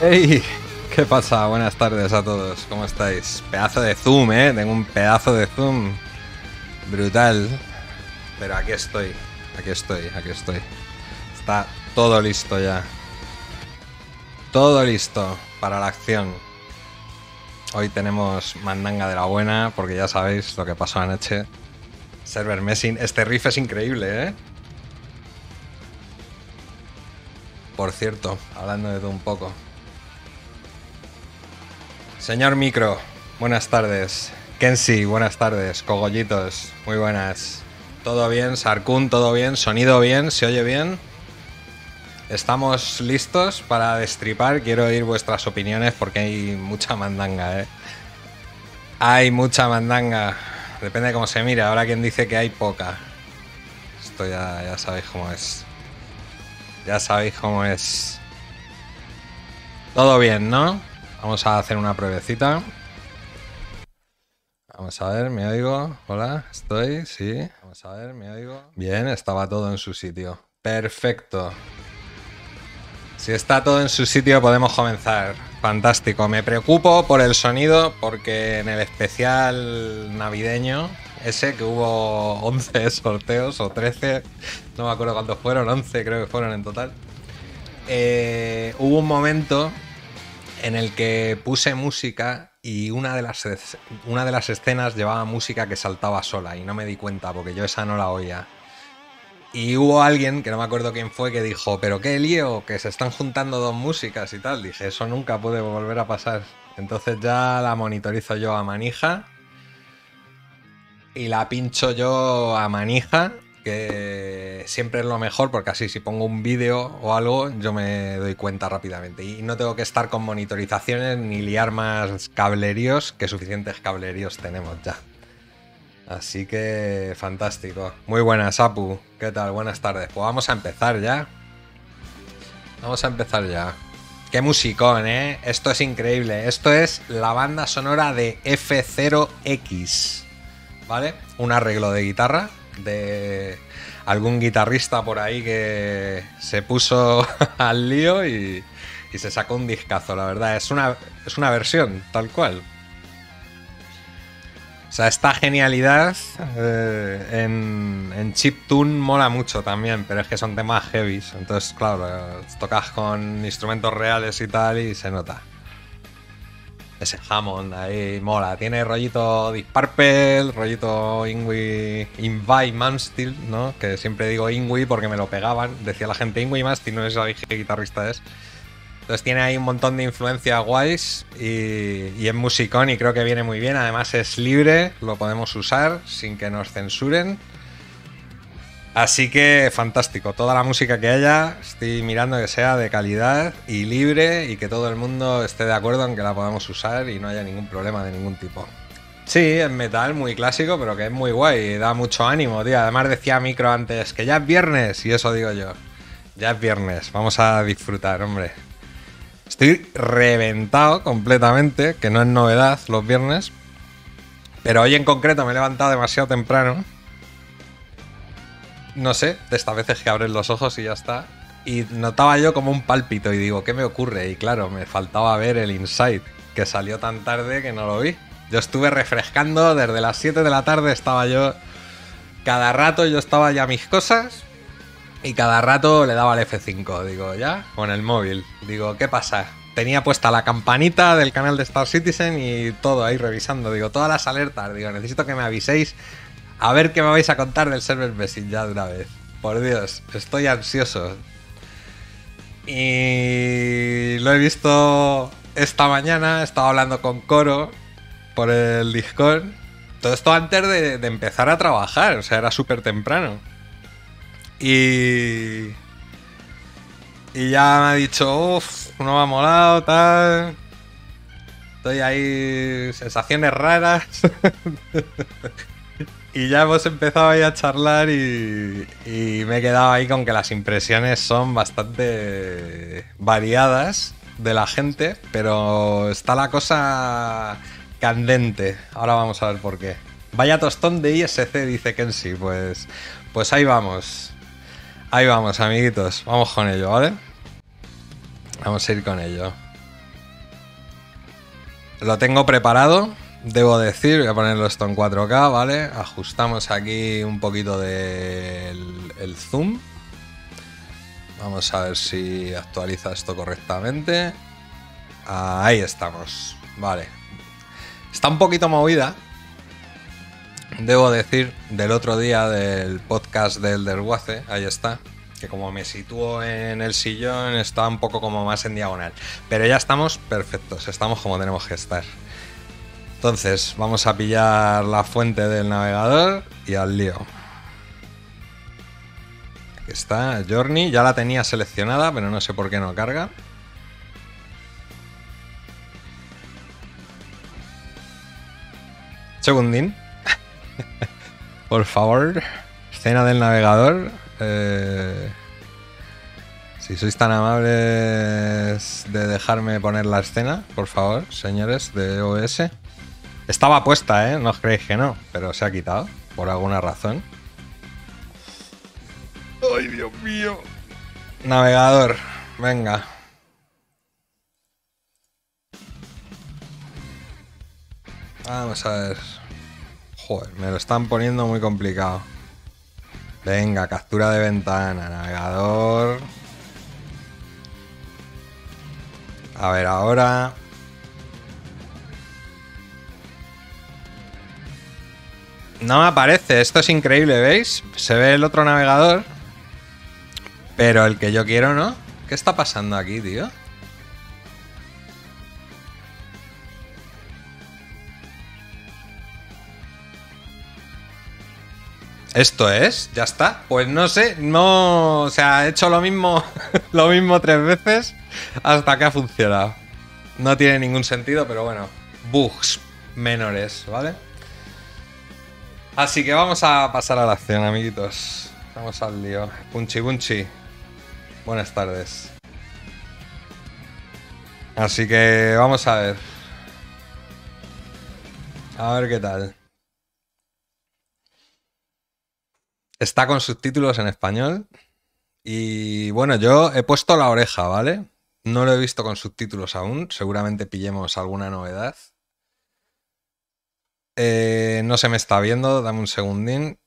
¡Hey! ¿Qué pasa? Buenas tardes a todos. ¿Cómo estáis? Pedazo de zoom, ¿eh? Tengo un pedazo de zoom. Brutal. Pero aquí estoy. Aquí estoy, aquí estoy. Está todo listo ya. Todo listo para la acción. Hoy tenemos mandanga de la buena, porque ya sabéis lo que pasó anoche. Server Messing. Este riff es increíble, ¿eh? Por cierto, hablando de un poco. Señor Micro, buenas tardes. Kensi, buenas tardes. Cogollitos, muy buenas. ¿Todo bien? Sarkun, ¿todo bien? ¿Sonido bien? ¿Se oye bien? Estamos listos para destripar. Quiero oír vuestras opiniones porque hay mucha mandanga, ¿eh? Hay mucha mandanga. Depende de cómo se mire, Ahora quien dice que hay poca. Esto ya, ya sabéis cómo es. Ya sabéis cómo es. Todo bien, ¿no? Vamos a hacer una pruebecita. Vamos a ver, me oigo. Hola, estoy, sí. Vamos a ver, me oigo. Bien, estaba todo en su sitio. Perfecto. Si está todo en su sitio podemos comenzar. Fantástico. Me preocupo por el sonido porque en el especial navideño, ese que hubo 11 sorteos o 13, no me acuerdo cuántos fueron, 11 creo que fueron en total, eh, hubo un momento en el que puse música y una de, las, una de las escenas llevaba música que saltaba sola y no me di cuenta porque yo esa no la oía. Y hubo alguien, que no me acuerdo quién fue, que dijo, pero qué lío, que se están juntando dos músicas y tal. Dije, eso nunca puede volver a pasar. Entonces ya la monitorizo yo a manija. Y la pincho yo a manija, que siempre es lo mejor, porque así si pongo un vídeo o algo, yo me doy cuenta rápidamente. Y no tengo que estar con monitorizaciones ni liar más cableríos, que suficientes cableríos tenemos ya. Así que fantástico. Muy buenas, Apu. ¿Qué tal? Buenas tardes. Pues vamos a empezar ya. Vamos a empezar ya. Qué musicón, ¿eh? Esto es increíble. Esto es la banda sonora de F0X. ¿Vale? Un arreglo de guitarra de algún guitarrista por ahí que se puso al lío y, y se sacó un discazo, la verdad. Es una, es una versión, tal cual. O sea, esta genialidad eh, en, chip tune mola mucho también, pero es que son temas heavy. Entonces, claro, tocas con instrumentos reales y tal y se nota. Ese Hammond ahí mola. Tiene rollito disparpel, rollito Ingui, Invite Manstil, ¿no? Que siempre digo Ingui porque me lo pegaban. Decía la gente Ingui Manstil, no sé si guitarrista es. Entonces tiene ahí un montón de influencia guays y, y, es musicón y creo que viene muy bien. Además es libre, lo podemos usar sin que nos censuren. Así que fantástico, toda la música que haya, estoy mirando que sea de calidad y libre y que todo el mundo esté de acuerdo en que la podamos usar y no haya ningún problema de ningún tipo. Sí, es metal muy clásico, pero que es muy guay, y da mucho ánimo, tío. Además decía Micro antes que ya es viernes y eso digo yo. Ya es viernes, vamos a disfrutar, hombre. Estoy reventado completamente, que no es novedad los viernes. Pero hoy en concreto me he levantado demasiado temprano. No sé, de estas veces que abres los ojos y ya está. Y notaba yo como un pálpito y digo, ¿qué me ocurre? Y claro, me faltaba ver el Inside, que salió tan tarde que no lo vi. Yo estuve refrescando, desde las 7 de la tarde estaba yo... Cada rato yo estaba ya mis cosas, y cada rato le daba el F5, digo, ya, con el móvil. Digo, ¿qué pasa? Tenía puesta la campanita del canal de Star Citizen y todo ahí revisando, digo, todas las alertas, digo, necesito que me aviséis a ver qué me vais a contar del server Messing ya de una vez. Por Dios, estoy ansioso. Y lo he visto esta mañana, Estaba hablando con Coro por el Discord. Todo esto antes de, de empezar a trabajar, o sea, era súper temprano. Y. Y ya me ha dicho, uff, no me ha molado, tal. Estoy ahí. sensaciones raras. y ya hemos empezado ahí a charlar y, me he quedado ahí con que las impresiones son bastante variadas de la gente, pero está la cosa candente. Ahora vamos a ver por qué. Vaya tostón de ISC, dice Kensi. Pues, pues ahí vamos. Ahí vamos, amiguitos. Vamos con ello, ¿vale? Vamos a ir con ello. Lo tengo preparado, debo decir. Voy a ponerlo esto en 4K, ¿vale? Ajustamos aquí un poquito del zoom. Vamos a ver si actualiza esto correctamente. Ahí estamos. Vale. Está un poquito movida, Debo decir, del otro día del podcast del Desguace, ahí está, que como me sitúo en el sillón está un poco como más en diagonal. Pero ya estamos perfectos, estamos como tenemos que estar. Entonces, vamos a pillar la fuente del navegador y al lío. Aquí está, Journey, ya la tenía seleccionada, pero no sé por qué no carga. Segundín. Por favor, escena del navegador. Eh, si sois tan amables de dejarme poner la escena, por favor, señores de OS. Estaba puesta, ¿eh? No os creéis que no, pero se ha quitado por alguna razón. ¡Ay, Dios mío! Navegador, venga. Vamos a ver. Joder, me lo están poniendo muy complicado. Venga, captura de ventana, navegador. A ver, ahora... No me aparece, esto es increíble, ¿veis? Se ve el otro navegador, pero el que yo quiero no. ¿Qué está pasando aquí, tío? esto es, ya está. Pues no sé, no, o sea, he hecho lo mismo, lo mismo tres veces hasta que ha funcionado. No tiene ningún sentido, pero bueno, bugs menores, ¿vale? Así que vamos a pasar a la acción, amiguitos. Vamos al lío. Punchi Punchi. Buenas tardes. Así que vamos a ver. A ver qué tal. Está con subtítulos en español. Y bueno, yo he puesto la oreja, ¿vale? No lo he visto con subtítulos aún. Seguramente pillemos alguna novedad. Eh, no se me está viendo. Dame un segundín.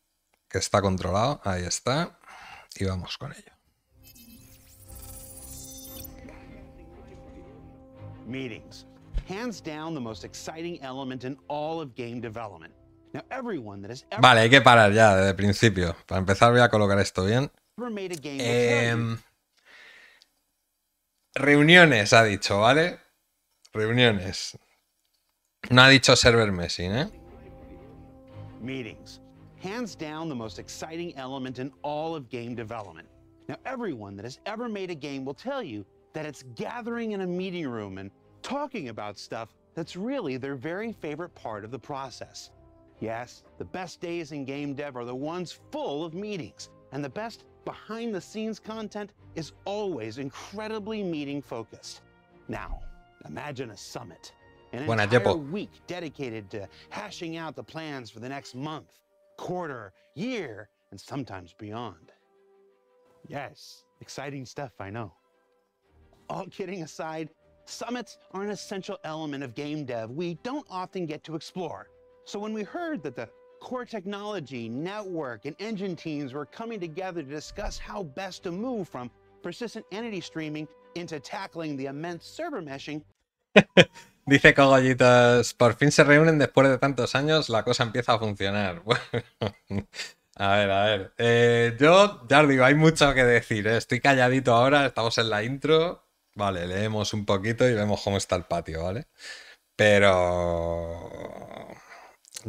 Que está controlado. Ahí está. Y vamos con ello. Hands down the most exciting element in all of game development. Vale, hay que parar ya desde el principio. Para empezar voy a colocar esto bien. Eh, reuniones, ha dicho, ¿vale? Reuniones. No ha dicho server ¿eh? Meetings. Hands down the most exciting element in all of game development. Now everyone that has ever made a game will tell you that it's gathering in a meeting room and talking about stuff that's really their very favorite part of the process. Yes, the best days in game dev are the ones full of meetings, and the best behind the scenes content is always incredibly meeting focused. Now, imagine a summit, an Buena entire tiempo. week dedicated to hashing out the plans for the next month, quarter, year, and sometimes beyond. Yes, exciting stuff, I know. All kidding aside, summits are an essential element of game dev we don't often get to explore So when we heard that the core technology, network, and engine teams were coming together to discuss how best to move from persistent entity streaming into tackling the immense server meshing. Dice Cogollitas, por fin se reúnen después de tantos años, la cosa empieza a funcionar. a ver, a ver. Eh, yo ya os digo, hay mucho que decir. ¿eh? Estoy calladito ahora, estamos en la intro. Vale, leemos un poquito y vemos cómo está el patio, ¿vale? Pero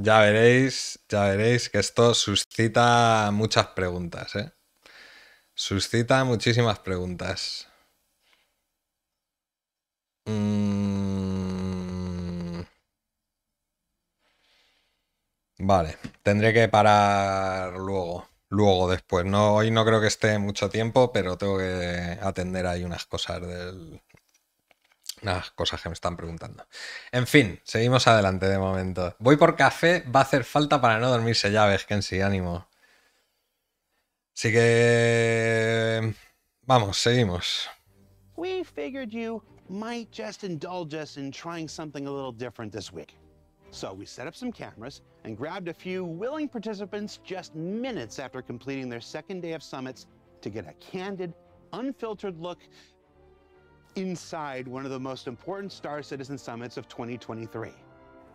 ya veréis, ya veréis que esto suscita muchas preguntas, ¿eh? Suscita muchísimas preguntas. Mm. Vale, tendré que parar luego, luego después. No, hoy no creo que esté mucho tiempo, pero tengo que atender ahí unas cosas del, las ah, cosas que me están preguntando. En fin, seguimos adelante de momento. Voy por café, va a hacer falta para no dormirse llaves, sí ánimo. Así que... Vamos, seguimos. We figured you might just indulge us in trying something a little different this week. So we set up some cameras and grabbed a few willing participants just minutes after completing their second day of summits to get a candid, unfiltered look inside one of the most important Star Citizen summits of 2023.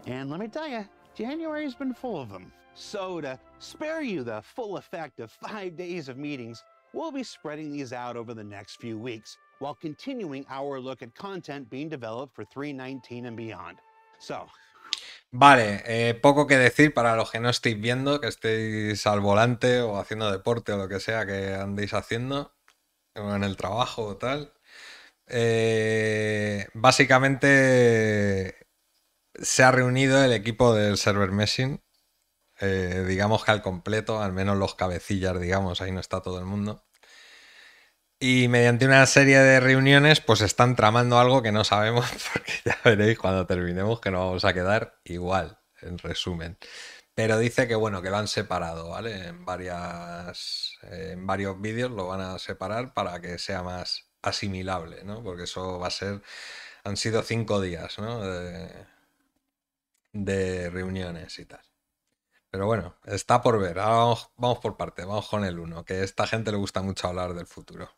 And let me tell you, January's been full of them. So to spare you the full effect of five days of meetings, we'll be spreading these out over the next few weeks while continuing our look at content being developed for 319 and beyond. So, Vale, eh, poco que decir para los que no estéis viendo, que estéis al volante o haciendo deporte o lo que sea que andéis haciendo, en el trabajo o tal. Eh, básicamente se ha reunido el equipo del server meshing, eh, digamos que al completo, al menos los cabecillas, digamos, ahí no está todo el mundo. Y mediante una serie de reuniones, pues están tramando algo que no sabemos, porque ya veréis cuando terminemos que nos vamos a quedar igual, en resumen. Pero dice que bueno, que lo han separado, ¿vale? En varias. en varios vídeos lo van a separar para que sea más asimilable, ¿no? Porque eso va a ser. Han sido cinco días, ¿no? De, reuniones y tal. Pero bueno, está por ver. vamos, por parte, vamos con el uno que a esta gente le gusta mucho hablar del futuro.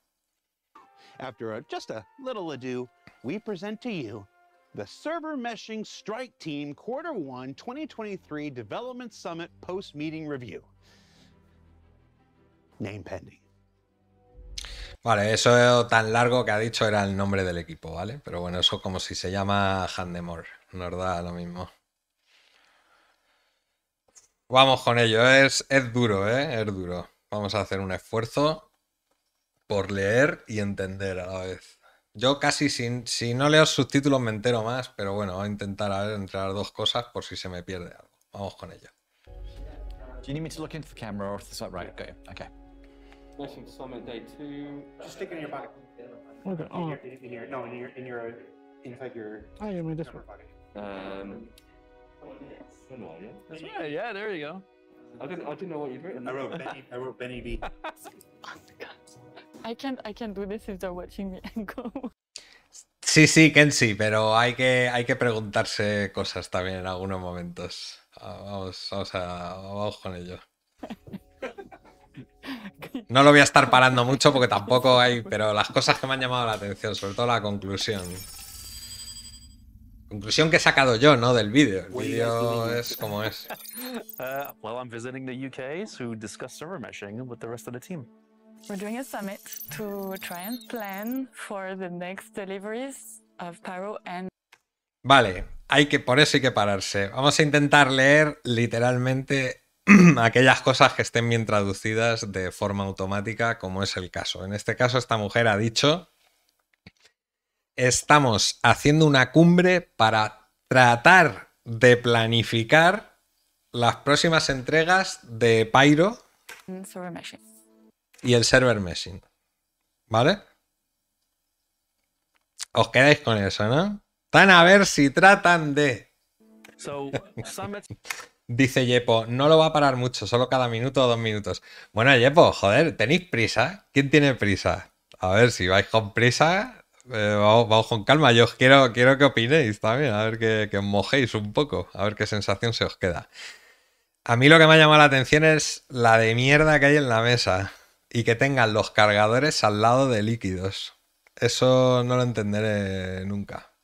After just a little ado, we present to you the Server Meshing Strike Team Quarter 1 2023 Development Summit Post Meeting Review. Name pending. Vale, eso tan largo que ha dicho era el nombre del equipo, ¿vale? Pero bueno, eso como si se llama Handemore, nos da lo mismo. Vamos con ello, es, es duro, ¿eh? Es duro. Vamos a hacer un esfuerzo por leer y entender a la vez. Yo casi si, si no leo subtítulos me entero más, pero bueno, voy a intentar a ver, dos cosas por si se me pierde algo. Vamos con ello. me right? Mission Summit Day Two. Just stick it in your pocket. Okay. Oh. your, in your no, in your in your inside your. I am in this one. Um. Yeah, yeah. There you go. I didn't. I didn't know what you'd written. I wrote Benny. I wrote Benny B. I can't. I can't do this if they're watching me and go. Sí, sí, Kenshi, pero hay que, hay que preguntarse cosas también en algunos momentos. Ah, vamos, vamos, a, vamos con ello. No lo voy a estar parando mucho porque tampoco hay, pero las cosas que me han llamado la atención, sobre todo la conclusión. Conclusión que he sacado yo, ¿no? Del vídeo. El vídeo es como es. Uh, vale, hay que por eso hay que pararse. Vamos a intentar leer literalmente aquellas cosas que estén bien traducidas de forma automática, como es el caso. En este caso, esta mujer ha dicho, estamos haciendo una cumbre para tratar de planificar las próximas entregas de Pyro mm, y el server meshing. ¿Vale? Os quedáis con eso, ¿no? Están a ver si tratan de... Dice Yepo, no lo va a parar mucho, solo cada minuto o dos minutos. Bueno, Yepo, joder, ¿tenéis prisa? ¿Quién tiene prisa? A ver, si vais con prisa, eh, vamos, con calma. Yo quiero, quiero que opinéis también, a ver que, que os mojéis un poco, a ver qué sensación se os queda. A mí lo que me ha llamado la atención es la de mierda que hay en la mesa y que tengan los cargadores al lado de líquidos. Eso no lo entenderé nunca.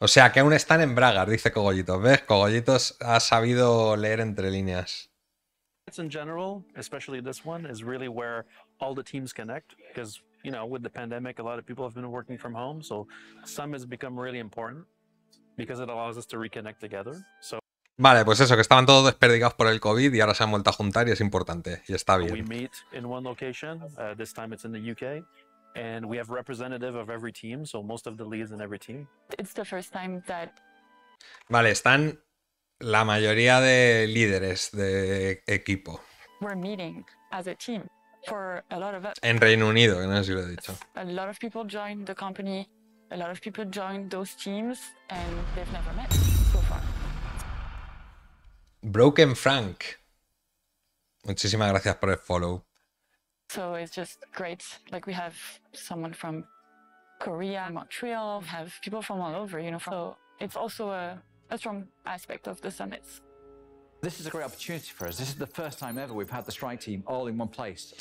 O sea, que aún están en bragas, dice Cogollitos. ¿Ves? Cogollitos ha sabido leer entre líneas. In general, especially this one, is really where all the teams connect because, you know, with the pandemic, a lot of people have been working from home. So some has become really important because it allows us to reconnect together. So Vale, pues eso, que estaban todos desperdigados por el COVID y ahora se han vuelto a juntar y es importante y está bien. We meet in one location. Uh, this time it's in the UK. and we have representative of every team, so most of the leads in every team. It's the first time that... Vale, están la mayoría de líderes de equipo. We're meeting as a team for a lot of us. En Reino Unido, que no sé si lo he dicho. A lot of people joined the company, a lot of people joined those teams, and they've never met so far. Broken Frank. Muchísimas gracias por el follow. So it's just great. Like we have someone from Korea, Montreal, we have people from all over, you know. So it's also a, a strong aspect of the summits. This is a great opportunity for us. This is the first time ever we've had the strike team all in one place.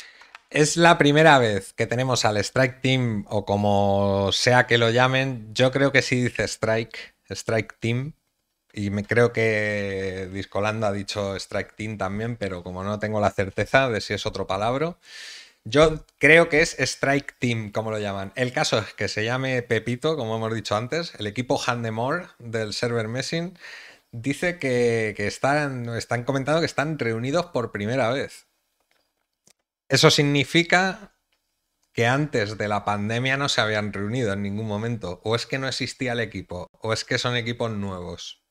Es la primera vez que tenemos al Strike Team o como sea que lo llamen. Yo creo que sí dice Strike, Strike Team, Y me creo que Discolanda ha dicho Strike Team también, pero como no tengo la certeza de si es otro palabra, yo creo que es Strike Team, como lo llaman. El caso es que se llame Pepito, como hemos dicho antes, el equipo Handemore del server Messing dice que, están, están comentando que están reunidos por primera vez. Eso significa que antes de la pandemia no se habían reunido en ningún momento. O es que no existía el equipo, o es que son equipos nuevos.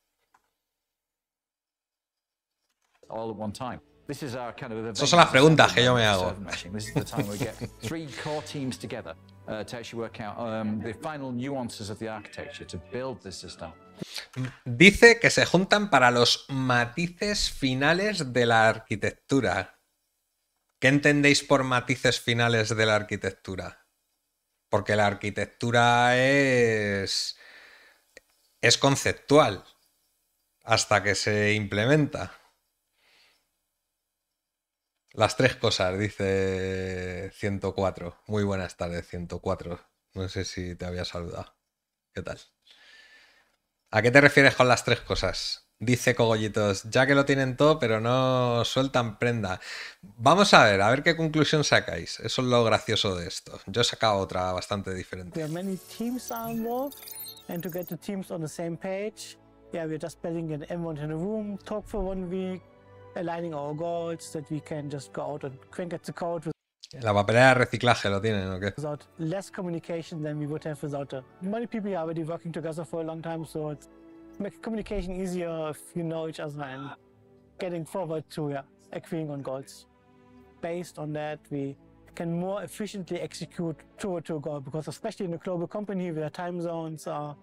Esas son las preguntas que yo me hago. Dice que se juntan para los matices finales de la arquitectura. ¿Qué entendéis por matices finales de la arquitectura? Porque la arquitectura es es conceptual hasta que se implementa. Las tres cosas, dice 104. Muy buenas tardes, 104. No sé si te había saludado. ¿Qué tal? ¿A qué te refieres con las tres cosas? Dice Cogollitos, ya que lo tienen todo, pero no sueltan prenda. Vamos a ver, a ver qué conclusión sacáis. Eso es lo gracioso de esto. Yo he sacado otra bastante diferente. aligning our goals that we can just go out and crank at the code with La papelera de reciclaje lo tienen, ¿o qué? Without less communication than we would have without uh, many people are already working together for a long time, so it make communication easier if you know each other and getting forward to yeah, agreeing on goals. Based on that, we can more efficiently execute toward to a goal because especially in a global company where time zones are,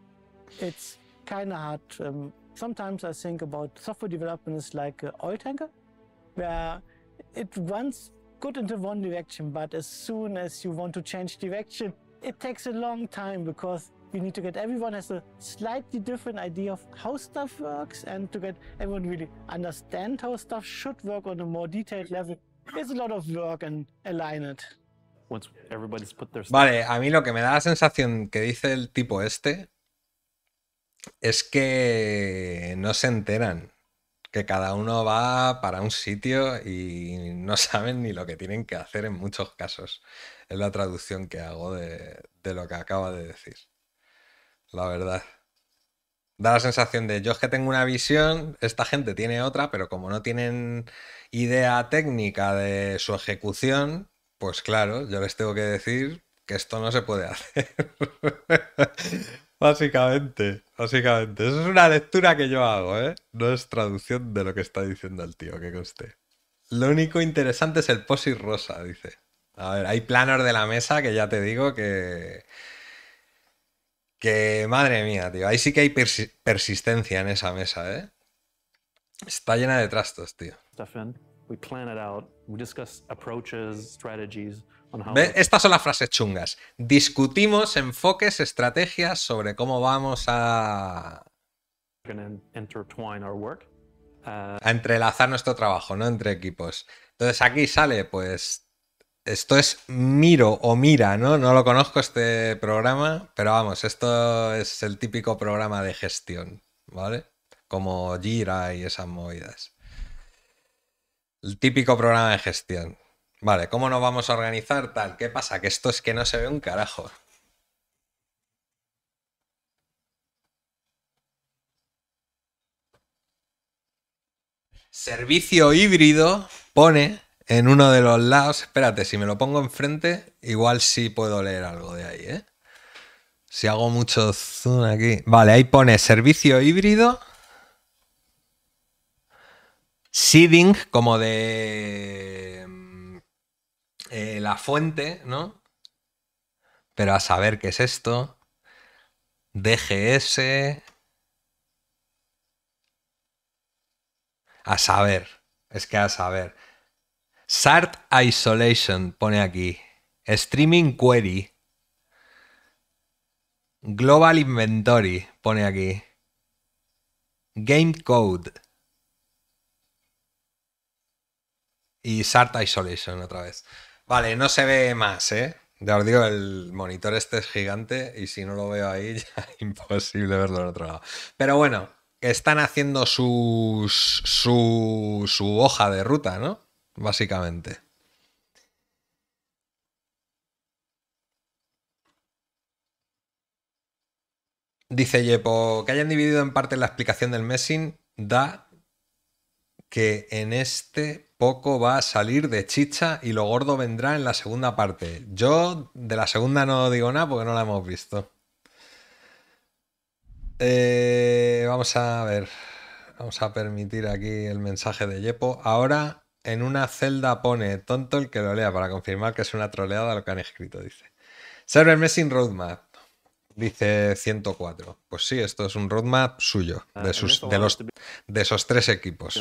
it's kind of hard. Um, Sometimes I think about software development is like an uh, oil tanker, where it runs good into one direction, but as soon as you want to change direction, it takes a long time because you need to get everyone has a slightly different idea of how stuff works and to get everyone really understand how stuff should work on a more detailed level. It's a lot of work and align it. Once everybody's put their... Vale, a mí lo que me da la sensación que dice el tipo este es que no se enteran que cada uno va para un sitio y no saben ni lo que tienen que hacer en muchos casos. Es la traducción que hago de, lo que acaba de decir. La verdad. Da la sensación de yo es que tengo una visión, esta gente tiene otra, pero como no tienen idea técnica de su ejecución, pues claro, yo les tengo que decir que esto no se puede hacer. Básicamente, básicamente. Eso es una lectura que yo hago, ¿eh? No es traducción de lo que está diciendo el tío, que conste. Lo único interesante es el posis rosa, dice. A ver, hay planos de la mesa que ya te digo que. Que madre mía, tío. Ahí sí que hay persistencia en esa mesa, ¿eh? Está llena de trastos, tío. Stefan, approaches, strategies. Estas son las frases chungas. Discutimos enfoques, estrategias sobre cómo vamos a... entrelazar nuestro trabajo, ¿no? Entre equipos. Entonces aquí sale, pues, esto es Miro o Mira, ¿no? No lo conozco este programa, pero vamos, esto es el típico programa de gestión, ¿vale? Como Jira y esas movidas. El típico programa de gestión. Vale, ¿cómo nos vamos a organizar tal? ¿Qué pasa? Que esto es que no se ve un carajo. Servicio híbrido pone en uno de los lados. Espérate, si me lo pongo enfrente, igual sí puedo leer algo de ahí, ¿eh? Si hago mucho zoom aquí. Vale, ahí pone servicio híbrido. Seeding, como de eh, la fuente, ¿no? Pero a saber qué es esto. DGS. A saber. Es que a saber. Sart Isolation pone aquí. Streaming Query. Global Inventory pone aquí. Game Code. Y Sart Isolation otra vez. Vale, no se ve más, ¿eh? Ya os digo, el monitor este es gigante y si no lo veo ahí ya imposible verlo del otro lado. Pero bueno, están haciendo su, su, su hoja de ruta, ¿no? Básicamente. Dice Yepo, que hayan dividido en parte la explicación del messing da que en este poco va a salir de chicha y lo gordo vendrá en la segunda parte. Yo de la segunda no digo nada porque no la hemos visto. Eh, vamos a ver. Vamos a permitir aquí el mensaje de Yepo. Ahora en una celda pone tonto el que lo lea para confirmar que es una troleada lo que han escrito, dice. Server Messing Roadmap. Dice 104. Pues sí, esto es un roadmap suyo, ah, de, sus, los, de esos tres equipos.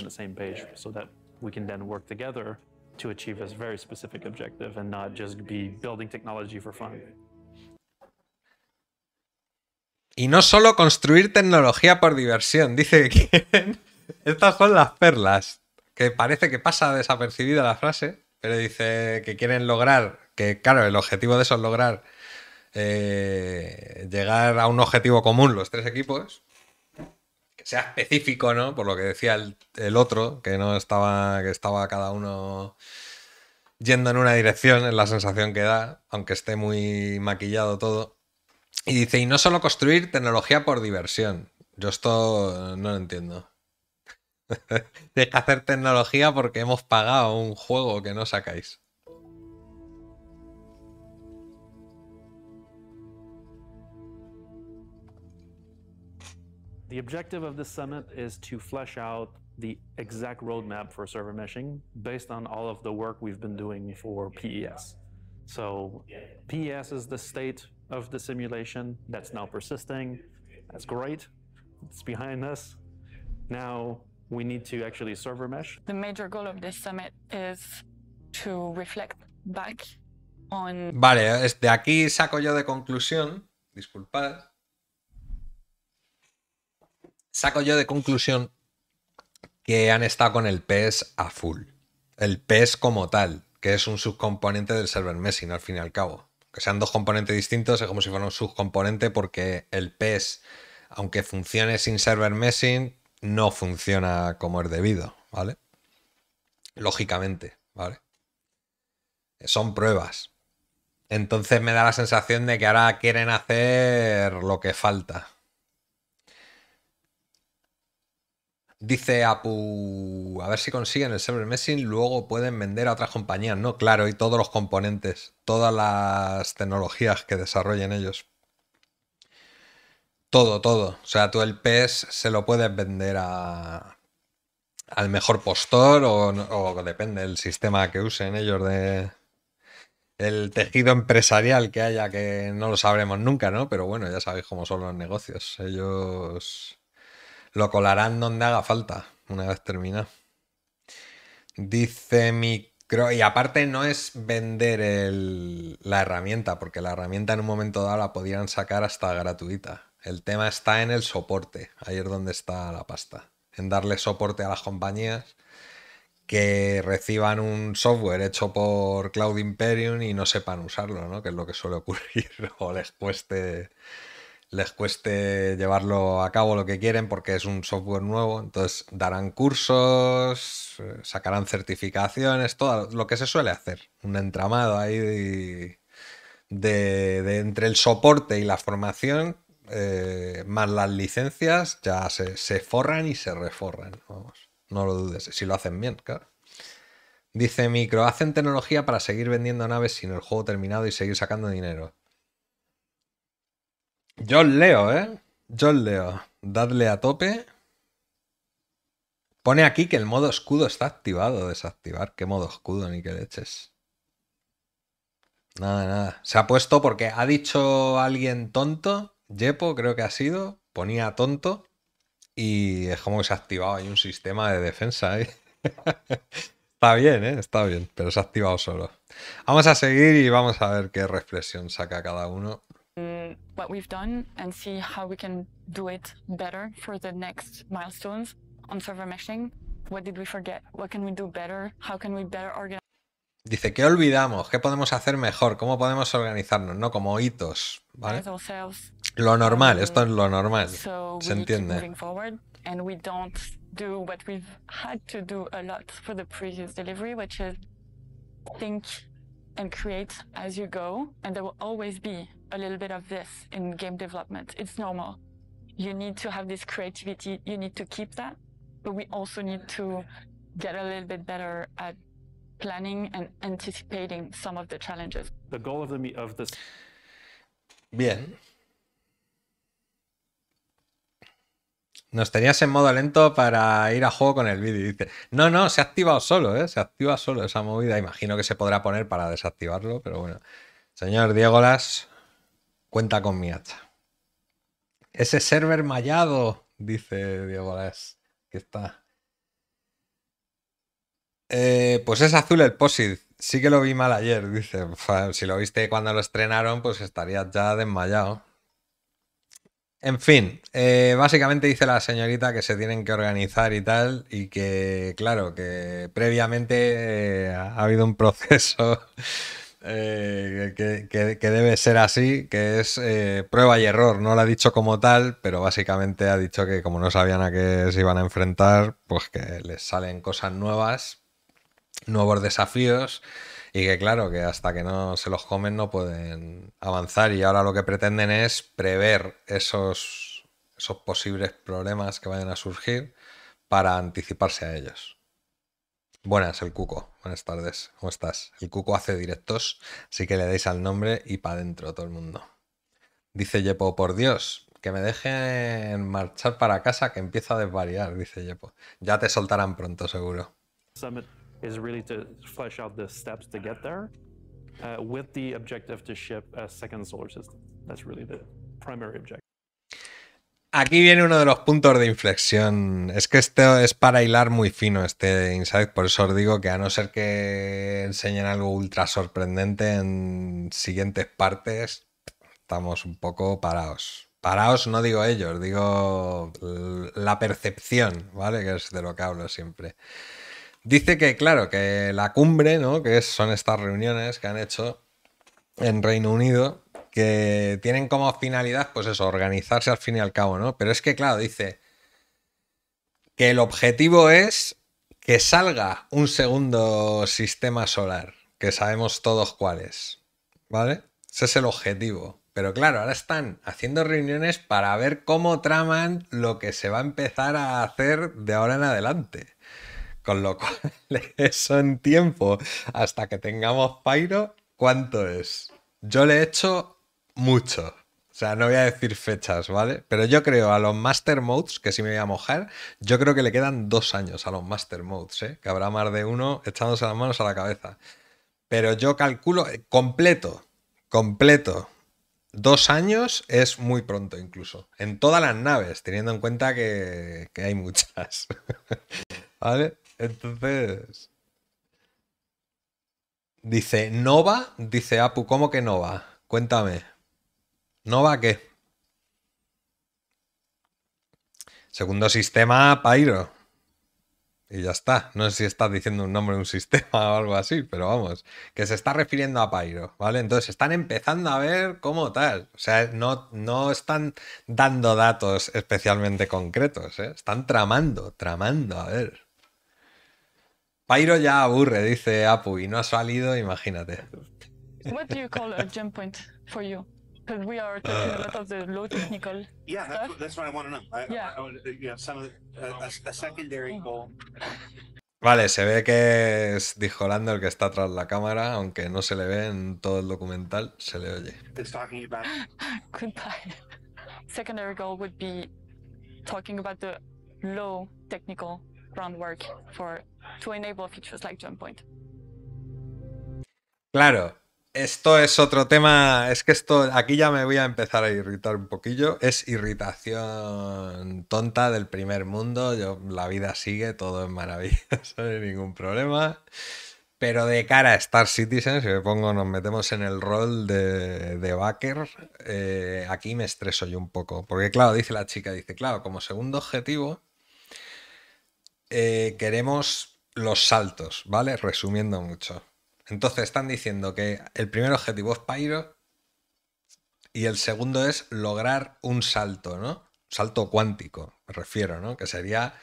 Y no solo construir tecnología por diversión, dice que estas son las perlas, que parece que pasa desapercibida la frase, pero dice que quieren lograr, que claro, el objetivo de eso es lograr eh, llegar a un objetivo común los tres equipos, que sea específico, ¿no? Por lo que decía el, otro, que no estaba, que estaba cada uno yendo en una dirección, es la sensación que da, aunque esté muy maquillado todo. Y dice, y no solo construir tecnología por diversión. Yo esto no lo entiendo. que hacer tecnología porque hemos pagado un juego que no sacáis. The objective of this summit is to flesh out the exact roadmap for server meshing based on all of the work we've been doing for PES. So PES is the state of the simulation that's now persisting. That's great. It's behind us. Now we need to actually server mesh. The major goal of this summit is to reflect back on Vale, de aquí saco yo de conclusión, disculpad, saco yo de conclusión que han estado con el PES a full. El PES como tal, que es un subcomponente del server messing, al fin y al cabo. Que sean dos componentes distintos es como si fuera un subcomponente porque el PES, aunque funcione sin server messing, no funciona como es debido, ¿vale? Lógicamente, ¿vale? Son pruebas. Entonces me da la sensación de que ahora quieren hacer lo que falta, Dice Apu, a ver si consiguen el server messing, luego pueden vender a otras compañías, ¿no? Claro, y todos los componentes, todas las tecnologías que desarrollen ellos. Todo, todo. O sea, tú el PES se lo puedes vender a, al mejor postor o, o depende del sistema que usen ellos de... El tejido empresarial que haya, que no lo sabremos nunca, ¿no? Pero bueno, ya sabéis cómo son los negocios. Ellos lo colarán donde haga falta, una vez terminado. Dice micro. Y aparte no es vender el... la herramienta, porque la herramienta en un momento dado la podrían sacar hasta gratuita. El tema está en el soporte. Ahí es donde está la pasta. En darle soporte a las compañías que reciban un software hecho por Cloud Imperium y no sepan usarlo, ¿no? Que es lo que suele ocurrir o les cueste les cueste llevarlo a cabo lo que quieren porque es un software nuevo. Entonces darán cursos, eh, sacarán certificaciones, todo lo que se suele hacer. Un entramado ahí de, entre el soporte y la formación, eh, más las licencias, ya se, forran y se reforran. no lo dudes, si lo hacen bien, claro. Dice Micro, hacen tecnología para seguir vendiendo naves sin el juego terminado y seguir sacando dinero. Yo os leo, ¿eh? Yo os leo. Dadle a tope. Pone aquí que el modo escudo está activado. Desactivar. ¿Qué modo escudo? Ni que leches. Nada, nada. Se ha puesto porque ha dicho alguien tonto. Yepo, creo que ha sido. Ponía tonto. Y es como que se ha activado. Hay un sistema de defensa ¿eh? ahí. está bien, ¿eh? Está bien. Pero se ha activado solo. Vamos a seguir y vamos a ver qué reflexión saca cada uno. what we've done and see how we can do it better for the next milestones on server meshing. What did we forget? What can we do better? How can we better organize? Dice, ¿qué olvidamos? ¿Qué podemos hacer mejor? ¿Cómo podemos organizarnos? ¿No? Como hitos, ¿vale? Lo normal, esto es lo normal. So Se entiende. And we don't do what we've had to do a lot for the previous delivery, which is think and create as you go. And there will always be a little bit of this in game development. It's normal. You need to have this creativity. You need to keep that, but we also need to get a little bit better at planning and anticipating some of the challenges. The goal of the of this. Bien. Nos tenías en modo lento para ir a juego con el vídeo. Dice, no, no, se ha activado solo, ¿eh? Se activa solo esa movida. Imagino que se podrá poner para desactivarlo, pero bueno. Señor Diego Las, Cuenta con mi hacha. Ese server mallado, dice Diego que está. Eh, pues es azul el POSIT. Sí que lo vi mal ayer, dice. Si lo viste cuando lo estrenaron, pues estaría ya desmayado. En fin, eh, básicamente dice la señorita que se tienen que organizar y tal, y que, claro, que previamente eh, ha habido un proceso eh, que, debe ser así, que es eh, prueba y error. No lo ha dicho como tal, pero básicamente ha dicho que como no sabían a qué se iban a enfrentar, pues que les salen cosas nuevas, nuevos desafíos. Y que claro, que hasta que no se los comen no pueden avanzar. Y ahora lo que pretenden es prever esos, esos posibles problemas que vayan a surgir para anticiparse a ellos. Buenas, el cuco. Buenas tardes, ¿cómo estás? El Cuco hace directos, así que le dais al nombre y para dentro todo el mundo. Dice Yepo, por Dios, que me dejen marchar para casa que empieza a desvariar, dice Yepo. Ya te soltarán pronto, seguro. Summit solar Aquí viene uno de los puntos de inflexión. Es que esto es para hilar muy fino este insight, por eso os digo que a no ser que enseñen algo ultra sorprendente en siguientes partes, estamos un poco parados. Paraos, no digo ellos, digo la percepción, ¿vale? Que es de lo que hablo siempre. Dice que, claro, que la cumbre, ¿no? Que son estas reuniones que han hecho en Reino Unido, que tienen como finalidad, pues eso, organizarse al fin y al cabo, ¿no? Pero es que, claro, dice que el objetivo es que salga un segundo sistema solar, que sabemos todos cuál es, ¿vale? Ese es el objetivo. Pero claro, ahora están haciendo reuniones para ver cómo traman lo que se va a empezar a hacer de ahora en adelante. Con lo cual, eso en tiempo, hasta que tengamos Pyro, ¿cuánto es? Yo le he hecho mucho. O sea, no voy a decir fechas, ¿vale? Pero yo creo a los Master Modes, que si me voy a mojar, yo creo que le quedan dos años a los Master Modes, ¿eh? Que habrá más de uno echándose las manos a la cabeza. Pero yo calculo, eh, completo, completo, dos años es muy pronto incluso. En todas las naves, teniendo en cuenta que, que hay muchas. ¿Vale? Entonces... Dice, ¿Nova? Dice Apu, ¿cómo que Nova? Cuéntame. ¿No va qué? Segundo sistema, Pairo. Y ya está. No sé si estás diciendo un nombre de un sistema o algo así, pero vamos, que se está refiriendo a Pairo, ¿vale? Entonces están empezando a ver cómo tal. O sea, no, no están dando datos especialmente concretos, ¿eh? Están tramando, tramando, a ver. Pairo ya aburre, dice Apu, y no ha salido, imagínate. ¿Qué jump point para Because we are talking uh, of the low uh, technical. Yeah, stuff. That's, that's what I want to know. I, yeah. I, I, yeah some uh, a, secondary mm. goal. Vale, se ve que es Dijolando el que está tras la cámara, aunque no se le ve en todo el documental, se le oye. Secondary goal would be talking about the low technical groundwork for to enable features like jump point. Claro, esto es otro tema, es que esto, aquí ya me voy a empezar a irritar un poquillo, es irritación tonta del primer mundo, yo, la vida sigue, todo es maravilla no hay ningún problema, pero de cara a Star Citizen, si me pongo, nos metemos en el rol de, de backer, eh, aquí me estreso yo un poco, porque claro, dice la chica, dice, claro, como segundo objetivo, eh, queremos los saltos, ¿vale? Resumiendo mucho entonces están diciendo que el primer objetivo es Pyro y el segundo es lograr un salto, ¿no? Salto cuántico, me refiero, ¿no? Que sería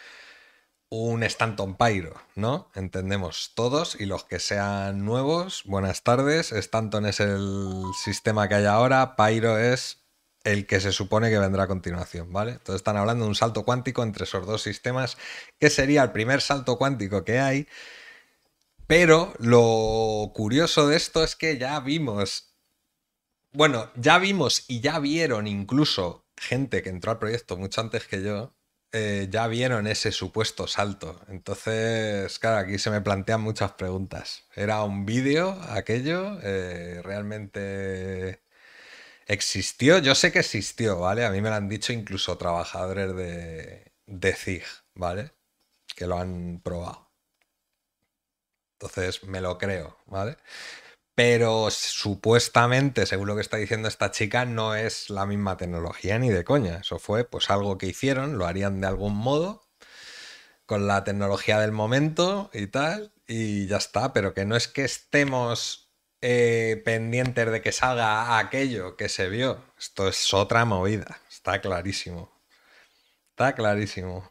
un Stanton Pyro, ¿no? Entendemos todos y los que sean nuevos, buenas tardes. Stanton es el sistema que hay ahora, Pyro es el que se supone que vendrá a continuación, ¿vale? Entonces están hablando de un salto cuántico entre esos dos sistemas, que sería el primer salto cuántico que hay pero lo curioso de esto es que ya vimos, bueno, ya vimos y ya vieron incluso gente que entró al proyecto mucho antes que yo, eh, ya vieron ese supuesto salto. Entonces, claro, aquí se me plantean muchas preguntas. ¿Era un vídeo aquello? Eh, ¿Realmente existió? Yo sé que existió, ¿vale? A mí me lo han dicho incluso trabajadores de, de CIG, ¿vale? Que lo han probado. Entonces me lo creo, ¿vale? Pero supuestamente, según lo que está diciendo esta chica, no es la misma tecnología ni de coña. Eso fue pues algo que hicieron, lo harían de algún modo, con la tecnología del momento y tal, y ya está, pero que no es que estemos eh, pendientes de que salga aquello que se vio. Esto es otra movida, está clarísimo. Está clarísimo.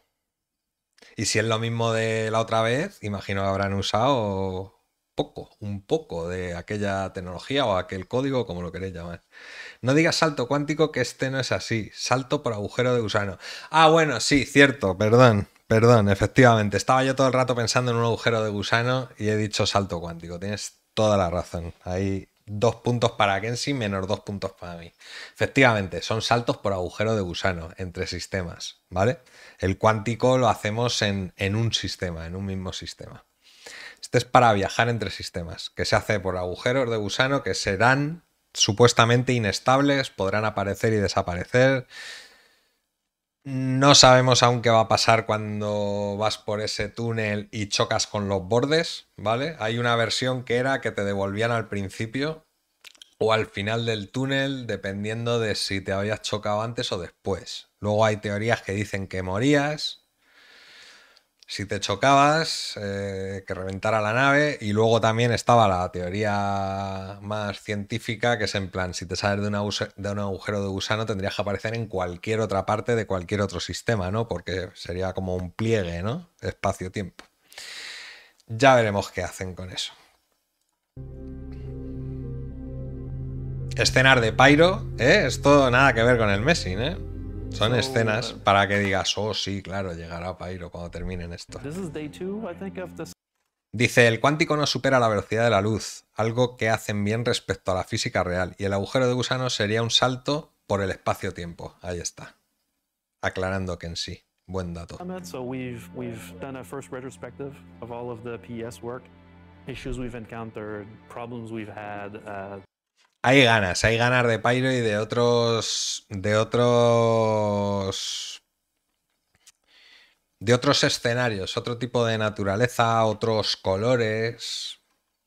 Y si es lo mismo de la otra vez, imagino que habrán usado poco, un poco de aquella tecnología o aquel código, como lo queréis llamar. No digas salto cuántico, que este no es así. Salto por agujero de gusano. Ah, bueno, sí, cierto, perdón, perdón, efectivamente. Estaba yo todo el rato pensando en un agujero de gusano y he dicho salto cuántico. Tienes toda la razón. Hay dos puntos para Kensi menos dos puntos para mí. Efectivamente, son saltos por agujero de gusano entre sistemas, ¿vale? El cuántico lo hacemos en, un sistema, en un mismo sistema. Este es para viajar entre sistemas, que se hace por agujeros de gusano que serán supuestamente inestables, podrán aparecer y desaparecer. No sabemos aún qué va a pasar cuando vas por ese túnel y chocas con los bordes, ¿vale? Hay una versión que era que te devolvían al principio o al final del túnel, dependiendo de si te habías chocado antes o después. Luego hay teorías que dicen que morías, si te chocabas, eh, que reventara la nave, y luego también estaba la teoría más científica, que es en plan, si te sales de, de un agujero de gusano, tendrías que aparecer en cualquier otra parte de cualquier otro sistema, ¿no? Porque sería como un pliegue, ¿no? Espacio-tiempo. Ya veremos qué hacen con eso escenas de Pyro, ¿eh? Esto nada que ver con el Messi, ¿eh? Son escenas uh, para que digas, oh sí, claro, llegará Pairo cuando terminen esto. Dice, el cuántico no supera la velocidad de la luz, algo que hacen bien respecto a la física real, y el agujero de gusano sería un salto por el espacio-tiempo. Ahí está. Aclarando que en sí. Buen dato. Um, hay ganas, hay ganas de Pyro y de otros. de otros. de otros escenarios, otro tipo de naturaleza, otros colores.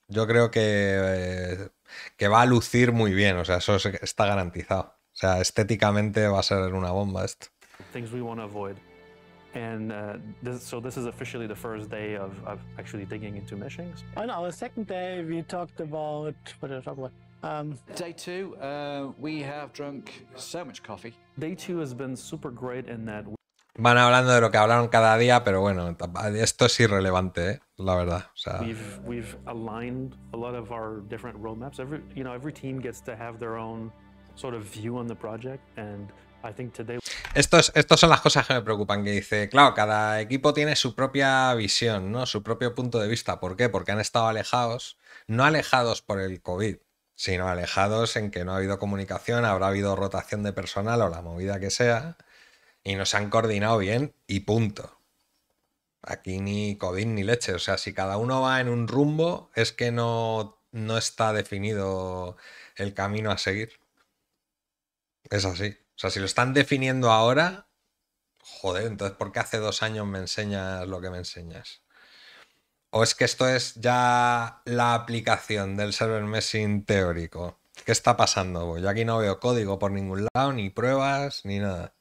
Yo creo que. Eh, que va a lucir muy bien, o sea, eso está garantizado. O sea, estéticamente va a ser una bomba esto. Things we want to avoid. And uh, so this is officially the first day of, actually digging into missions. On our the second day we talked about what did I talk about? Um, Day two, uh, we have drunk so much coffee. Day two has been super great in that. Van hablando de lo que hablaron cada día, pero bueno, esto es irrelevante, ¿eh? la verdad. O sea... We've we've aligned a lot of our different roadmaps. Every you know every team gets to have their own sort of view on the project, and I think today. Estos, estos son las cosas que me preocupan, que dice, claro, cada equipo tiene su propia visión, ¿no? Su propio punto de vista. ¿Por qué? Porque han estado alejados, no alejados por el COVID, sino alejados en que no ha habido comunicación, habrá habido rotación de personal o la movida que sea, y no se han coordinado bien y punto. Aquí ni COVID ni leche, o sea, si cada uno va en un rumbo, es que no, no está definido el camino a seguir. Es así. O sea, si lo están definiendo ahora, joder, entonces ¿por qué hace dos años me enseñas lo que me enseñas? ¿O es que esto es ya la aplicación del server messing teórico? ¿Qué está pasando? Pues yo aquí no veo código por ningún lado, ni pruebas, ni nada.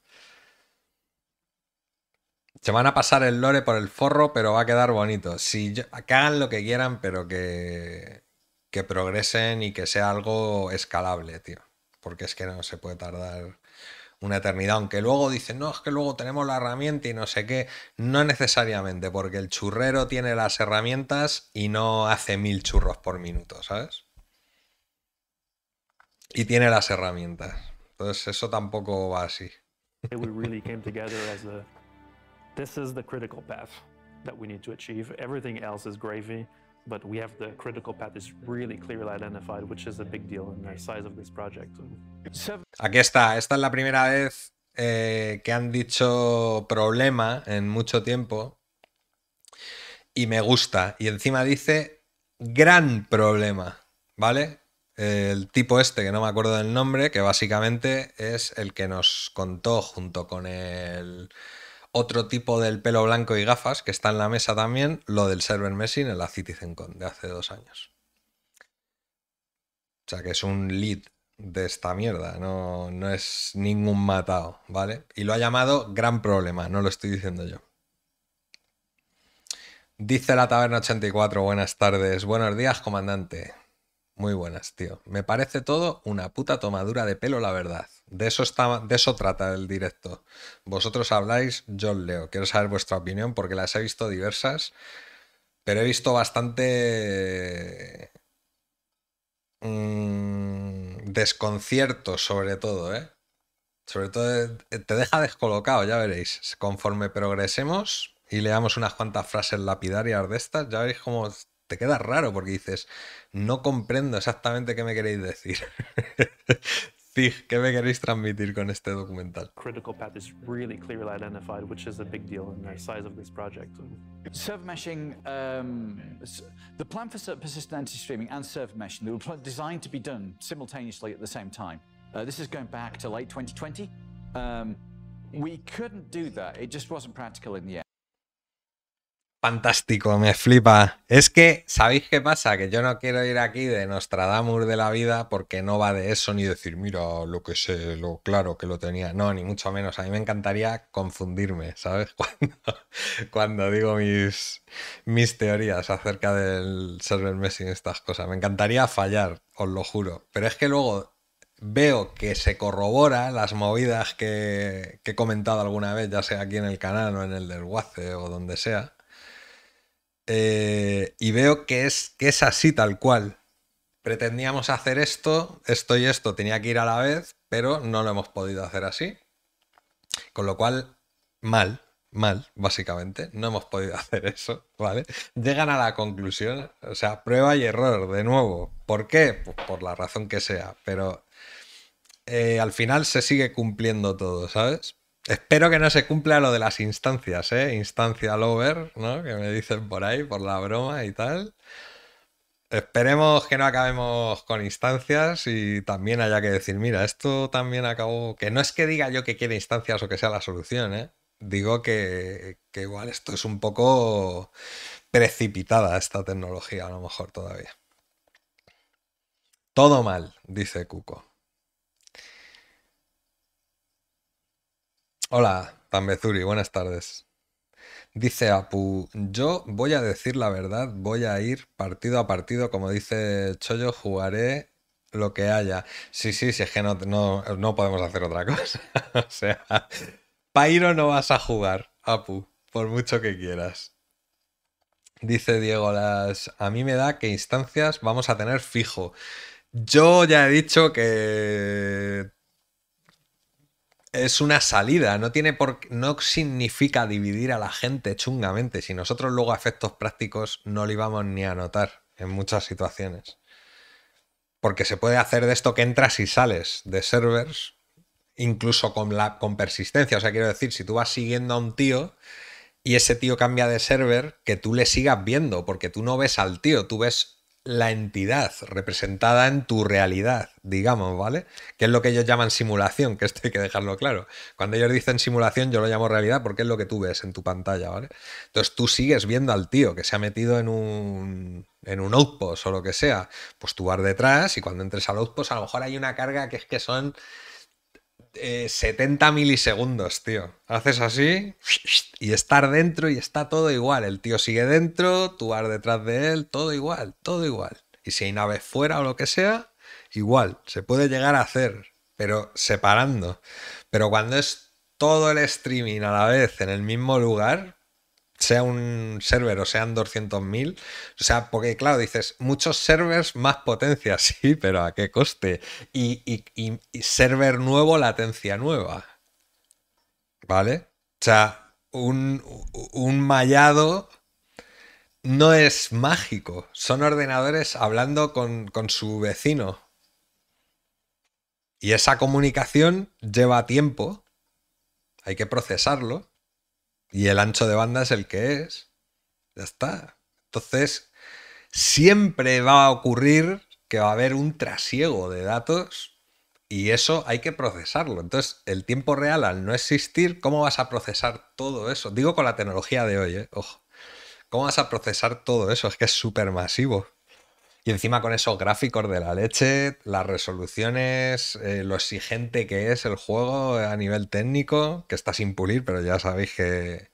Se van a pasar el lore por el forro, pero va a quedar bonito. Si hagan lo que quieran, pero que, que progresen y que sea algo escalable, tío. Porque es que no se puede tardar una eternidad, aunque luego dicen, no, es que luego tenemos la herramienta y no sé qué, no necesariamente, porque el churrero tiene las herramientas y no hace mil churros por minuto, ¿sabes? Y tiene las herramientas. Entonces eso tampoco va así. Everything else is gravy. But we have the critical path is really clearly identified, which is a big deal in the size of this project. Aquí está. Esta es la primera vez eh, que han dicho problema en mucho tiempo. Y me gusta. Y encima dice gran problema. ¿Vale? Eh, el tipo este, que no me acuerdo del nombre, que básicamente es el que nos contó junto con el otro tipo del pelo blanco y gafas que está en la mesa también, lo del server messing en la CitizenCon de hace dos años. O sea que es un lead de esta mierda, no, no es ningún matado, ¿vale? Y lo ha llamado gran problema, no lo estoy diciendo yo. Dice la taberna 84, buenas tardes, buenos días, comandante. Muy buenas, tío. Me parece todo una puta tomadura de pelo, la verdad. De eso, de eso trata el directo. Vosotros habláis, yo leo. Quiero saber vuestra opinión porque las he visto diversas, pero he visto bastante mm, desconcierto sobre todo, ¿eh? Sobre todo eh, te deja descolocado, ya veréis. Conforme progresemos y leamos unas cuantas frases lapidarias de estas, ya veréis cómo te queda raro porque dices, no comprendo exactamente qué me queréis decir. Zig, ¿qué me queréis transmitir con este documental? Critical path is really clearly identified, which is a big deal in the size of this project. Serve meshing, um, the plan for persistent anti-streaming and serve meshing, they were designed to be done simultaneously at the same time. Uh, this is going back to late 2020. Um, we couldn't do that. It just wasn't practical in the end. fantástico, me flipa. Es que, ¿sabéis qué pasa? Que yo no quiero ir aquí de Nostradamus de la vida porque no va de eso ni decir, mira, lo que sé, lo claro que lo tenía. No, ni mucho menos. A mí me encantaría confundirme, ¿sabes? Cuando, digo mis, mis teorías acerca del server meshing y estas cosas. Me encantaría fallar, os lo juro. Pero es que luego veo que se corrobora las movidas que, que he comentado alguna vez, ya sea aquí en el canal o en el del WACE o donde sea. Eh, y veo que es, que es así tal cual. Pretendíamos hacer esto, esto y esto tenía que ir a la vez, pero no lo hemos podido hacer así. Con lo cual, mal, mal, básicamente. No hemos podido hacer eso, ¿vale? Llegan a la conclusión, o sea, prueba y error, de nuevo. ¿Por qué? Pues por la razón que sea, pero eh, al final se sigue cumpliendo todo, ¿sabes? Espero que no se cumpla lo de las instancias, ¿eh? Instancia lover, ¿no? Que me dicen por ahí, por la broma y tal. Esperemos que no acabemos con instancias y también haya que decir, mira, esto también acabó. Que no es que diga yo que quiere instancias o que sea la solución, ¿eh? Digo que, que igual esto es un poco precipitada esta tecnología, a lo mejor todavía. Todo mal, dice Cuco. Hola, Tambezuri, buenas tardes. Dice Apu, yo voy a decir la verdad, voy a ir partido a partido, como dice Chollo, jugaré lo que haya. Sí, sí, si es que no, no, podemos hacer otra cosa. o sea, Pairo no vas a jugar, Apu, por mucho que quieras. Dice Diego, las... a mí me da que instancias vamos a tener fijo. Yo ya he dicho que es una salida, no tiene por no significa dividir a la gente chungamente, si nosotros luego a efectos prácticos no lo íbamos ni a notar en muchas situaciones. Porque se puede hacer de esto que entras y sales de servers incluso con la con persistencia, o sea, quiero decir, si tú vas siguiendo a un tío y ese tío cambia de server, que tú le sigas viendo, porque tú no ves al tío, tú ves la entidad representada en tu realidad, digamos, ¿vale? Que es lo que ellos llaman simulación, que esto hay que dejarlo claro. Cuando ellos dicen simulación, yo lo llamo realidad porque es lo que tú ves en tu pantalla, ¿vale? Entonces tú sigues viendo al tío que se ha metido en un, en un outpost o lo que sea, pues tú vas detrás y cuando entres al outpost a lo mejor hay una carga que es que son 70 eh, milisegundos, tío. Haces así y estar dentro y está todo igual. El tío sigue dentro, tú vas detrás de él, todo igual, todo igual. Y si hay nave fuera o lo que sea, igual, se puede llegar a hacer, pero separando. Pero cuando es todo el streaming a la vez en el mismo lugar, sea un server o sean 200.000. O sea, porque claro, dices, muchos servers más potencia, sí, pero ¿a qué coste? Y, server nuevo, latencia nueva. ¿Vale? O sea, un, un mallado no es mágico. Son ordenadores hablando con, su vecino. Y esa comunicación lleva tiempo. Hay que procesarlo. Y el ancho de banda es el que es. Ya está. Entonces, siempre va a ocurrir que va a haber un trasiego de datos y eso hay que procesarlo. Entonces, el tiempo real al no existir, ¿cómo vas a procesar todo eso? Digo con la tecnología de hoy, ¿eh? ¿Cómo vas a procesar todo eso? Es que es súper masivo. Y encima con esos gráficos de la leche, las resoluciones, eh, lo exigente que es el juego a nivel técnico, que está sin pulir, pero ya sabéis que,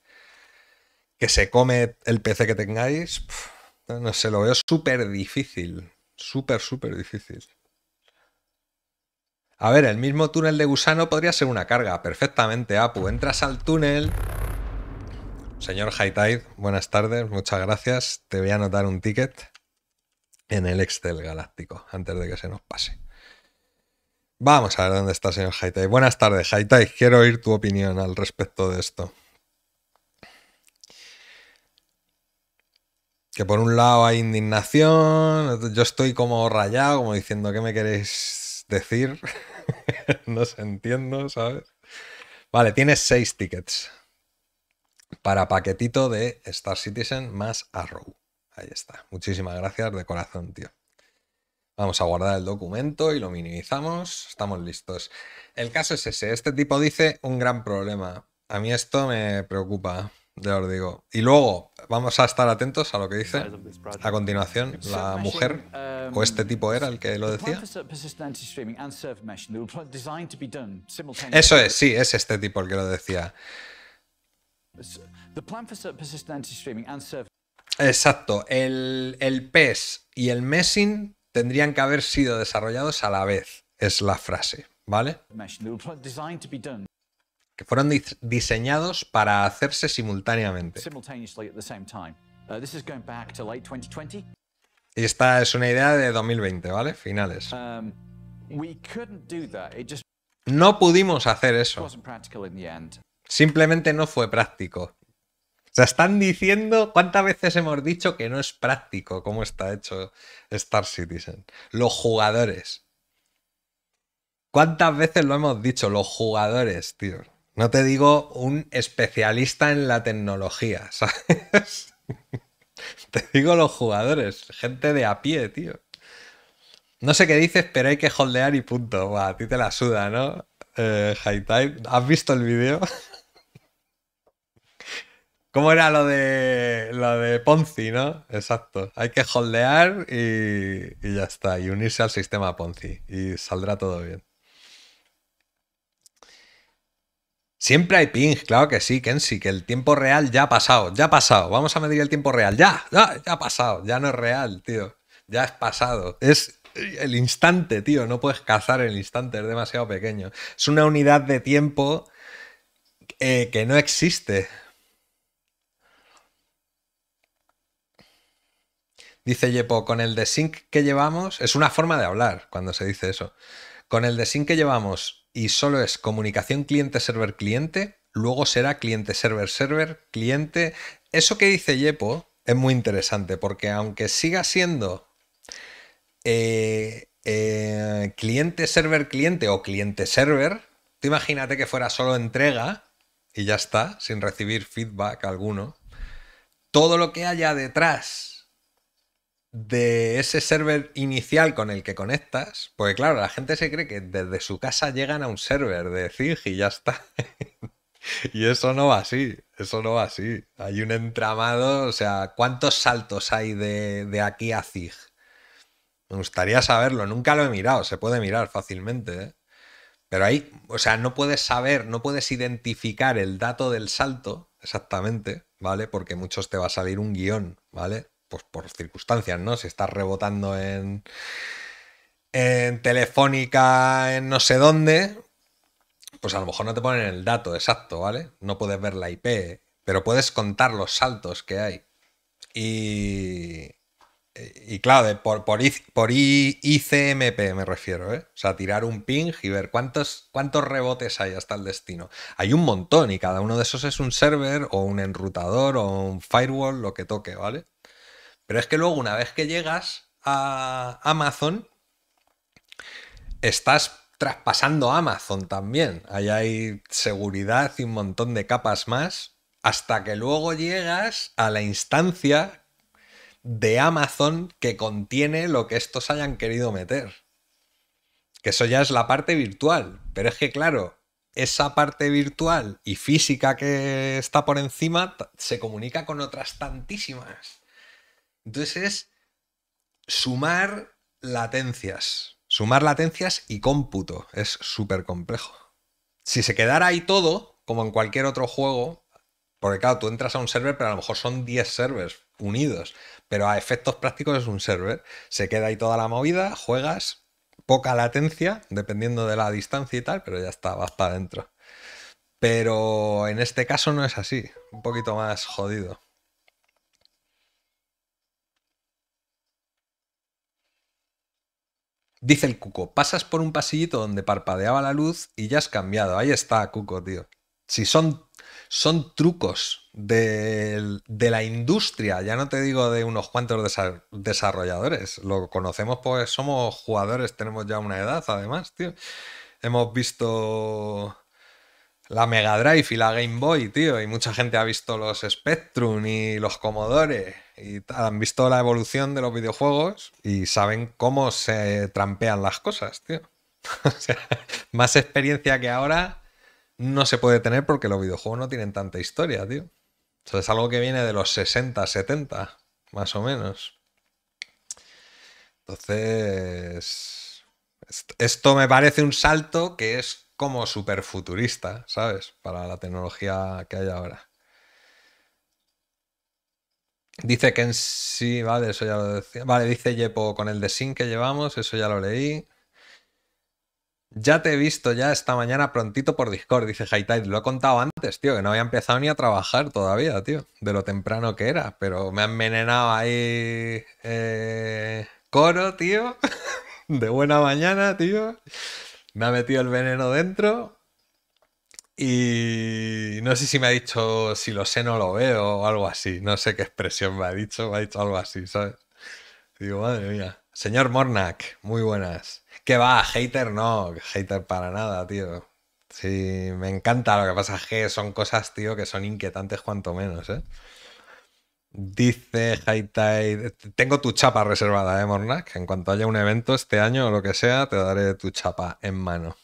que se come el PC que tengáis. no sé, lo veo súper difícil. Súper, súper difícil. A ver, el mismo túnel de gusano podría ser una carga, perfectamente, Apu. Entras al túnel. Señor Hightide, buenas tardes, muchas gracias. Te voy a anotar un ticket en el Excel galáctico antes de que se nos pase. Vamos a ver dónde está el señor Haitai. Buenas tardes, Haitai. Quiero oír tu opinión al respecto de esto. Que por un lado hay indignación, yo estoy como rayado, como diciendo, ¿qué me queréis decir? no se entiendo, ¿sabes? Vale, tienes seis tickets para paquetito de Star Citizen más Arrow. Ahí está. Muchísimas gracias de corazón, tío. Vamos a guardar el documento y lo minimizamos. Estamos listos. El caso es ese. Este tipo dice un gran problema. A mí esto me preocupa, ya lo digo. Y luego vamos a estar atentos a lo que dice a continuación la mujer, o este tipo era el que lo decía. Eso es, sí, es este tipo el que lo decía. Exacto. El, el PES y el Messing tendrían que haber sido desarrollados a la vez, es la frase, ¿vale? Que fueron diseñados para hacerse simultáneamente. Y esta es una idea de 2020, ¿vale? Finales. Um, no pudimos hacer eso. Simplemente no fue práctico. O sea, están diciendo cuántas veces hemos dicho que no es práctico cómo está hecho Star Citizen. Los jugadores. ¿Cuántas veces lo hemos dicho? Los jugadores, tío. No te digo un especialista en la tecnología, ¿sabes? te digo los jugadores, gente de a pie, tío. No sé qué dices, pero hay que holdear y punto. a ti te la suda, ¿no? Eh, high ¿Has visto el vídeo? ¿Cómo era lo de lo de Ponzi, no? Exacto. Hay que holdear y, ya está. Y unirse al sistema Ponzi. Y saldrá todo bien. Siempre hay ping, claro que sí, Kensi, que el tiempo real ya ha pasado, ya ha pasado. Vamos a medir el tiempo real, ya, ya, ya ha pasado, ya no es real, tío. Ya es pasado. Es el instante, tío, no puedes cazar el instante, es demasiado pequeño. Es una unidad de tiempo eh, que no existe. Dice Yepo, con el sync que llevamos, es una forma de hablar cuando se dice eso. Con el sync que llevamos y solo es comunicación cliente-server-cliente, luego será cliente-server-server-cliente. Eso que dice Yepo es muy interesante porque aunque siga siendo eh, eh, cliente-server-cliente o cliente-server, tú imagínate que fuera solo entrega y ya está, sin recibir feedback alguno. Todo lo que haya detrás de ese server inicial con el que conectas, porque claro, la gente se cree que desde su casa llegan a un server de ZIG y ya está. y eso no va así, eso no va así. Hay un entramado, o sea, ¿cuántos saltos hay de, de aquí a Zig? Me gustaría saberlo, nunca lo he mirado, se puede mirar fácilmente. ¿eh? Pero ahí, o sea, no puedes saber, no puedes identificar el dato del salto exactamente, ¿vale? Porque muchos te va a salir un guión, ¿vale? pues por circunstancias, ¿no? Si estás rebotando en, en Telefónica, en no sé dónde, pues a lo mejor no te ponen el dato exacto, ¿vale? No puedes ver la IP, pero puedes contar los saltos que hay. Y, y claro, por, por, ICMP me refiero, ¿eh? O sea, tirar un ping y ver cuántos, cuántos rebotes hay hasta el destino. Hay un montón y cada uno de esos es un server o un enrutador o un firewall, lo que toque, ¿vale? Pero es que luego, una vez que llegas a Amazon, estás traspasando Amazon también. Ahí hay seguridad y un montón de capas más. Hasta que luego llegas a la instancia de Amazon que contiene lo que estos hayan querido meter. Que eso ya es la parte virtual. Pero es que, claro, esa parte virtual y física que está por encima se comunica con otras tantísimas. Entonces es sumar latencias. Sumar latencias y cómputo. Es súper complejo. Si se quedara ahí todo, como en cualquier otro juego, porque claro, tú entras a un server, pero a lo mejor son 10 servers unidos. Pero a efectos prácticos es un server. Se queda ahí toda la movida, juegas, poca latencia, dependiendo de la distancia y tal, pero ya está, vas para adentro. Pero en este caso no es así, un poquito más jodido. Dice el Cuco, pasas por un pasillito donde parpadeaba la luz y ya has cambiado. Ahí está, Cuco, tío. Si son, son trucos de, de la industria, ya no te digo de unos cuantos desarrolladores. Lo conocemos porque somos jugadores, tenemos ya una edad, además, tío. Hemos visto la Mega Drive y la Game Boy, tío, y mucha gente ha visto los Spectrum y los Commodore y han visto la evolución de los videojuegos y saben cómo se trampean las cosas, tío. o sea, más experiencia que ahora no se puede tener porque los videojuegos no tienen tanta historia, tío. O sea, es algo que viene de los 60, 70, más o menos. Entonces, esto me parece un salto que es como súper futurista, ¿sabes? Para la tecnología que hay ahora. Dice que en sí, vale, eso ya lo decía. Vale, dice Yepo con el de Sin que llevamos, eso ya lo leí. Ya te he visto ya esta mañana prontito por Discord, dice Hightide. Lo he contado antes, tío, que no había empezado ni a trabajar todavía, tío, de lo temprano que era, pero me han envenenado ahí eh, coro, tío, de buena mañana, tío. Me ha metido el veneno dentro y no sé si me ha dicho, si lo sé, no lo veo o algo así. No sé qué expresión me ha dicho, me ha dicho algo así, ¿sabes? digo, madre mía. Señor Mornak, muy buenas. ¿Qué va? ¿Hater? No, hater para nada, tío. Sí, me encanta. Lo que pasa que son cosas, tío, que son inquietantes cuanto menos, ¿eh? Dice Tide tengo tu chapa reservada, ¿eh, Mornak? En cuanto haya un evento este año o lo que sea, te daré tu chapa en mano.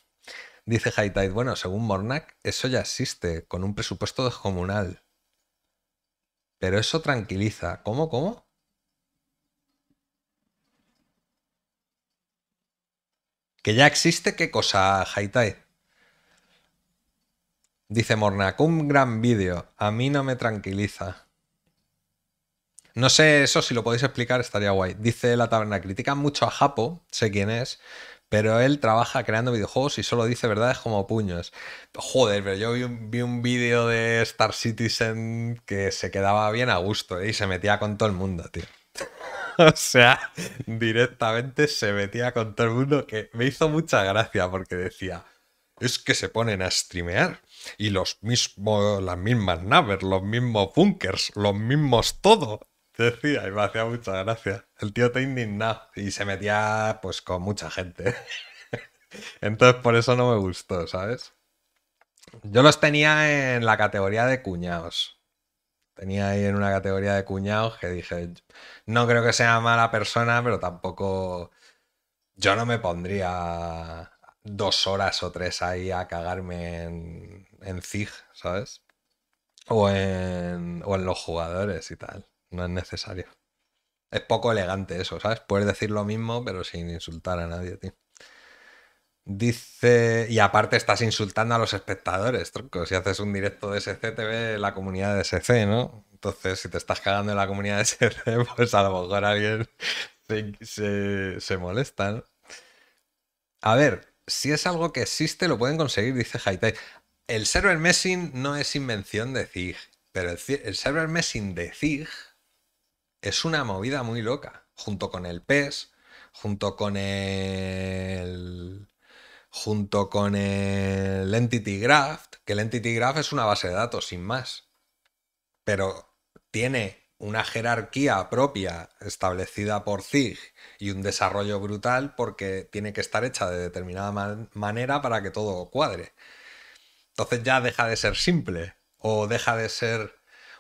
Dice Hightide, bueno, según Mornac, eso ya existe, con un presupuesto descomunal. Pero eso tranquiliza. ¿Cómo, cómo? ¿Que ya existe qué cosa, Hightide. Dice Mornac, un gran vídeo. A mí no me tranquiliza. No sé eso, si lo podéis explicar estaría guay. Dice la taberna, critican mucho a Japo, sé quién es, pero él trabaja creando videojuegos y solo dice verdades como puños. Joder, pero yo vi un, vídeo de Star Citizen que se quedaba bien a gusto eh, y se metía con todo el mundo, tío. o sea, directamente se metía con todo el mundo que me hizo mucha gracia porque decía, es que se ponen a streamear y los mismos, las mismas naves, los mismos bunkers, los mismos todo decía, y me hacía mucha gracia. El tío te indignaba. y se metía pues con mucha gente. Entonces por eso no me gustó, ¿sabes? Yo los tenía en la categoría de cuñados. Tenía ahí en una categoría de cuñados que dije, no creo que sea mala persona, pero tampoco... Yo no me pondría dos horas o tres ahí a cagarme en, en ¿sabes? O o en los jugadores y tal no es necesario. Es poco elegante eso, ¿sabes? Puedes decir lo mismo, pero sin insultar a nadie, tío. Dice. Y aparte estás insultando a los espectadores, tronco. Si haces un directo de SC, te ve la comunidad de SC, ¿no? Entonces, si te estás cagando en la comunidad de SC, pues a lo mejor alguien se, se, molesta, ¿no? A ver, si es algo que existe, lo pueden conseguir, dice Haitai. El server messing no es invención de Zig, pero el, server messing de Zig es una movida muy loca. Junto con el PES, junto con el. junto con el Entity Graph, que el Entity Graph es una base de datos, sin más. Pero tiene una jerarquía propia establecida por Zig y un desarrollo brutal porque tiene que estar hecha de determinada manera para que todo cuadre. Entonces ya deja de ser simple o deja de ser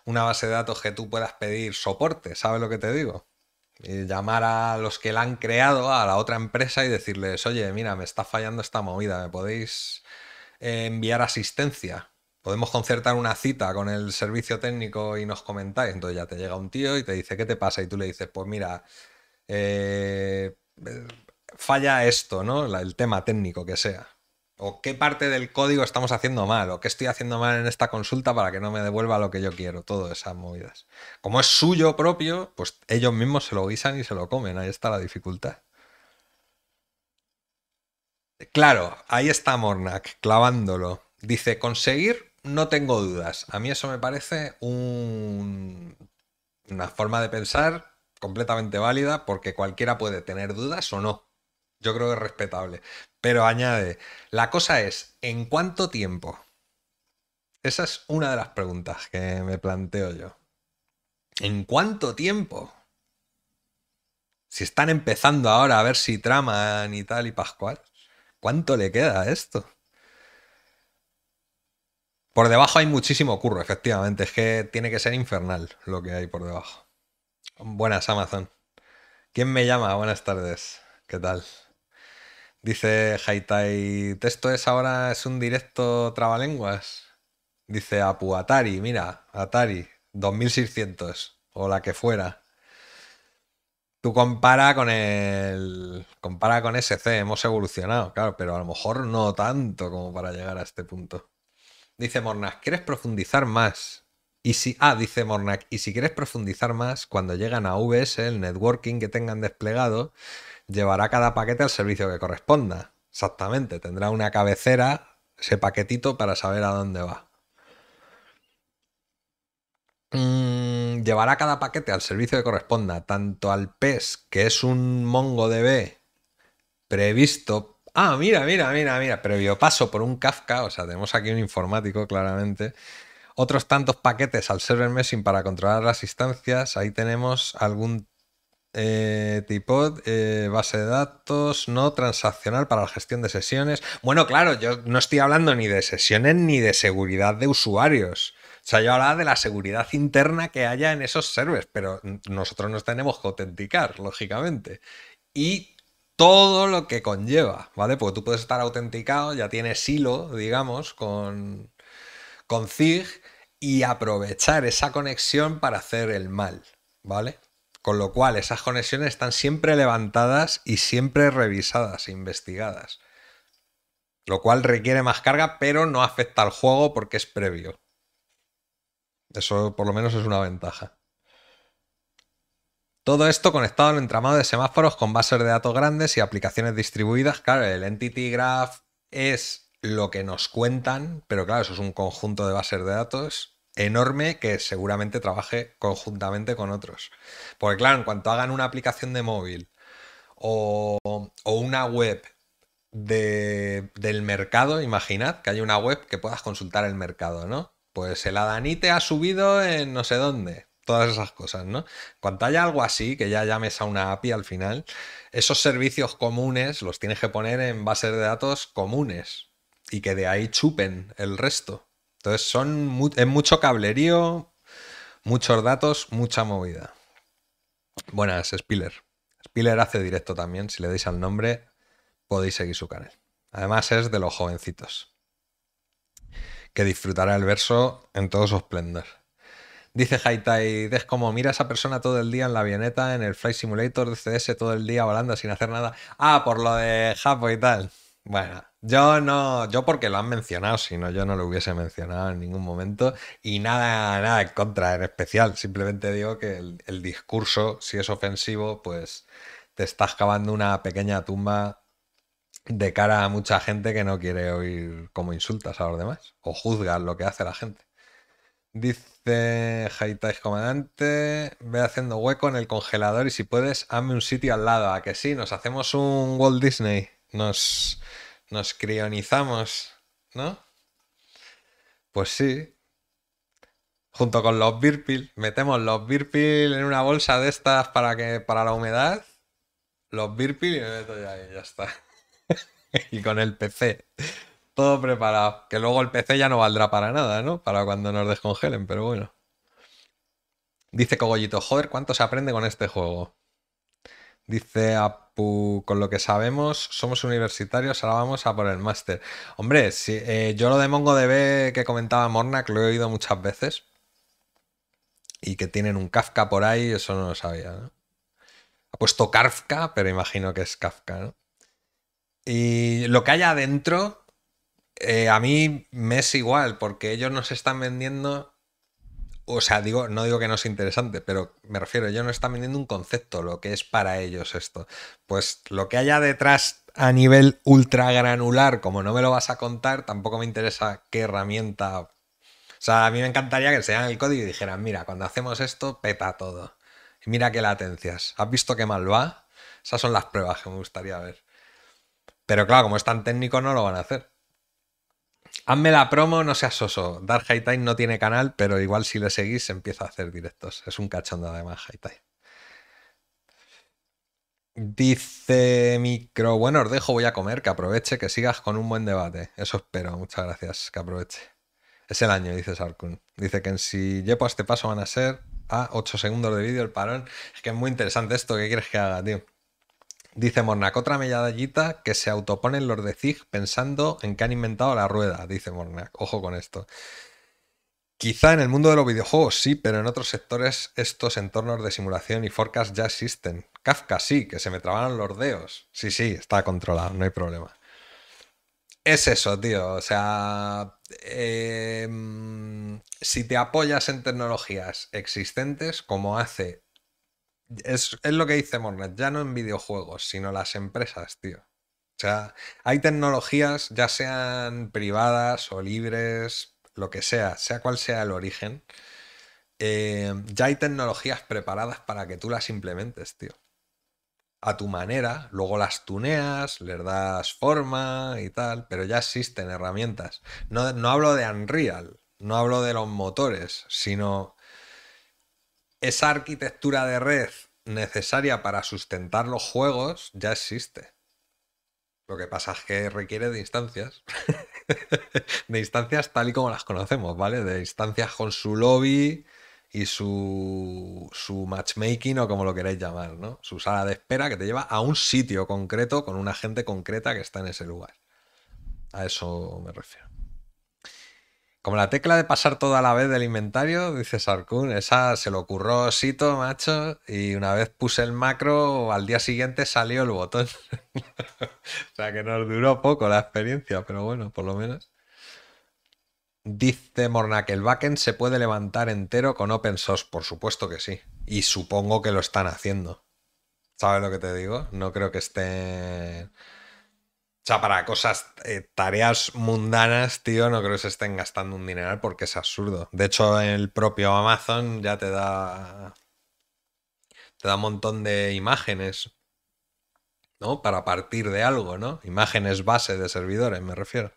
una base de datos que tú puedas pedir soporte, ¿sabes lo que te digo? Y llamar a los que la han creado, a la otra empresa y decirles, oye, mira, me está fallando esta movida, ¿me podéis eh, enviar asistencia? Podemos concertar una cita con el servicio técnico y nos comentáis. Entonces ya te llega un tío y te dice, ¿qué te pasa? Y tú le dices, pues mira, eh, eh, falla esto, ¿no? El tema técnico que sea o qué parte del código estamos haciendo mal, o qué estoy haciendo mal en esta consulta para que no me devuelva lo que yo quiero, todas esas movidas. Como es suyo propio, pues ellos mismos se lo guisan y se lo comen, ahí está la dificultad. Claro, ahí está Mornak, clavándolo. Dice, conseguir, no tengo dudas. A mí eso me parece un... una forma de pensar completamente válida porque cualquiera puede tener dudas o no. Yo creo que es respetable. Pero añade, la cosa es, ¿en cuánto tiempo? Esa es una de las preguntas que me planteo yo. ¿En cuánto tiempo? Si están empezando ahora a ver si traman y tal y Pascual, ¿cuánto le queda a esto? Por debajo hay muchísimo curro, efectivamente. Es que tiene que ser infernal lo que hay por debajo. Buenas, Amazon. ¿Quién me llama? Buenas tardes. ¿Qué tal? Dice Haitai, ¿esto es ahora es un directo trabalenguas? Dice Apu, Atari, mira, Atari, 2600 o la que fuera. Tú compara con el. Compara con SC, hemos evolucionado, claro, pero a lo mejor no tanto como para llegar a este punto. Dice Mornac, ¿quieres profundizar más? Y si, ah, dice Mornac y si quieres profundizar más, cuando llegan a VS, el networking que tengan desplegado, llevará cada paquete al servicio que corresponda. Exactamente, tendrá una cabecera, ese paquetito para saber a dónde va. Mm, llevará cada paquete al servicio que corresponda, tanto al PES, que es un MongoDB previsto. Ah, mira, mira, mira, mira, previo paso por un Kafka, o sea, tenemos aquí un informático claramente, otros tantos paquetes al server messing para controlar las instancias. Ahí tenemos algún eh, eh, base de datos no transaccional para la gestión de sesiones. Bueno, claro, yo no estoy hablando ni de sesiones ni de seguridad de usuarios. O sea, yo hablaba de la seguridad interna que haya en esos servers, pero nosotros nos tenemos que autenticar, lógicamente. Y todo lo que conlleva, ¿vale? Porque tú puedes estar autenticado, ya tienes hilo, digamos, con, con CIG y aprovechar esa conexión para hacer el mal, ¿vale? Con lo cual, esas conexiones están siempre levantadas y siempre revisadas e investigadas. Lo cual requiere más carga, pero no afecta al juego porque es previo. Eso por lo menos es una ventaja. Todo esto conectado al entramado de semáforos con bases de datos grandes y aplicaciones distribuidas. Claro, el Entity Graph es lo que nos cuentan, pero claro, eso es un conjunto de bases de datos enorme que seguramente trabaje conjuntamente con otros. Porque claro, en cuanto hagan una aplicación de móvil o, una web del mercado, imaginad que hay una web que puedas consultar el mercado, ¿no? Pues el Adanite ha subido en no sé dónde, todas esas cosas, ¿no? Cuando haya algo así, que ya llames a una API al final, esos servicios comunes los tienes que poner en bases de datos comunes y que de ahí chupen el resto. Entonces son es mucho cablerío, muchos datos, mucha movida. Buenas, Spiller. Spiller hace directo también, si le dais al nombre podéis seguir su canal. Además es de los jovencitos. Que disfrutará el verso en todo su esplendor. Dice Haitai, es como mira a esa persona todo el día en la avioneta, en el Flight Simulator de CS todo el día volando sin hacer nada. Ah, por lo de Japo y tal. Bueno, yo no, yo porque lo han mencionado, si no, yo no lo hubiese mencionado en ningún momento. Y nada, nada en contra en especial. Simplemente digo que el, discurso, si es ofensivo, pues te estás cavando una pequeña tumba de cara a mucha gente que no quiere oír como insultas a los demás o juzgas lo que hace la gente. Dice Haitais Comandante, ve haciendo hueco en el congelador y si puedes, hazme un sitio al lado. A que sí, nos hacemos un Walt Disney. Nos, nos crionizamos, ¿no? Pues sí. Junto con los birpil, metemos los birpil en una bolsa de estas para que para la humedad, los birpil y me meto ya ya está. y con el PC todo preparado, que luego el PC ya no valdrá para nada, ¿no? Para cuando nos descongelen, pero bueno. Dice Cogollito, joder, ¿cuánto se aprende con este juego? Dice a con lo que sabemos, somos universitarios, ahora vamos a por el máster. Hombre, eh, yo lo de MongoDB que comentaba Mornak lo he oído muchas veces. Y que tienen un Kafka por ahí, eso no lo sabía. Ha puesto Kafka, pero imagino que es Kafka. Y lo que hay adentro, eh, a mí me es igual, porque ellos nos están vendiendo o sea, digo, no digo que no sea interesante, pero me refiero, ellos no están vendiendo un concepto, lo que es para ellos esto. Pues lo que haya detrás a nivel ultra granular, como no me lo vas a contar, tampoco me interesa qué herramienta. O sea, a mí me encantaría que sean el código y dijeran, mira, cuando hacemos esto, peta todo. Y mira qué latencias. ¿Has visto qué mal va? Esas son las pruebas que me gustaría ver. Pero claro, como es tan técnico, no lo van a hacer. Hazme la promo, no seas soso. Dark High Time no tiene canal, pero igual si le seguís empieza a hacer directos. Es un cachondo además, High Time. Dice Micro, bueno, os dejo, voy a comer, que aproveche, que sigas con un buen debate. Eso espero, muchas gracias, que aproveche. Es el año, dice Sarkun. Dice que en si llevo a este paso van a ser a 8 segundos de vídeo el parón. Es que es muy interesante esto, ¿qué quieres que haga, tío? Dice Mornac, otra melladallita que se autoponen los de Zig pensando en que han inventado la rueda, dice Mornac. Ojo con esto. Quizá en el mundo de los videojuegos sí, pero en otros sectores estos entornos de simulación y forecast ya existen. Kafka sí, que se me trabaron los dedos. Sí, sí, está controlado, no hay problema. Es eso, tío. O sea, em, si te apoyas en tecnologías existentes, como hace es, lo que dice Mornet, ya no en videojuegos, sino las empresas, tío. O sea, hay tecnologías, ya sean privadas o libres, lo que sea, sea cual sea el origen, eh, ya hay tecnologías preparadas para que tú las implementes, tío. A tu manera, luego las tuneas, les das forma y tal, pero ya existen herramientas. No, no hablo de Unreal, no hablo de los motores, sino esa arquitectura de red necesaria para sustentar los juegos ya existe. Lo que pasa es que requiere de instancias. de instancias tal y como las conocemos, ¿vale? De instancias con su lobby y su, matchmaking o como lo queréis llamar, ¿no? Su sala de espera que te lleva a un sitio concreto con una gente concreta que está en ese lugar. A eso me refiero. Como la tecla de pasar toda la vez del inventario, dice Sarkun, esa se lo ocurrió Sito, macho, y una vez puse el macro, al día siguiente salió el botón. o sea que nos duró poco la experiencia, pero bueno, por lo menos. Dice Morna que el backend se puede levantar entero con open source, por supuesto que sí. Y supongo que lo están haciendo. ¿Sabes lo que te digo? No creo que estén o sea, para cosas, eh, tareas mundanas, tío, no creo que se estén gastando un dineral porque es absurdo. De hecho, el propio Amazon ya te da. Te da un montón de imágenes, ¿no? Para partir de algo, ¿no? Imágenes base de servidores, me refiero.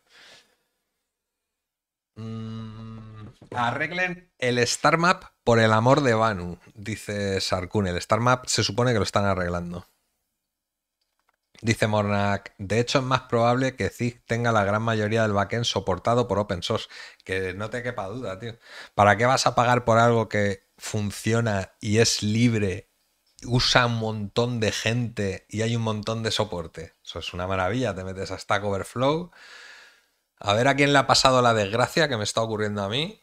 Mm, arreglen el Star Map por el amor de Banu, dice Sarkun. El Star Map se supone que lo están arreglando. Dice Mornac, de hecho es más probable que Zig tenga la gran mayoría del backend soportado por open source, que no te quepa duda, tío. ¿Para qué vas a pagar por algo que funciona y es libre, usa un montón de gente y hay un montón de soporte? Eso es una maravilla, te metes a Stack Overflow. A ver a quién le ha pasado la desgracia que me está ocurriendo a mí.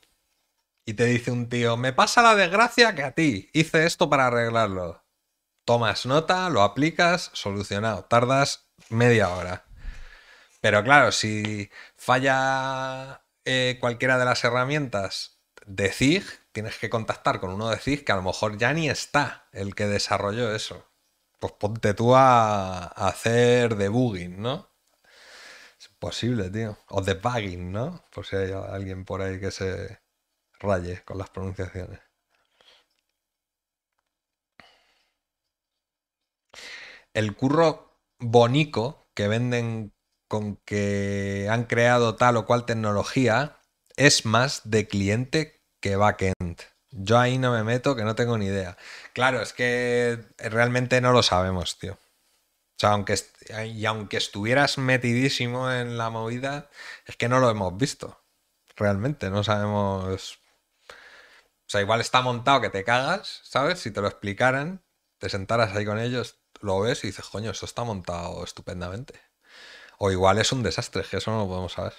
Y te dice un tío, me pasa la desgracia que a ti. Hice esto para arreglarlo tomas nota, lo aplicas, solucionado. Tardas media hora. Pero claro, si falla eh, cualquiera de las herramientas de ZIG, tienes que contactar con uno de ZIG que a lo mejor ya ni está el que desarrolló eso. Pues ponte tú a, hacer debugging, ¿no? Es posible, tío. O debugging, ¿no? Por si hay alguien por ahí que se raye con las pronunciaciones. el curro bonico que venden con que han creado tal o cual tecnología es más de cliente que backend. Yo ahí no me meto, que no tengo ni idea. Claro, es que realmente no lo sabemos, tío. O sea, aunque, y aunque estuvieras metidísimo en la movida, es que no lo hemos visto. Realmente, no sabemos. O sea, igual está montado que te cagas, ¿sabes? Si te lo explicaran, te sentaras ahí con ellos, lo ves y dices, coño, esto está montado estupendamente. O igual es un desastre, que eso no lo podemos saber.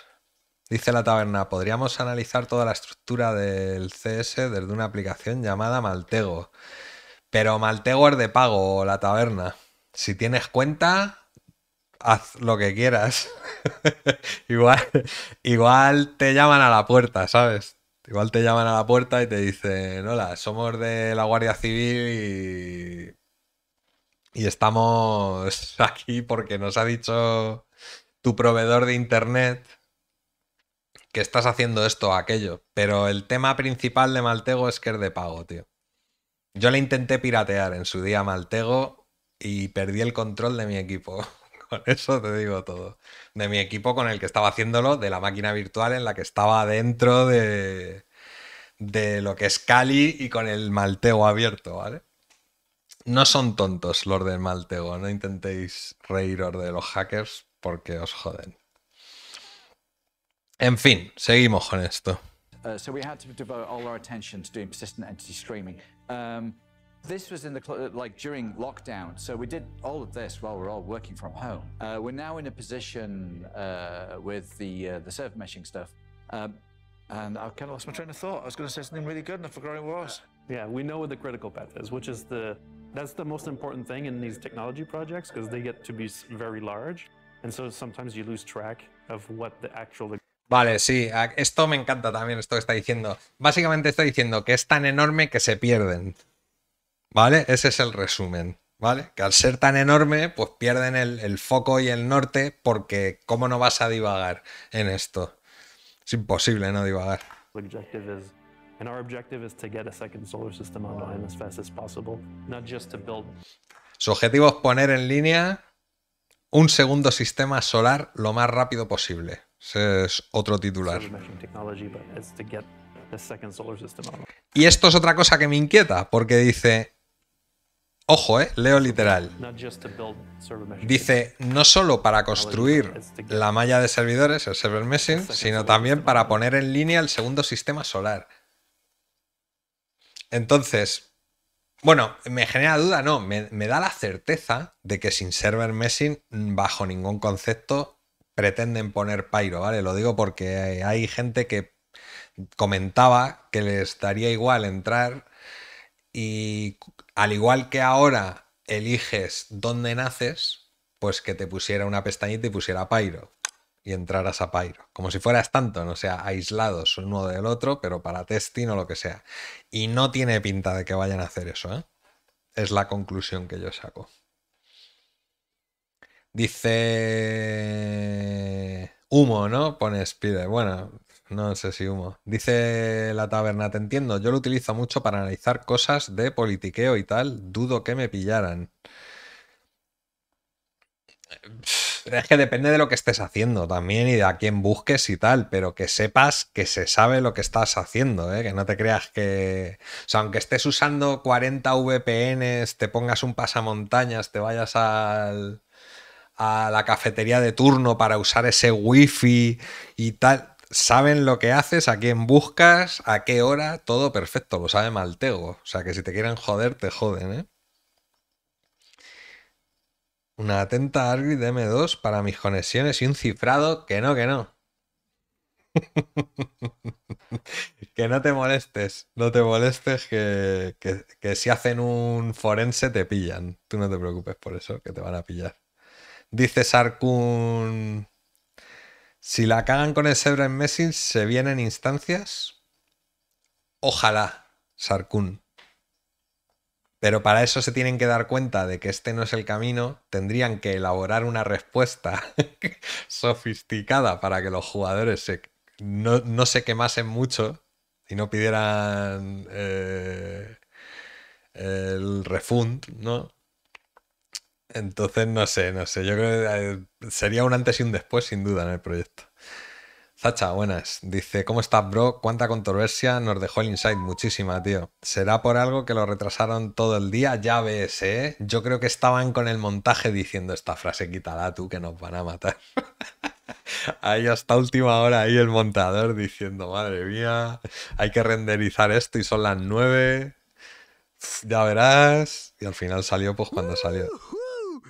Dice la taberna, podríamos analizar toda la estructura del CS desde una aplicación llamada Maltego. Pero Maltego es de pago, la taberna. Si tienes cuenta, haz lo que quieras. igual, igual te llaman a la puerta, ¿sabes? Igual te llaman a la puerta y te dicen, hola, somos de la Guardia Civil y... Y estamos aquí porque nos ha dicho tu proveedor de internet que estás haciendo esto o aquello. Pero el tema principal de Maltego es que es de pago, tío. Yo le intenté piratear en su día a Maltego y perdí el control de mi equipo. Con eso te digo todo. De mi equipo con el que estaba haciéndolo, de la máquina virtual en la que estaba dentro de, lo que es Cali y con el Maltego abierto, ¿vale? No son tontos los de Maltego, no intentéis reíros de los hackers porque os joden. En fin, seguimos con esto. Uh, so we had to devote all our attention to doing persistent entity streaming. Um, this was in the uh, like during lockdown, so we did all of this while we are all working from home. Uh, we're now in a position uh, with the uh, the server meshing stuff, um, and I've kind of lost my train of thought. I was going to say something really good, and I forgot what it was. Yeah, we know what the critical path is, which is the that's the most important thing in these technology projects because they get to be very large, and so sometimes you lose track of what the actual e-, Vale, sí, esto me encanta también, esto que está diciendo. Básicamente está diciendo que es tan enorme que se pierden. ¿Vale? Ese es el resumen. ¿Vale? Que al ser tan enorme, pues pierden el, el foco y el norte porque ¿cómo no vas a divagar en esto? Es imposible no divagar. Su objetivo es poner en línea un segundo sistema solar lo más rápido posible. Ese es otro titular. Y esto es otra cosa que me inquieta, porque dice, Ojo, eh, leo literal. Dice, no solo para construir la malla de servidores, el server meshing, sino también para poner en línea el segundo sistema solar. Entonces, bueno, me genera duda, no, me, da la certeza de que sin server messing, mm, bajo ningún concepto, pretenden poner Pyro, ¿vale? Lo digo porque hay, gente que comentaba que les daría igual entrar y al igual que ahora eliges dónde naces, pues que te pusiera una pestañita y pusiera Pyro y entrar a Pyro. Como si fueras tanto. o sea, aislados uno del otro, pero para testing o lo que sea. Y no tiene pinta de que vayan a hacer eso, ¿eh? Es la conclusión que yo saco. Dice. Humo, ¿no? Pone Spider. Bueno, no sé si humo. Dice la taberna, te entiendo, yo lo utilizo mucho para analizar cosas de politiqueo y tal, dudo que me pillaran es que depende de lo que estés haciendo también y de a quién busques y tal, pero que sepas que se sabe lo que estás haciendo, ¿eh? que no te creas que. O sea, aunque estés usando 40 VPNs, te pongas un pasamontañas, te vayas al a la cafetería de turno para usar ese wifi y tal, saben lo que haces, a quién buscas, a qué hora, todo perfecto, lo sabe Maltego. O sea que si te quieren joder, te joden, ¿eh? Una atenta Argrid M2 para mis conexiones y un cifrado que no, que no. que no te molestes, no te molestes que, si hacen un forense te pillan. Tú no te preocupes por eso, que te van a pillar. Dice Sarkun, si la cagan con el Zebra en Messi, ¿se vienen instancias? Ojalá, Sarkun. Pero para eso se tienen que dar cuenta de que este no es el camino, tendrían que elaborar una respuesta sofisticada para que los jugadores no, se quemasen mucho y no pidieran eh, el refund, ¿no? Entonces, no sé, no sé, yo creo que eh, sería un antes y un después sin duda en el proyecto. Zacha, buenas. Dice, ¿cómo estás, bro? ¿Cuánta controversia nos dejó el inside Muchísima, tío. ¿Será por algo que lo retrasaron todo el día? Ya ves, ¿eh? Yo creo que estaban con el montaje diciendo esta frase, quítala tú, que nos van a matar. ahí hasta última hora, ahí el montador diciendo, madre mía, hay que renderizar esto y son las nueve. Ya verás. Y al final salió pues cuando salió.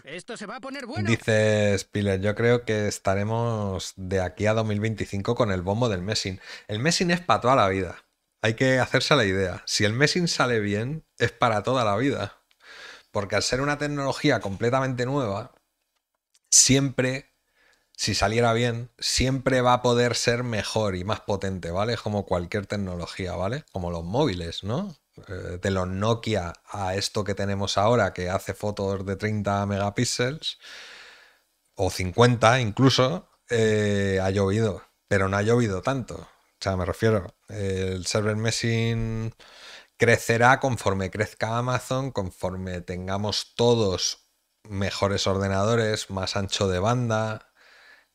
Esto se va a poner bueno. Dice Spiller, yo creo que estaremos de aquí a 2025 con el bombo del Messing. El Messing es para toda la vida. Hay que hacerse la idea. Si el Messing sale bien, es para toda la vida. Porque al ser una tecnología completamente nueva, siempre, si saliera bien, siempre va a poder ser mejor y más potente, ¿vale? Como cualquier tecnología, ¿vale? Como los móviles, ¿no? Eh, de los Nokia a esto que tenemos ahora, que hace fotos de 30 megapíxeles, o 50 incluso, eh, ha llovido, pero no ha llovido tanto. O sea, me refiero, el server mesing crecerá conforme crezca Amazon, conforme tengamos todos mejores ordenadores, más ancho de banda,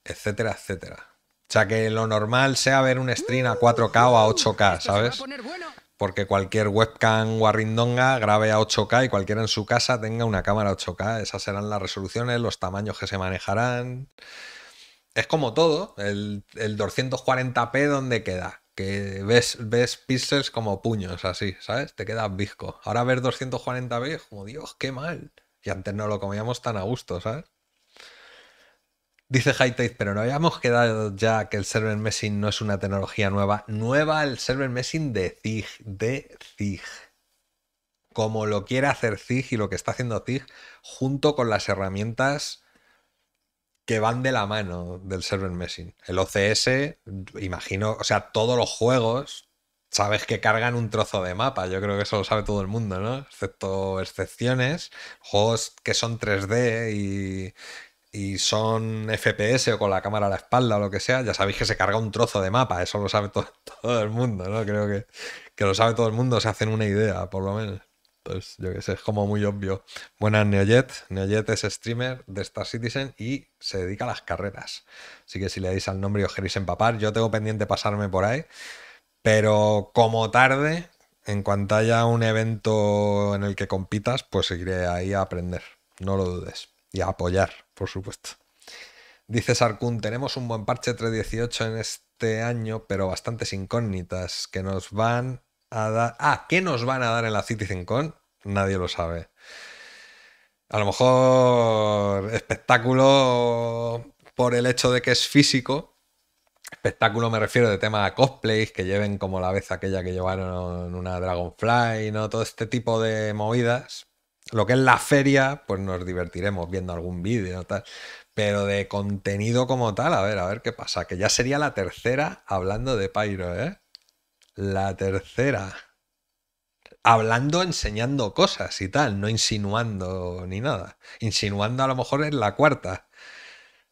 etcétera, etcétera. O sea, que lo normal sea ver un stream a 4K o a 8K, ¿sabes? porque cualquier webcam guarrindonga grabe a 8K y cualquiera en su casa tenga una cámara 8K. Esas serán las resoluciones, los tamaños que se manejarán. Es como todo, el, 240p donde queda. Que ves, ves píxeles como puños, así, ¿sabes? Te queda visco. Ahora ver 240p es como, Dios, qué mal. Y antes no lo comíamos tan a gusto, ¿sabes? Dice HighTech, pero no habíamos quedado ya que el server meshing no es una tecnología nueva. Nueva el server meshing de Zig, de Zig. Como lo quiere hacer Zig y lo que está haciendo Zig, junto con las herramientas que van de la mano del server meshing. El OCS, imagino, o sea, todos los juegos, sabes que cargan un trozo de mapa. Yo creo que eso lo sabe todo el mundo, ¿no? Excepto excepciones, juegos que son 3D y, y son FPS o con la cámara a la espalda o lo que sea, ya sabéis que se carga un trozo de mapa, eso lo sabe todo, el mundo, ¿no? Creo que, que lo sabe todo el mundo, se hacen una idea, por lo menos. Entonces, pues, yo qué sé, es como muy obvio. Buenas, Neojet. Neojet es streamer de Star Citizen y se dedica a las carreras. Así que si le dais al nombre y os queréis empapar, yo tengo pendiente pasarme por ahí. Pero como tarde, en cuanto haya un evento en el que compitas, pues seguiré ahí a aprender. No lo dudes y apoyar, por supuesto. Dice Sarkun, tenemos un buen parche 318 en este año, pero bastantes incógnitas que nos van a dar... Ah, ¿qué nos van a dar en la Con, Nadie lo sabe. A lo mejor espectáculo por el hecho de que es físico. Espectáculo me refiero de tema a cosplays que lleven como la vez aquella que llevaron una Dragonfly, ¿no? Todo este tipo de movidas lo que es la feria, pues nos divertiremos viendo algún vídeo, tal. Pero de contenido como tal, a ver, a ver qué pasa. Que ya sería la tercera hablando de Pyro, ¿eh? La tercera. Hablando, enseñando cosas y tal, no insinuando ni nada. Insinuando a lo mejor es la cuarta.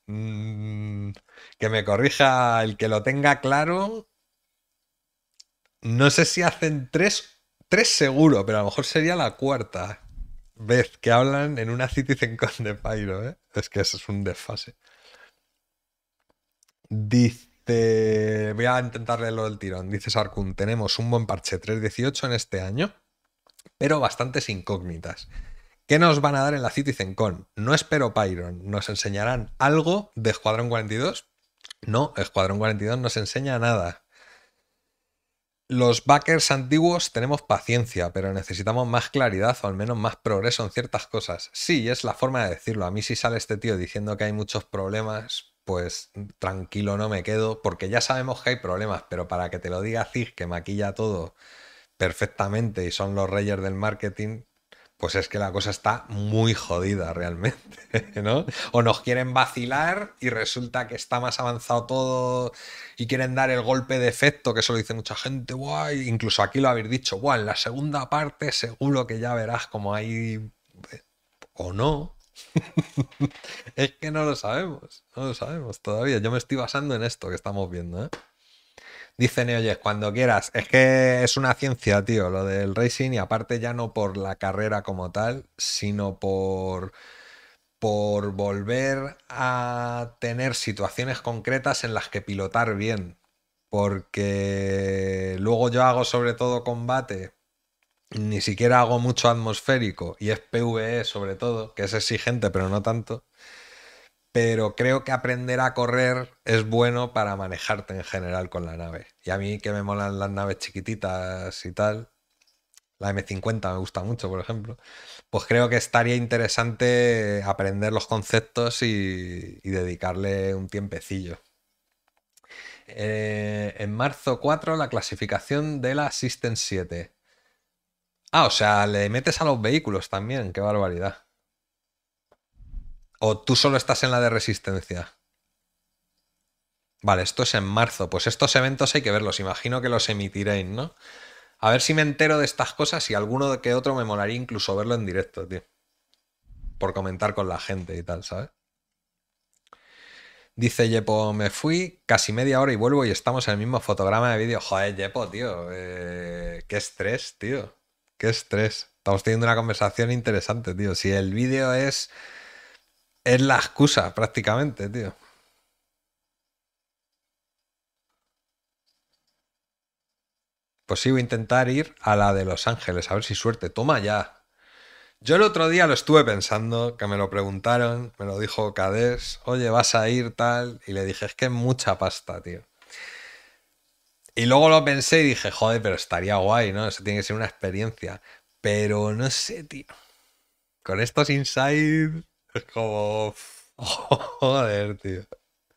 Mm, que me corrija el que lo tenga claro. No sé si hacen tres, tres seguro, pero a lo mejor sería la cuarta vez que hablan en una Citizen Con de Pyro, ¿eh? Es que eso es un desfase. Dice. Voy a intentar leerlo del tirón. Dice Sarkun: Tenemos un buen parche 3.18 en este año, pero bastantes incógnitas. ¿Qué nos van a dar en la CitizenCon? No espero Pyron. ¿Nos enseñarán algo de Escuadrón 42? No, Escuadrón 42 se enseña nada. Los backers antiguos tenemos paciencia, pero necesitamos más claridad o al menos más progreso en ciertas cosas. Sí, es la forma de decirlo. A mí si sale este tío diciendo que hay muchos problemas, pues tranquilo no me quedo, porque ya sabemos que hay problemas, pero para que te lo diga Zig, que maquilla todo perfectamente y son los reyes del marketing, pues es que la cosa está muy jodida realmente, ¿no? O nos quieren vacilar y resulta que está más avanzado todo y quieren dar el golpe de efecto, que eso lo dice mucha gente, guay, incluso aquí lo habéis dicho, guay, en la segunda parte seguro que ya verás como hay... Eh, o no. es que no lo sabemos, no lo sabemos todavía. Yo me estoy basando en esto que estamos viendo, ¿eh? Dice Neoyes, eh, cuando quieras. Es que es una ciencia, tío, lo del racing y aparte ya no por la carrera como tal, sino por por volver a tener situaciones concretas en las que pilotar bien. Porque luego yo hago sobre todo combate, ni siquiera hago mucho atmosférico y es PvE sobre todo, que es exigente pero no tanto pero creo que aprender a correr es bueno para manejarte en general con la nave. Y a mí que me molan las naves chiquititas y tal, la M50 me gusta mucho, por ejemplo, pues creo que estaría interesante aprender los conceptos y, dedicarle un tiempecillo. Eh, en marzo 4, la clasificación de la System 7. Ah, o sea, le metes a los vehículos también, qué barbaridad. ¿O tú solo estás en la de resistencia? Vale, esto es en marzo. Pues estos eventos hay que verlos. Imagino que los emitiréis, ¿no? A ver si me entero de estas cosas y alguno que otro me molaría incluso verlo en directo, tío. Por comentar con la gente y tal, ¿sabes? Dice Yepo, me fui casi media hora y vuelvo y estamos en el mismo fotograma de vídeo. Joder, Yepo, tío. Eh, qué estrés, tío. Qué estrés. Estamos teniendo una conversación interesante, tío. Si el vídeo es es la excusa prácticamente, tío. Pues sí, voy a intentar ir a la de Los Ángeles, a ver si suerte. Toma ya. Yo el otro día lo estuve pensando, que me lo preguntaron, me lo dijo Cadés, oye, vas a ir tal, y le dije, es que es mucha pasta, tío. Y luego lo pensé y dije, joder, pero estaría guay, ¿no? Eso tiene que ser una experiencia. Pero no sé, tío. Con estos insights es como. Joder, tío.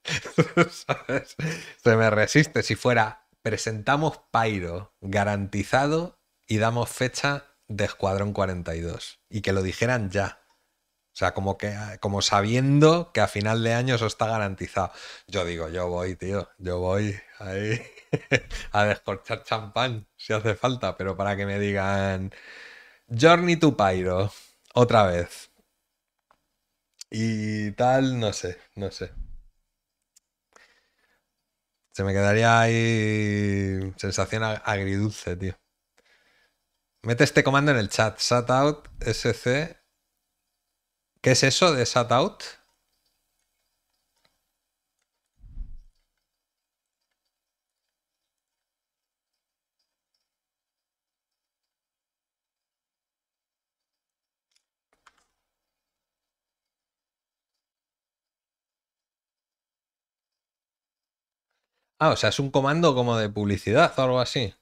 ¿Sabes? Se me resiste. Si fuera, presentamos Pyro garantizado y damos fecha de Escuadrón 42. Y que lo dijeran ya. O sea, como, que, como sabiendo que a final de año eso está garantizado. Yo digo, yo voy, tío. Yo voy ahí a descorchar champán si hace falta. Pero para que me digan Journey to Pyro otra vez y tal, no sé, no sé. Se me quedaría ahí sensación agridulce, tío. Mete este comando en el chat, Satout sc. ¿Qué es eso de Satout? Ah, o sea, es un comando como de publicidad o algo así.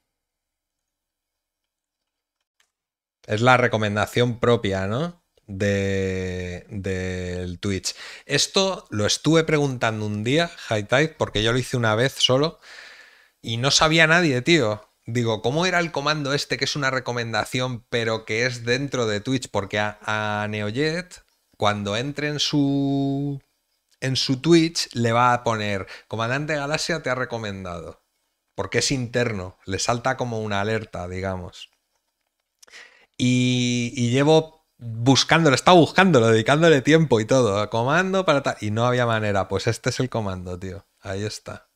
Es la recomendación propia, ¿no? del de, Twitch. Esto lo estuve preguntando un día, High Tide, porque yo lo hice una vez solo y no sabía nadie, tío. Digo, ¿cómo era el comando este que es una recomendación pero que es dentro de Twitch? Porque a, a Neojet, cuando entre en su en su Twitch le va a poner, Comandante Galaxia te ha recomendado, porque es interno, le salta como una alerta, digamos. Y, llevo buscándolo, estaba buscándolo, dedicándole tiempo y todo, comando para tal, y no había manera, pues este es el comando, tío, ahí está.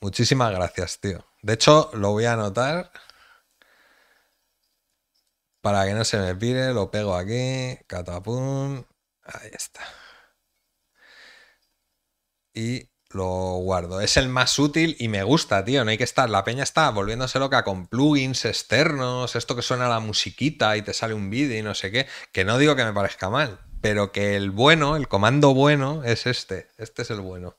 Muchísimas gracias, tío. De hecho, lo voy a anotar para que no se me pire, lo pego aquí, catapum, ahí está y lo guardo. Es el más útil y me gusta, tío. No hay que estar. La peña está volviéndose loca con plugins externos, esto que suena la musiquita y te sale un vídeo y no sé qué. Que no digo que me parezca mal, pero que el bueno, el comando bueno es este. Este es el bueno.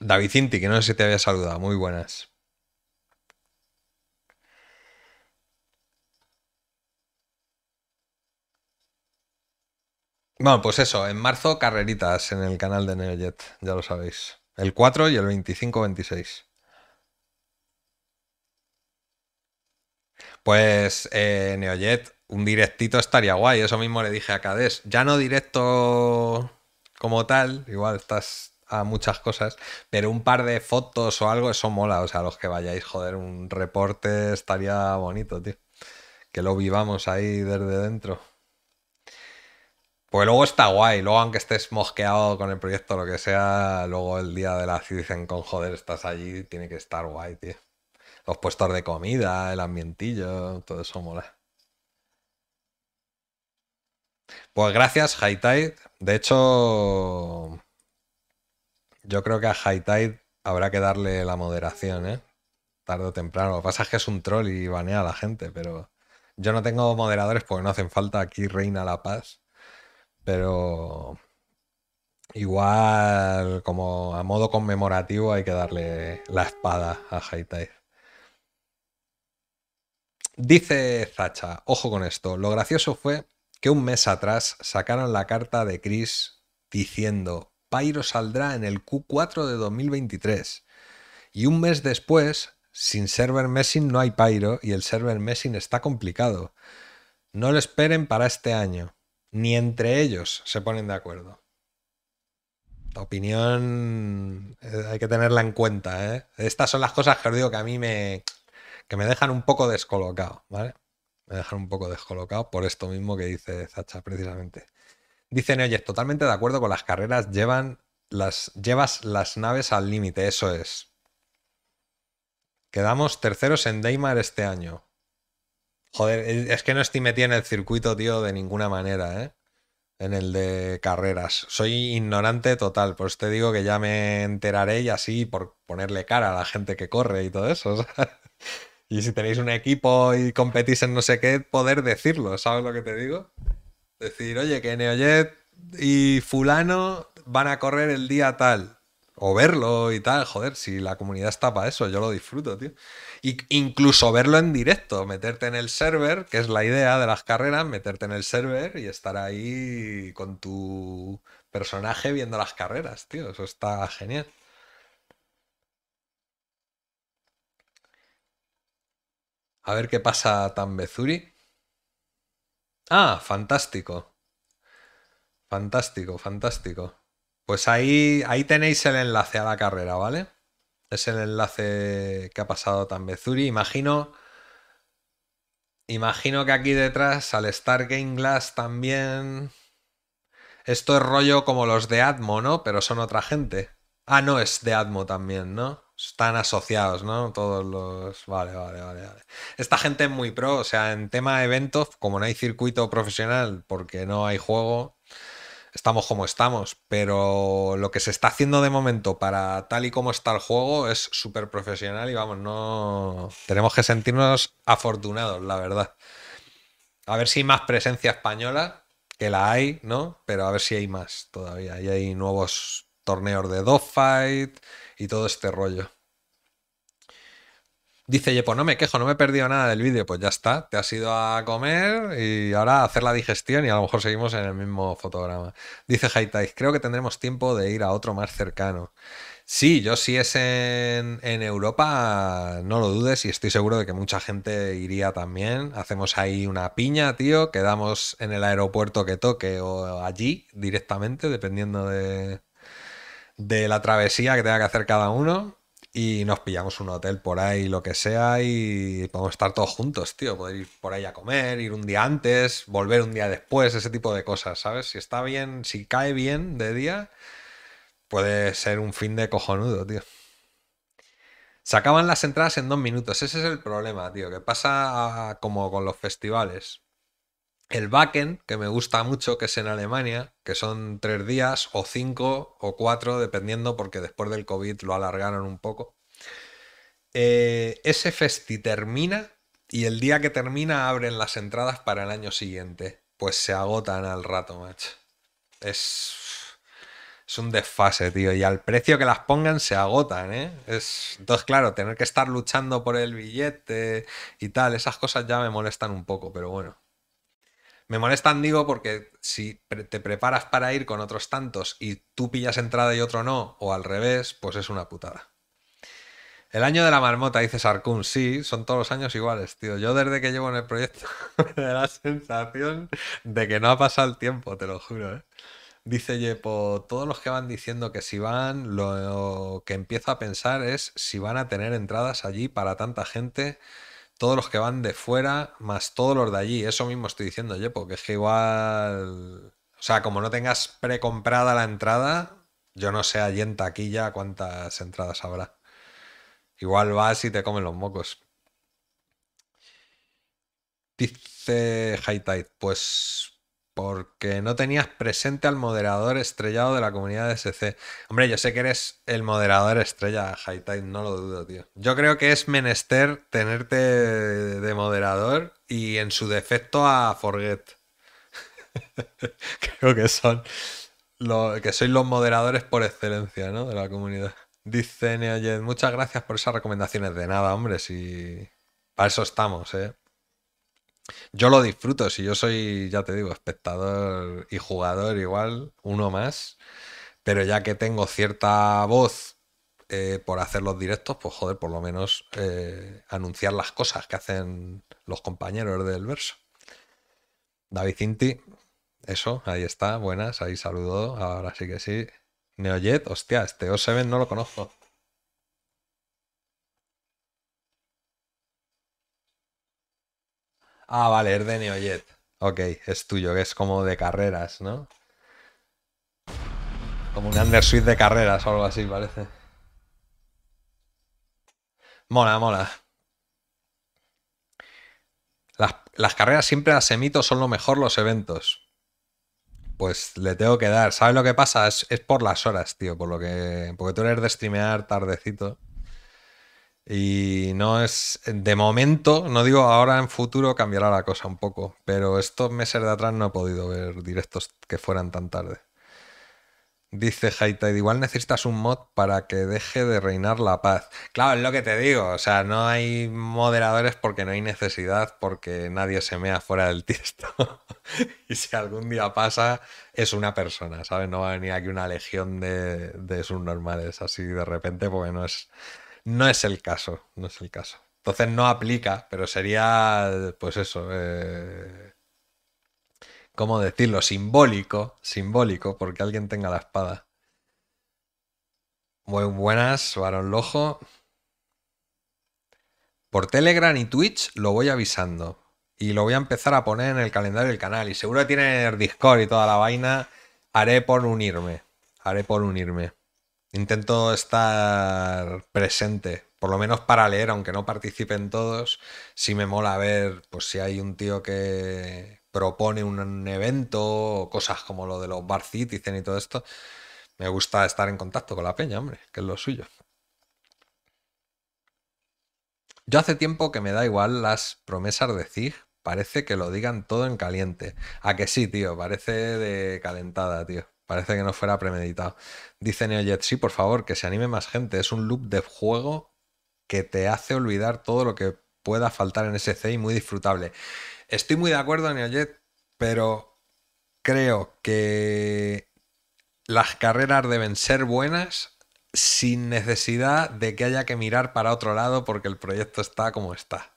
David Cinti, que no sé si te había saludado. Muy buenas. Bueno, pues eso, en marzo carreritas en el canal de Neojet, ya lo sabéis. El 4 y el 25-26. Pues eh, Neojet, un directito estaría guay. Eso mismo le dije a Cades. Ya no directo como tal, igual estás a muchas cosas, pero un par de fotos o algo, eso mola. O sea, los que vayáis, joder, un reporte estaría bonito, tío. Que lo vivamos ahí desde dentro. Pues luego está guay, luego aunque estés mosqueado con el proyecto o lo que sea, luego el día de la dicen con joder, estás allí, tiene que estar guay, tío. Los puestos de comida, el ambientillo, todo eso mola. Pues gracias, High Tide. De hecho, yo creo que a High Tide habrá que darle la moderación, ¿eh? Tarde o temprano. Lo que pasa es que es un troll y banea a la gente, pero yo no tengo moderadores porque no hacen falta. Aquí reina la paz. Pero igual, como a modo conmemorativo, hay que darle la espada a Haitai. Dice Zacha, ojo con esto, lo gracioso fue que un mes atrás sacaron la carta de Chris diciendo, Pyro saldrá en el Q4 de 2023. Y un mes después, sin server messing no hay Pyro y el server messing está complicado. No lo esperen para este año ni entre ellos se ponen de acuerdo. La opinión eh, hay que tenerla en cuenta. ¿eh? Estas son las cosas que os digo que a mí me, que me dejan un poco descolocado, ¿vale? Me dejan un poco descolocado por esto mismo que dice Zacha precisamente. Dice oye, totalmente de acuerdo con las carreras, llevan las, llevas las naves al límite, eso es. Quedamos terceros en Daimar este año. Joder, es que no estoy metido en el circuito, tío, de ninguna manera, ¿eh? En el de carreras. Soy ignorante total, pues te digo que ya me enteraré y así por ponerle cara a la gente que corre y todo eso. Y si tenéis un equipo y competís en no sé qué, poder decirlo, ¿sabes lo que te digo? Decir, oye, que Neojet y fulano van a correr el día tal o verlo y tal, joder, si la comunidad está para eso, yo lo disfruto, tío. Y incluso verlo en directo, meterte en el server, que es la idea de las carreras, meterte en el server y estar ahí con tu personaje viendo las carreras, tío, eso está genial. A ver qué pasa Tambezuri. Ah, fantástico. Fantástico, fantástico. Pues ahí, ahí tenéis el enlace a la carrera, ¿vale? Es el enlace que ha pasado Zuri. Imagino, imagino que aquí detrás al Star Game Glass también. Esto es rollo como los de Atmo, ¿no? Pero son otra gente. Ah, no, es de Atmo también, ¿no? Están asociados, ¿no? Todos los. Vale, vale, vale, vale. Esta gente es muy pro, o sea, en tema de eventos, como no hay circuito profesional porque no hay juego, estamos como estamos, pero lo que se está haciendo de momento para tal y como está el juego es súper profesional y vamos, no tenemos que sentirnos afortunados, la verdad. A ver si hay más presencia española, que la hay, ¿no? Pero a ver si hay más todavía. Y hay nuevos torneos de dogfight y todo este rollo. Dice, oye, no me quejo, no me he perdido nada del vídeo. Pues ya está, te has ido a comer y ahora a hacer la digestión y a lo mejor seguimos en el mismo fotograma. Dice Haitais, creo que tendremos tiempo de ir a otro más cercano. Sí, yo si es en, Europa, no lo dudes y estoy seguro de que mucha gente iría también. Hacemos ahí una piña, tío, quedamos en el aeropuerto que toque o allí directamente, dependiendo de, de la travesía que tenga que hacer cada uno y nos pillamos un hotel por ahí, lo que sea, y podemos estar todos juntos, tío. Poder ir por ahí a comer, ir un día antes, volver un día después, ese tipo de cosas, ¿sabes? Si está bien, si cae bien de día, puede ser un fin de cojonudo, tío. Se acaban las entradas en dos minutos, ese es el problema, tío, que pasa como con los festivales el backend, que me gusta mucho, que es en Alemania, que son tres días o cinco o cuatro, dependiendo, porque después del COVID lo alargaron un poco. Eh, ese festi termina y el día que termina abren las entradas para el año siguiente. Pues se agotan al rato, macho. Es, un desfase, tío. Y al precio que las pongan se agotan, ¿eh? Es... Entonces, claro, tener que estar luchando por el billete y tal, esas cosas ya me molestan un poco, pero bueno. Me molestan, digo, porque si te preparas para ir con otros tantos y tú pillas entrada y otro no, o al revés, pues es una putada. El año de la marmota, dice Sarkun. Sí, son todos los años iguales, tío. Yo desde que llevo en el proyecto me da la sensación de que no ha pasado el tiempo, te lo juro, ¿eh? Dice Yepo, todos los que van diciendo que si van, lo que empiezo a pensar es si van a tener entradas allí para tanta gente todos los que van de fuera, más todos los de allí. Eso mismo estoy diciendo, yo, porque es que igual. O sea, como no tengas precomprada la entrada, yo no sé allí en taquilla cuántas entradas habrá. Igual vas y te comen los mocos. Dice tide pues porque no tenías presente al moderador estrellado de la comunidad de SC. Hombre, yo sé que eres el moderador estrella, Time, no lo dudo, tío. Yo creo que es menester tenerte de moderador y en su defecto a Forget. creo que son lo, que sois los moderadores por excelencia, ¿no? De la comunidad. Dice Neoyen. muchas gracias por esas recomendaciones. De nada, hombre, si para eso estamos, ¿eh? yo lo disfruto. Si yo soy, ya te digo, espectador y jugador igual, uno más. Pero ya que tengo cierta voz eh, por hacer los directos, pues joder, por lo menos eh, anunciar las cosas que hacen los compañeros del verso. David Cinti, eso, ahí está, buenas, ahí saludo. Ahora sí que sí. Neojet, hostia, este O7 no lo conozco. Ah, vale, es de Neojet. Ok, es tuyo, que es como de carreras, ¿no? Como un undersuit de carreras o algo así, parece. Mola, mola. Las, carreras siempre las emito, son lo mejor los eventos. Pues le tengo que dar. ¿Sabes lo que pasa? Es, por las horas, tío. Por lo que. Porque tú eres de streamear tardecito. Y no es, de momento, no digo ahora en futuro cambiará la cosa un poco, pero estos meses de atrás no he podido ver directos que fueran tan tarde. Dice Haitad, igual necesitas un mod para que deje de reinar la paz. Claro, es lo que te digo, o sea, no hay moderadores porque no hay necesidad, porque nadie se mea fuera del tiesto. y si algún día pasa, es una persona, ¿sabes? No va a venir aquí una legión de, de subnormales así de repente porque no es, no es el caso, no es el caso. Entonces no aplica, pero sería, pues eso, eh, ¿cómo decirlo? Simbólico, simbólico, porque alguien tenga la espada. Muy buenas, varón Lojo. Por Telegram y Twitch lo voy avisando. Y lo voy a empezar a poner en el calendario del canal. Y seguro tiene el Discord y toda la vaina. Haré por unirme. Haré por unirme. Intento estar presente, por lo menos para leer, aunque no participen todos. Si me mola ver, pues si hay un tío que propone un evento o cosas como lo de los Bar Citizen y todo esto, me gusta estar en contacto con la peña, hombre, que es lo suyo. Yo hace tiempo que me da igual las promesas de Zig. parece que lo digan todo en caliente. A que sí, tío, parece de calentada, tío. Parece que no fuera premeditado. Dice NeoJet, sí, por favor, que se anime más gente. Es un loop de juego que te hace olvidar todo lo que pueda faltar en SC y muy disfrutable. Estoy muy de acuerdo, NeoJet, pero creo que las carreras deben ser buenas sin necesidad de que haya que mirar para otro lado porque el proyecto está como está.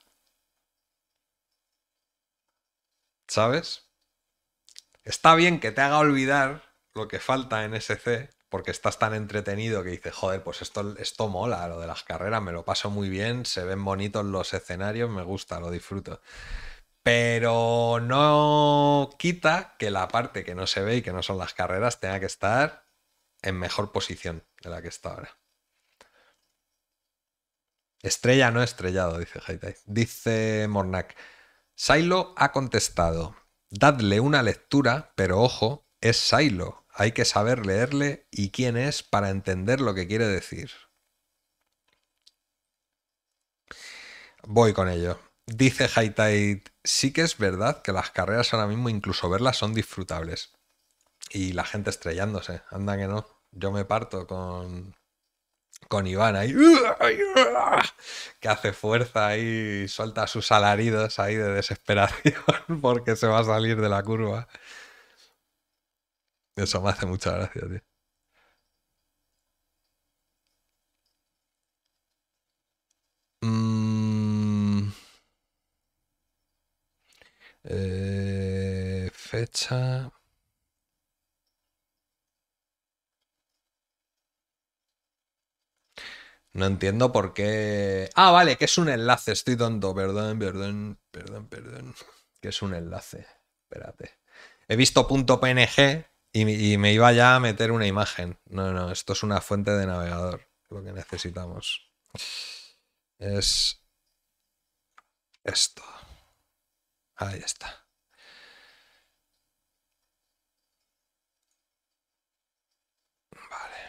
¿Sabes? Está bien que te haga olvidar lo que falta en SC, porque estás tan entretenido que dices, joder, pues esto, esto mola, lo de las carreras, me lo paso muy bien, se ven bonitos los escenarios, me gusta, lo disfruto. Pero no quita que la parte que no se ve y que no son las carreras tenga que estar en mejor posición de la que está ahora. Estrella no estrellado, dice Haitai. Dice Mornak. Silo ha contestado. Dadle una lectura, pero ojo, es Silo, hay que saber leerle y quién es para entender lo que quiere decir. Voy con ello. Dice Hightide, sí que es verdad que las carreras ahora mismo, incluso verlas, son disfrutables. Y la gente estrellándose, anda que no. Yo me parto con, con Iván ahí, que hace fuerza ahí, y suelta sus alaridos ahí de desesperación porque se va a salir de la curva. Eso me hace mucha gracia, tío. Mm. Eh, fecha. No entiendo por qué. Ah, vale, que es un enlace. Estoy tonto. Perdón, perdón, perdón, perdón. Que es un enlace. Espérate. He visto punto .png y, me iba ya a meter una imagen. No, no, esto es una fuente de navegador, lo que necesitamos. Es esto. Ahí está. Vale.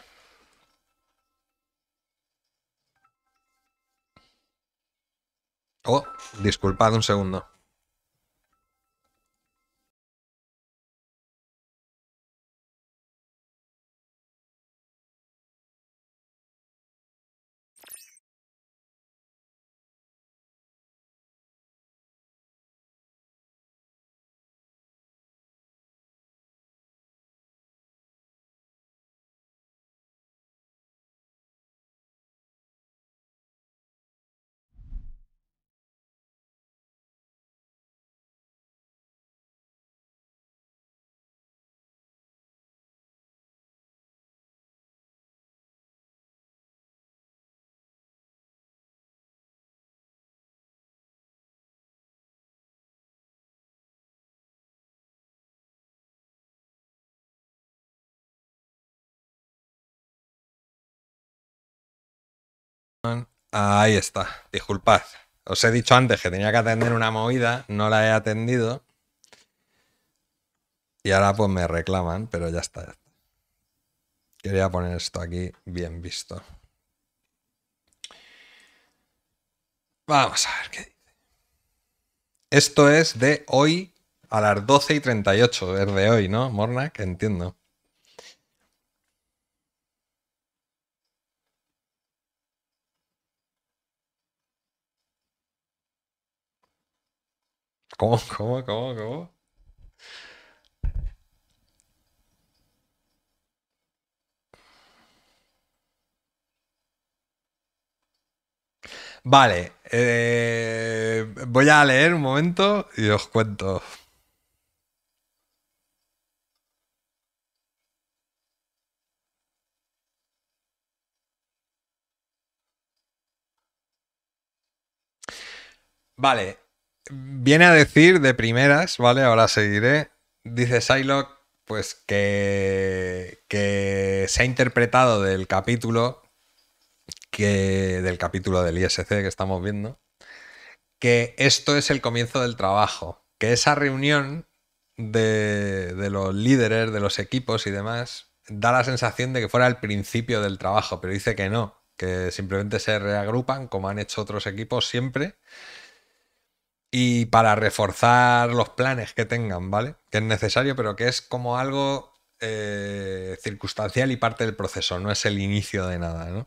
Oh, disculpad un segundo. Ahí está, disculpad. Os he dicho antes que tenía que atender una movida, no la he atendido. Y ahora pues me reclaman, pero ya está. Quería poner esto aquí bien visto. Vamos a ver qué dice. Esto es de hoy a las 12 y 38. Es de hoy, ¿no, que Entiendo. ¿Cómo, cómo, cómo, cómo? Vale, eh, voy a leer un momento y os cuento. Vale, viene a decir de primeras, ¿vale? Ahora seguiré. Dice Psylocke, pues que, que se ha interpretado del capítulo, que, del capítulo del ISC que estamos viendo, que esto es el comienzo del trabajo, que esa reunión de, de los líderes, de los equipos y demás, da la sensación de que fuera el principio del trabajo, pero dice que no, que simplemente se reagrupan como han hecho otros equipos siempre y para reforzar los planes que tengan, ¿vale? Que es necesario, pero que es como algo eh, circunstancial y parte del proceso, no es el inicio de nada, ¿no?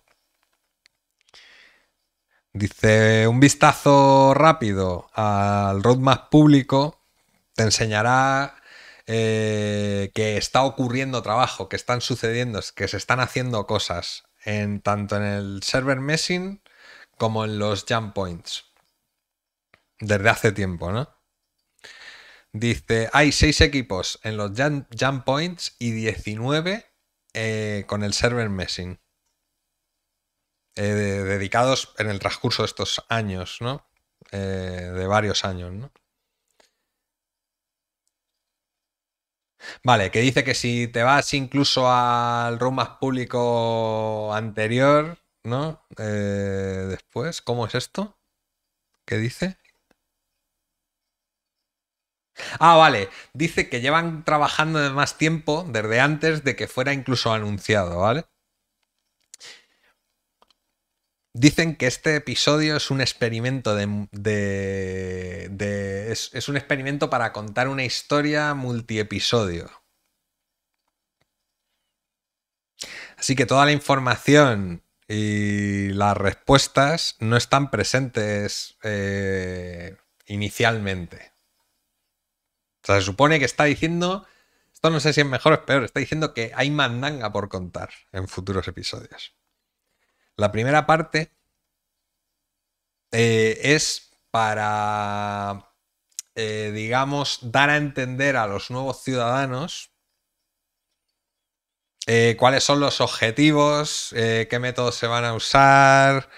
Dice, un vistazo rápido al roadmap público te enseñará eh, que está ocurriendo trabajo, que están sucediendo, que se están haciendo cosas, en, tanto en el server messing como en los jump points. Desde hace tiempo, ¿no? Dice, hay seis equipos en los jump, points y 19 eh, con el server Messing. Eh, dedicados en el transcurso de estos años, ¿no? Eh, de varios años, ¿no? Vale, que dice que si te vas incluso al room más público anterior, ¿no? después, ¿cómo es esto? ¿Qué dice? Ah, vale. Dice que llevan trabajando de más tiempo desde antes de que fuera incluso anunciado, ¿vale? Dicen que este episodio es un experimento de. es, un experimento para contar una historia multiepisodio. Así que toda la información y las respuestas no están presentes eh, inicialmente se supone que está diciendo, esto no sé si es mejor o es peor, está diciendo que hay mandanga por contar en futuros episodios. La primera parte eh, es para, eh, digamos, dar a entender a los nuevos ciudadanos eh, cuáles son los objetivos, qué métodos se van a usar.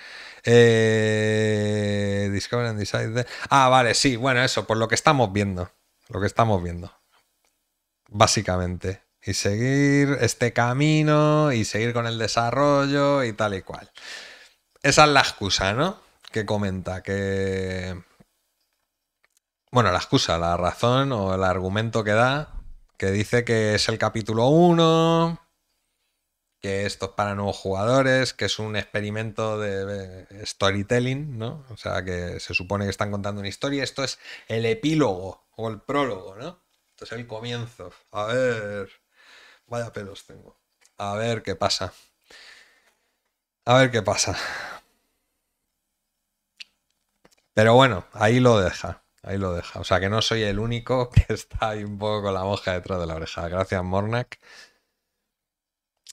Discover and decide. Ah, vale, sí, bueno, eso, por lo que estamos viendo lo que estamos viendo, básicamente. Y seguir este camino y seguir con el desarrollo y tal y cual. Esa es la excusa, ¿no? Que comenta que... Bueno, la excusa, la razón o el argumento que da, que dice que es el capítulo 1, que esto es para nuevos jugadores, que es un experimento de storytelling, ¿no? O sea, que se supone que están contando una historia, esto es el epílogo o el prólogo, ¿no? Esto es el comienzo. A ver, vaya pelos tengo. A ver qué pasa. A ver qué pasa. Pero bueno, ahí lo deja. Ahí lo deja. O sea que no soy el único que está ahí un poco con la hoja detrás de la oreja. Gracias, Mornac.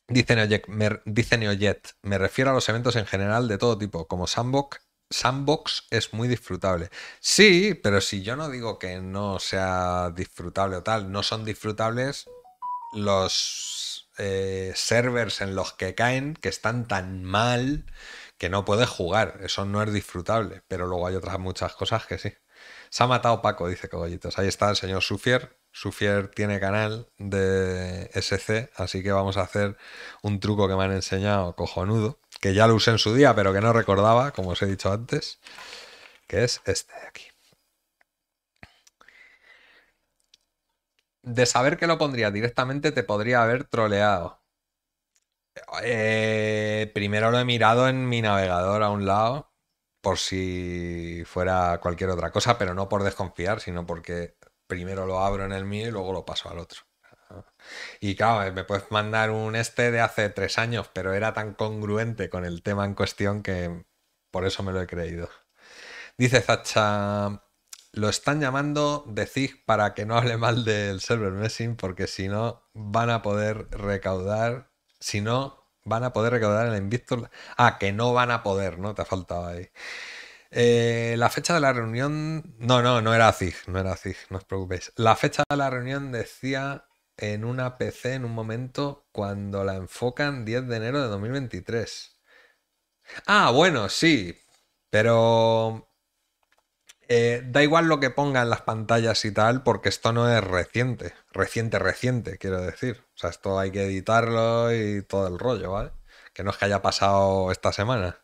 Dice Neojet, me, me refiero a los eventos en general de todo tipo, como Sandbox, Sandbox es muy disfrutable. Sí, pero si yo no digo que no sea disfrutable o tal, no son disfrutables los eh, servers en los que caen, que están tan mal que no puedes jugar. Eso no es disfrutable, pero luego hay otras muchas cosas que sí. Se ha matado Paco, dice Cogollitos. Ahí está el señor Sufier Sufier tiene canal de SC, así que vamos a hacer un truco que me han enseñado cojonudo, que ya lo usé en su día, pero que no recordaba, como os he dicho antes, que es este de aquí. De saber que lo pondría directamente te podría haber troleado. Eh, primero lo he mirado en mi navegador a un lado, por si fuera cualquier otra cosa, pero no por desconfiar, sino porque primero lo abro en el mío y luego lo paso al otro. Y claro, eh, me puedes mandar un este de hace tres años, pero era tan congruente con el tema en cuestión que por eso me lo he creído. Dice Zacha, lo están llamando de zig para que no hable mal del server messing, porque si no van a poder recaudar, si no van a poder recaudar el invicto, Ah, que no van a poder, ¿no? Te ha faltado ahí. Eh, la fecha de la reunión. No, no, no era CIG, no era CIG, no os preocupéis. La fecha de la reunión decía en una PC en un momento cuando la enfocan 10 de enero de 2023. Ah, bueno, sí, pero eh, da igual lo que ponga en las pantallas y tal, porque esto no es reciente, reciente, reciente, quiero decir. O sea, esto hay que editarlo y todo el rollo, ¿vale? Que no es que haya pasado esta semana.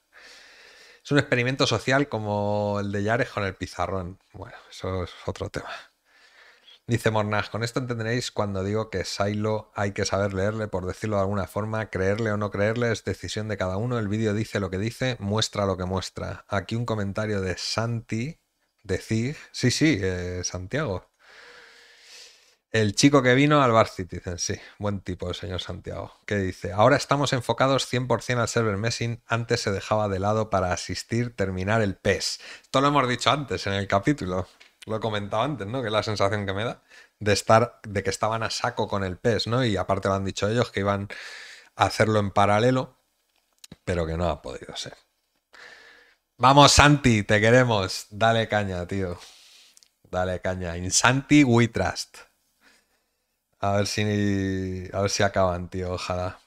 Es un experimento social como el de Yares con el pizarrón. Bueno, eso es otro tema. Dice Mornaz, con esto entenderéis cuando digo que Silo hay que saber leerle, por decirlo de alguna forma, creerle o no creerle es decisión de cada uno, el vídeo dice lo que dice, muestra lo que muestra. Aquí un comentario de Santi, de Zig, sí, sí, eh, Santiago, el chico que vino al Bar dicen, sí, buen tipo el señor Santiago, que dice, ahora estamos enfocados 100% al server messing. antes se dejaba de lado para asistir, terminar el PES. Esto lo hemos dicho antes en el capítulo, lo he comentado antes, ¿no? Que es la sensación que me da de estar, de que estaban a saco con el PES, ¿no? Y aparte lo han dicho ellos que iban a hacerlo en paralelo, pero que no ha podido ser. Vamos, Santi, te queremos. Dale caña, tío. Dale caña. Insanti We Trust. A ver si. A ver si acaban, tío. Ojalá.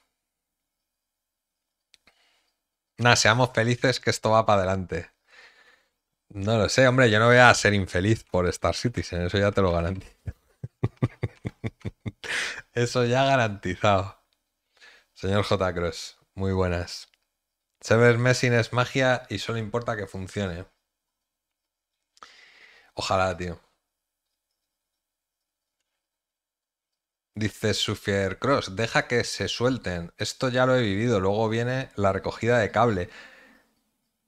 Nada, seamos felices que esto va para adelante. No lo sé, hombre, yo no voy a ser infeliz por Star Citizen, eso ya te lo garantizo. eso ya garantizado. Señor J. Cross, muy buenas. Sever Messing es magia y solo importa que funcione. Ojalá, tío. Dice Sufier Cross, deja que se suelten. Esto ya lo he vivido. Luego viene la recogida de cable.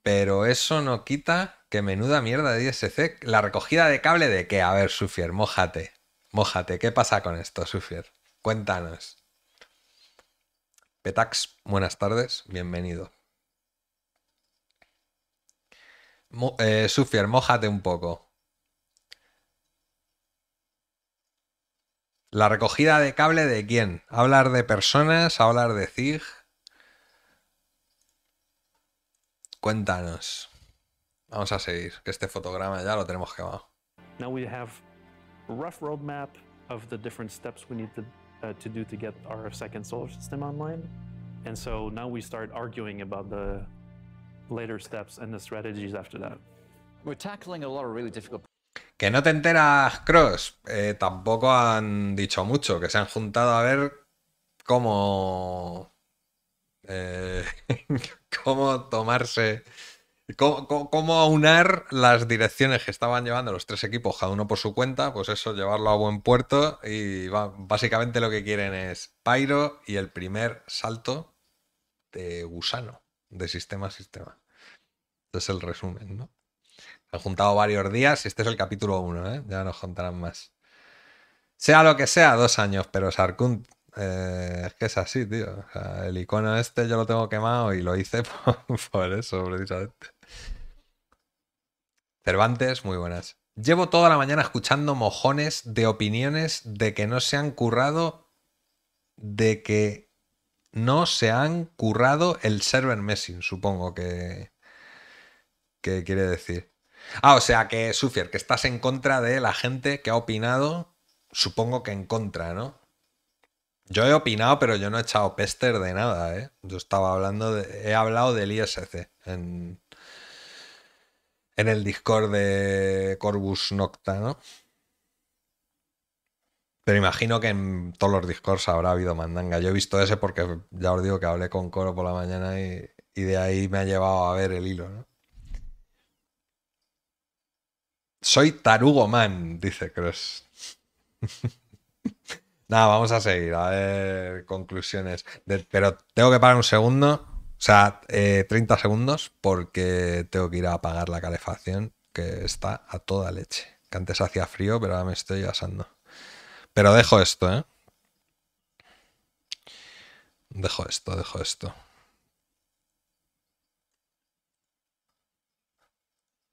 Pero eso no quita que menuda mierda de ISC. ¿La recogida de cable de qué? A ver, Sufier, mójate. Mójate. ¿Qué pasa con esto, Sufier? Cuéntanos. Petax, buenas tardes. Bienvenido. Eh, Sufier, mójate un poco. ¿La recogida de cable de quién? ¿Hablar de personas? ¿Hablar de CIG? Cuéntanos. Vamos a seguir, que este fotograma ya lo tenemos quemado. Now we have a rough roadmap of the different steps we need to, uh, to do to get our second solar system online. And so now we start arguing about the later steps and the strategies after that. We're tackling a lot of really difficult que no te enteras, Cross. Eh, tampoco han dicho mucho, que se han juntado a ver cómo. Eh, cómo tomarse. Cómo, aunar las direcciones que estaban llevando los tres equipos, cada uno por su cuenta, pues eso, llevarlo a buen puerto. Y básicamente lo que quieren es Pyro y el primer salto de gusano, de sistema a sistema. es el resumen, ¿no? Han juntado varios días y este es el capítulo 1, ¿eh? Ya nos contarán más. Sea lo que sea, dos años, pero Sarkun eh, es que es así, tío. el icono este yo lo tengo quemado y lo hice por, eso, precisamente. Cervantes, muy buenas. Llevo toda la mañana escuchando mojones de opiniones de que no se han currado, de que no se han currado el server messing, supongo que, que quiere decir. Ah, o sea que, Sufier, que estás en contra de la gente que ha opinado, supongo que en contra, ¿no? Yo he opinado, pero yo no he echado pester de nada, ¿eh? Yo estaba hablando, de, he hablado del ISC en, en el Discord de Corbus Nocta, ¿no? Pero imagino que en todos los Discords habrá habido mandanga. Yo he visto ese porque ya os digo que hablé con Coro por la mañana y de ahí me ha llevado a ver el hilo, ¿no? Soy tarugoman, dice Cross. Nada, vamos a seguir, a ver conclusiones. pero tengo que parar un segundo, o sea, 30 eh, segundos, porque tengo que ir a apagar la calefacción, que está a toda leche. Que antes hacía frío, pero ahora me estoy asando. Pero dejo esto, ¿eh? Dejo esto, dejo esto.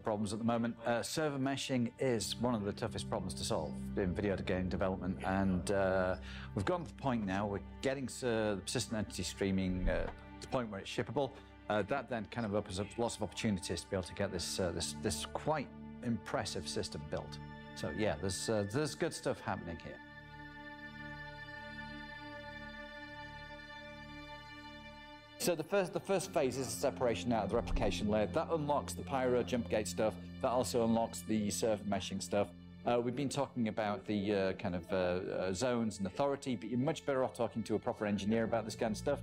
problems at the moment. Uh, server meshing is one of the toughest problems to solve in video game development, and uh, we've gotten to the point now we're getting to persistent entity streaming uh, the point where it's shippable. Uh, that then kind of opens up lots of opportunities to be able to get this uh, this this quite impressive system built. So yeah, there's uh, there's good stuff happening here. So the first, the first phase is the separation out of the replication layer. That unlocks the pyro jump gate stuff. That also unlocks the server meshing stuff. Uh, we've been talking about the uh, kind of uh, uh zones and authority, but you're much better off talking to a proper engineer about this kind of stuff.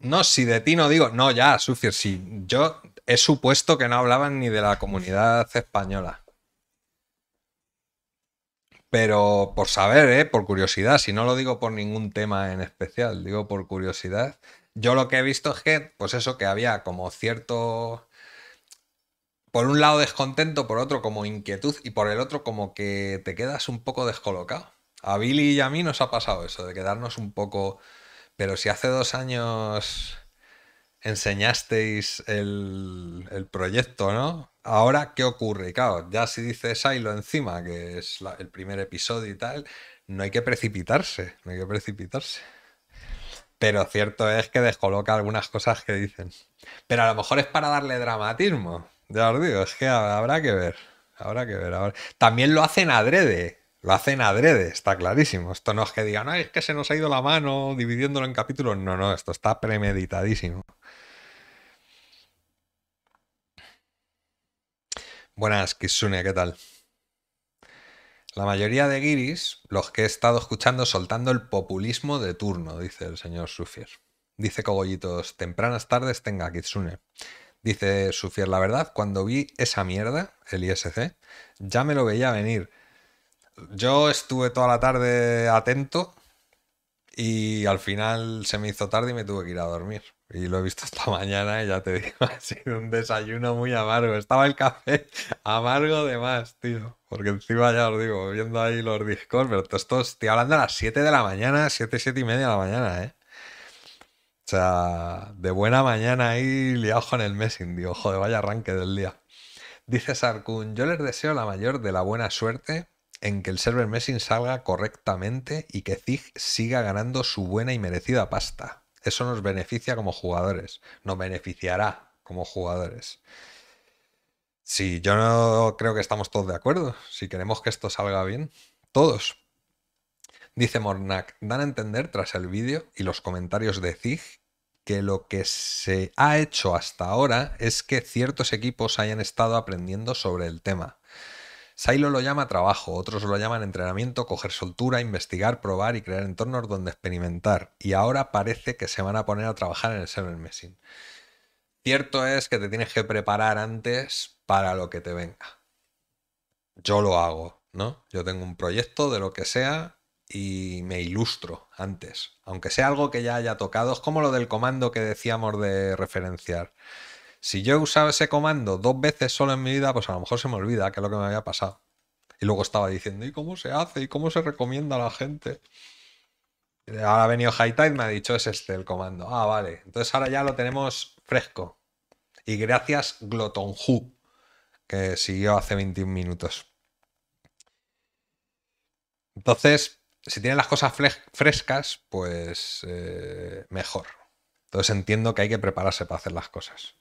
No, si de ti no digo, no, ya, Sufir, si yo he supuesto que no hablaban ni de la comunidad española. Pero por saber, ¿eh? por curiosidad, si no lo digo por ningún tema en especial, digo por curiosidad. Yo lo que he visto es que, pues eso, que había como cierto, por un lado descontento, por otro como inquietud y por el otro como que te quedas un poco descolocado. A Billy y a mí nos ha pasado eso, de quedarnos un poco... Pero si hace dos años enseñasteis el, el proyecto, ¿no? Ahora, ¿qué ocurre? Claro, ya si dice Silo encima, que es el primer episodio y tal, no hay que precipitarse, no hay que precipitarse. Pero cierto es que descoloca algunas cosas que dicen. Pero a lo mejor es para darle dramatismo. Ya os digo, es que habrá que ver. Habrá que ver. También lo hacen adrede. Lo hacen adrede, está clarísimo. Esto no es que digan, es que se nos ha ido la mano dividiéndolo en capítulos. No, no, esto está premeditadísimo. Buenas, Kitsune, ¿qué tal? La mayoría de guiris, los que he estado escuchando soltando el populismo de turno, dice el señor Sufier. Dice Cogollitos, tempranas tardes tenga Kitsune. Dice Sufier, la verdad, cuando vi esa mierda, el ISC, ya me lo veía venir. Yo estuve toda la tarde atento y al final se me hizo tarde y me tuve que ir a dormir. Y lo he visto esta mañana y ya te digo, ha sido un desayuno muy amargo. Estaba el café amargo de más, tío. Porque encima ya os digo, viendo ahí los discos, pero esto estoy hablando a las 7 de la mañana, 7, 7 y media de la mañana, ¿eh? O sea, de buena mañana ahí liado con el Messing, digo, joder, vaya arranque del día. Dice Sarkun, yo les deseo la mayor de la buena suerte en que el server Messing salga correctamente y que Zig siga ganando su buena y merecida pasta. Eso nos beneficia como jugadores, nos beneficiará como jugadores. Sí, yo no creo que estamos todos de acuerdo. Si queremos que esto salga bien, todos. Dice Mornak, dan a entender tras el vídeo y los comentarios de Zig que lo que se ha hecho hasta ahora es que ciertos equipos hayan estado aprendiendo sobre el tema. Silo lo llama trabajo, otros lo llaman entrenamiento, coger soltura, investigar, probar y crear entornos donde experimentar. Y ahora parece que se van a poner a trabajar en el server messing. Cierto es que te tienes que preparar antes para lo que te venga. Yo lo hago, ¿no? Yo tengo un proyecto de lo que sea y me ilustro antes. Aunque sea algo que ya haya tocado, es como lo del comando que decíamos de referenciar. Si yo he usado ese comando dos veces solo en mi vida, pues a lo mejor se me olvida que es lo que me había pasado. Y luego estaba diciendo, ¿y cómo se hace? ¿Y cómo se recomienda a la gente? ahora ha venido Hightide y me ha dicho, es este el comando. Ah, vale. Entonces ahora ya lo tenemos fresco. Y gracias Glotonju, que siguió hace 21 minutos. Entonces, si tienen las cosas frescas, pues eh, mejor. Entonces entiendo que hay que prepararse para hacer las cosas.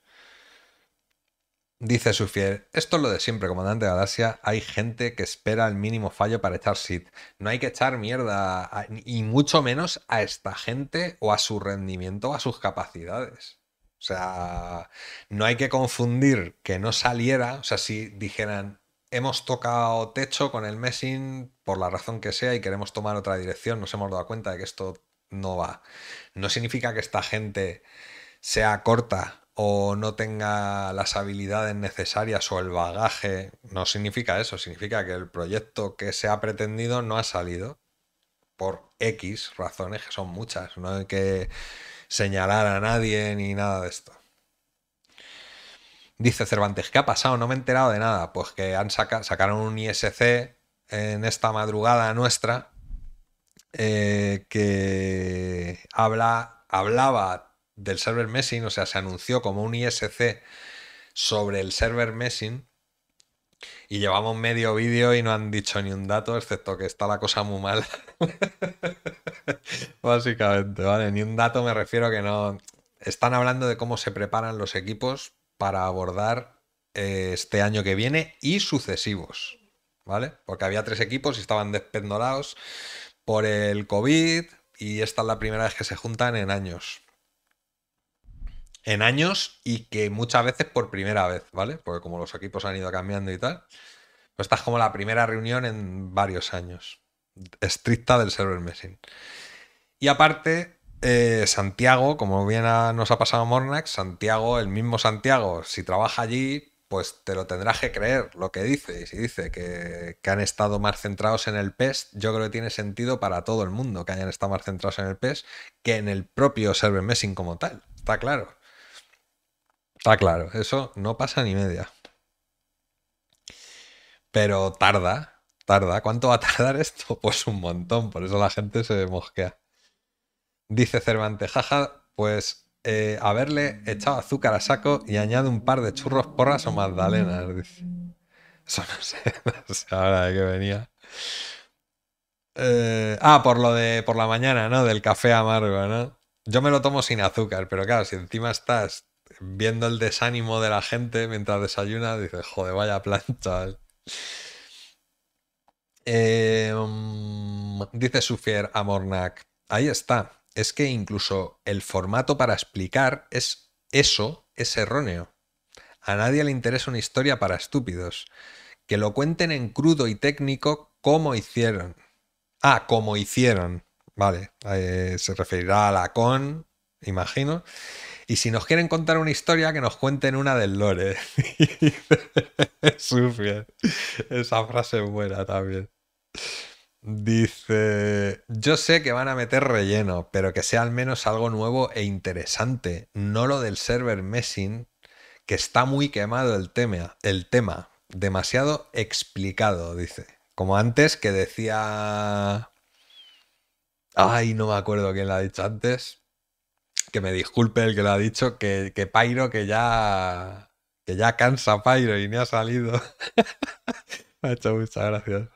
Dice Sufier, esto es lo de siempre, comandante de Galaxia. Hay gente que espera el mínimo fallo para echar shit. No hay que echar mierda, y mucho menos a esta gente o a su rendimiento a sus capacidades. O sea, no hay que confundir que no saliera. O sea, si dijeran, hemos tocado techo con el messing por la razón que sea y queremos tomar otra dirección, nos hemos dado cuenta de que esto no va. No significa que esta gente sea corta o no tenga las habilidades necesarias o el bagaje, no significa eso, significa que el proyecto que se ha pretendido no ha salido por X razones, que son muchas, no hay que señalar a nadie ni nada de esto. Dice Cervantes, ¿qué ha pasado? No me he enterado de nada. Pues que han sacaron un ISC en esta madrugada nuestra eh, que habla, hablaba del server messing, o sea, se anunció como un ISC sobre el server messing y llevamos medio vídeo y no han dicho ni un dato, excepto que está la cosa muy mal. Básicamente, ¿vale? Ni un dato me refiero a que no... Están hablando de cómo se preparan los equipos para abordar eh, este año que viene y sucesivos, ¿vale? Porque había tres equipos y estaban despendolados por el COVID y esta es la primera vez que se juntan en años en años y que muchas veces por primera vez, ¿vale? Porque como los equipos han ido cambiando y tal, pues esta es como la primera reunión en varios años, estricta del server messing. Y aparte, eh, Santiago, como bien nos ha pasado Mornax, Santiago, el mismo Santiago, si trabaja allí, pues te lo tendrás que creer lo que dice. Y si dice que, que han estado más centrados en el PES, yo creo que tiene sentido para todo el mundo que hayan estado más centrados en el PES que en el propio server messing como tal. Está claro. Ah, claro, eso no pasa ni media. Pero tarda, tarda. ¿Cuánto va a tardar esto? Pues un montón, por eso la gente se mosquea. Dice Cervantes, jaja, pues eh, haberle echado azúcar a saco y añade un par de churros, porras o magdalenas, dice. Eso no sé, ahora de qué venía. Eh, ah, por lo de por la mañana, ¿no? Del café amargo, ¿no? Yo me lo tomo sin azúcar, pero claro, si encima estás viendo el desánimo de la gente mientras desayuna, dice, joder, vaya plancha. Em, dice Sufier Amornak, ahí está. Es que incluso el formato para explicar es eso es erróneo. A nadie le interesa una historia para estúpidos. Que lo cuenten en crudo y técnico como hicieron. Ah, como hicieron. Vale, eh, se referirá a la con, imagino. Y si nos quieren contar una historia, que nos cuenten una del lore. Esa frase es buena también. Dice, yo sé que van a meter relleno, pero que sea al menos algo nuevo e interesante, no lo del server messing, que está muy quemado el tema, el tema, demasiado explicado, dice. Como antes que decía... Ay, no me acuerdo quién la ha dicho antes, me disculpe el que lo ha dicho, que, que Pairo, que ya, que ya cansa Pairo y me ha salido. ha hecho muchas gracias.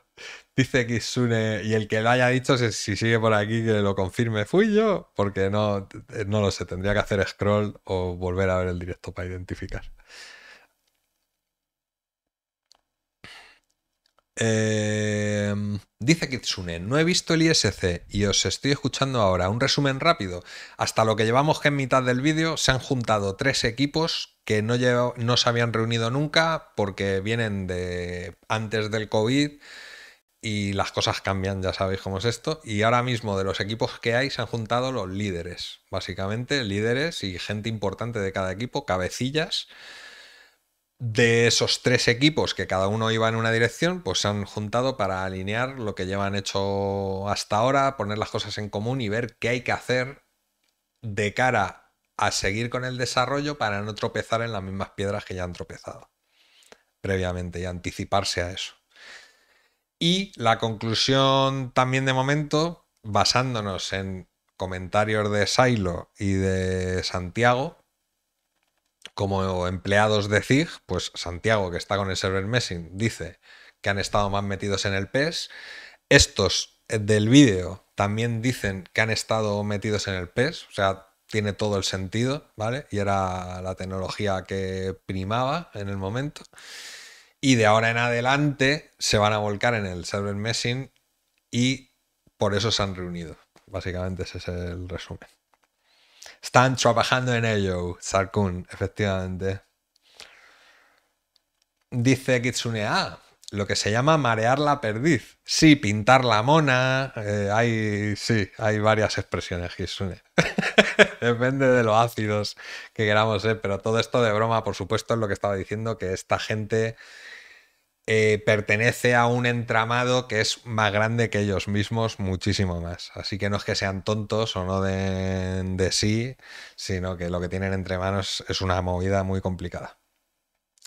Dice Kisune, y el que lo haya dicho, si, si, sigue por aquí, que lo confirme, fui yo, porque no, no lo sé, tendría que hacer scroll o volver a ver el directo para identificar. Em, dice Kitsune, no he visto el ISC y os estoy escuchando ahora. Un resumen rápido. Hasta lo que llevamos que en mitad del vídeo se han juntado tres equipos que no, no se habían reunido nunca porque vienen de antes del COVID y las cosas cambian, ya sabéis cómo es esto. Y ahora mismo de los equipos que hay se han juntado los líderes, básicamente líderes y gente importante de cada equipo, cabecillas de esos tres equipos que cada uno iba en una dirección, pues se han juntado para alinear lo que llevan hecho hasta ahora, poner las cosas en común y ver qué hay que hacer de cara a seguir con el desarrollo para no tropezar en las mismas piedras que ya han tropezado previamente y anticiparse a eso. Y la conclusión también de momento, basándonos en comentarios de Silo y de Santiago, como empleados de CIG, pues Santiago, que está con el server messing, dice que han estado más metidos en el PES. Estos eh, del vídeo también dicen que han estado metidos en el PES, o sea, tiene todo el sentido, ¿vale? Y era la tecnología que primaba en el momento. Y de ahora en adelante se van a volcar en el server messing y por eso se han reunido. Básicamente ese es el resumen. Están trabajando en ello, Sarkun, efectivamente. Dice Kitsune, ah, lo que se llama marear la perdiz. Sí, pintar la mona. Eh, hay, sí, hay varias expresiones, Kitsune. Depende de los ácidos que queramos, ¿eh? pero todo esto de broma, por supuesto, es lo que estaba diciendo, que esta gente eh, pertenece a un entramado que es más grande que ellos mismos, muchísimo más. Así que no es que sean tontos o no de sí, sino que lo que tienen entre manos es una movida muy complicada.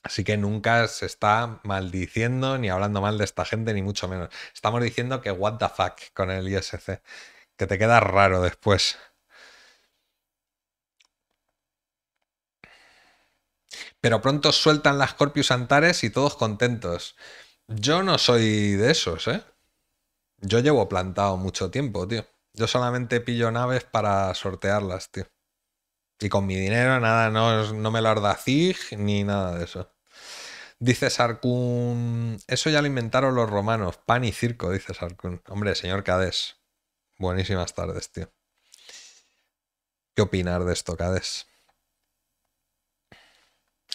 Así que nunca se está maldiciendo ni hablando mal de esta gente, ni mucho menos. Estamos diciendo que what the fuck con el ISC, que te queda raro después. pero pronto sueltan las Corpius Antares y todos contentos. Yo no soy de esos, ¿eh? Yo llevo plantado mucho tiempo, tío. Yo solamente pillo naves para sortearlas, tío. Y con mi dinero, nada, no, no me lo arda CIG ni nada de eso. Dice Sarkun. Eso ya lo inventaron los romanos. Pan y circo, dice Sarkun. Hombre, señor Cades. Buenísimas tardes, tío. ¿Qué opinar de esto, Cades?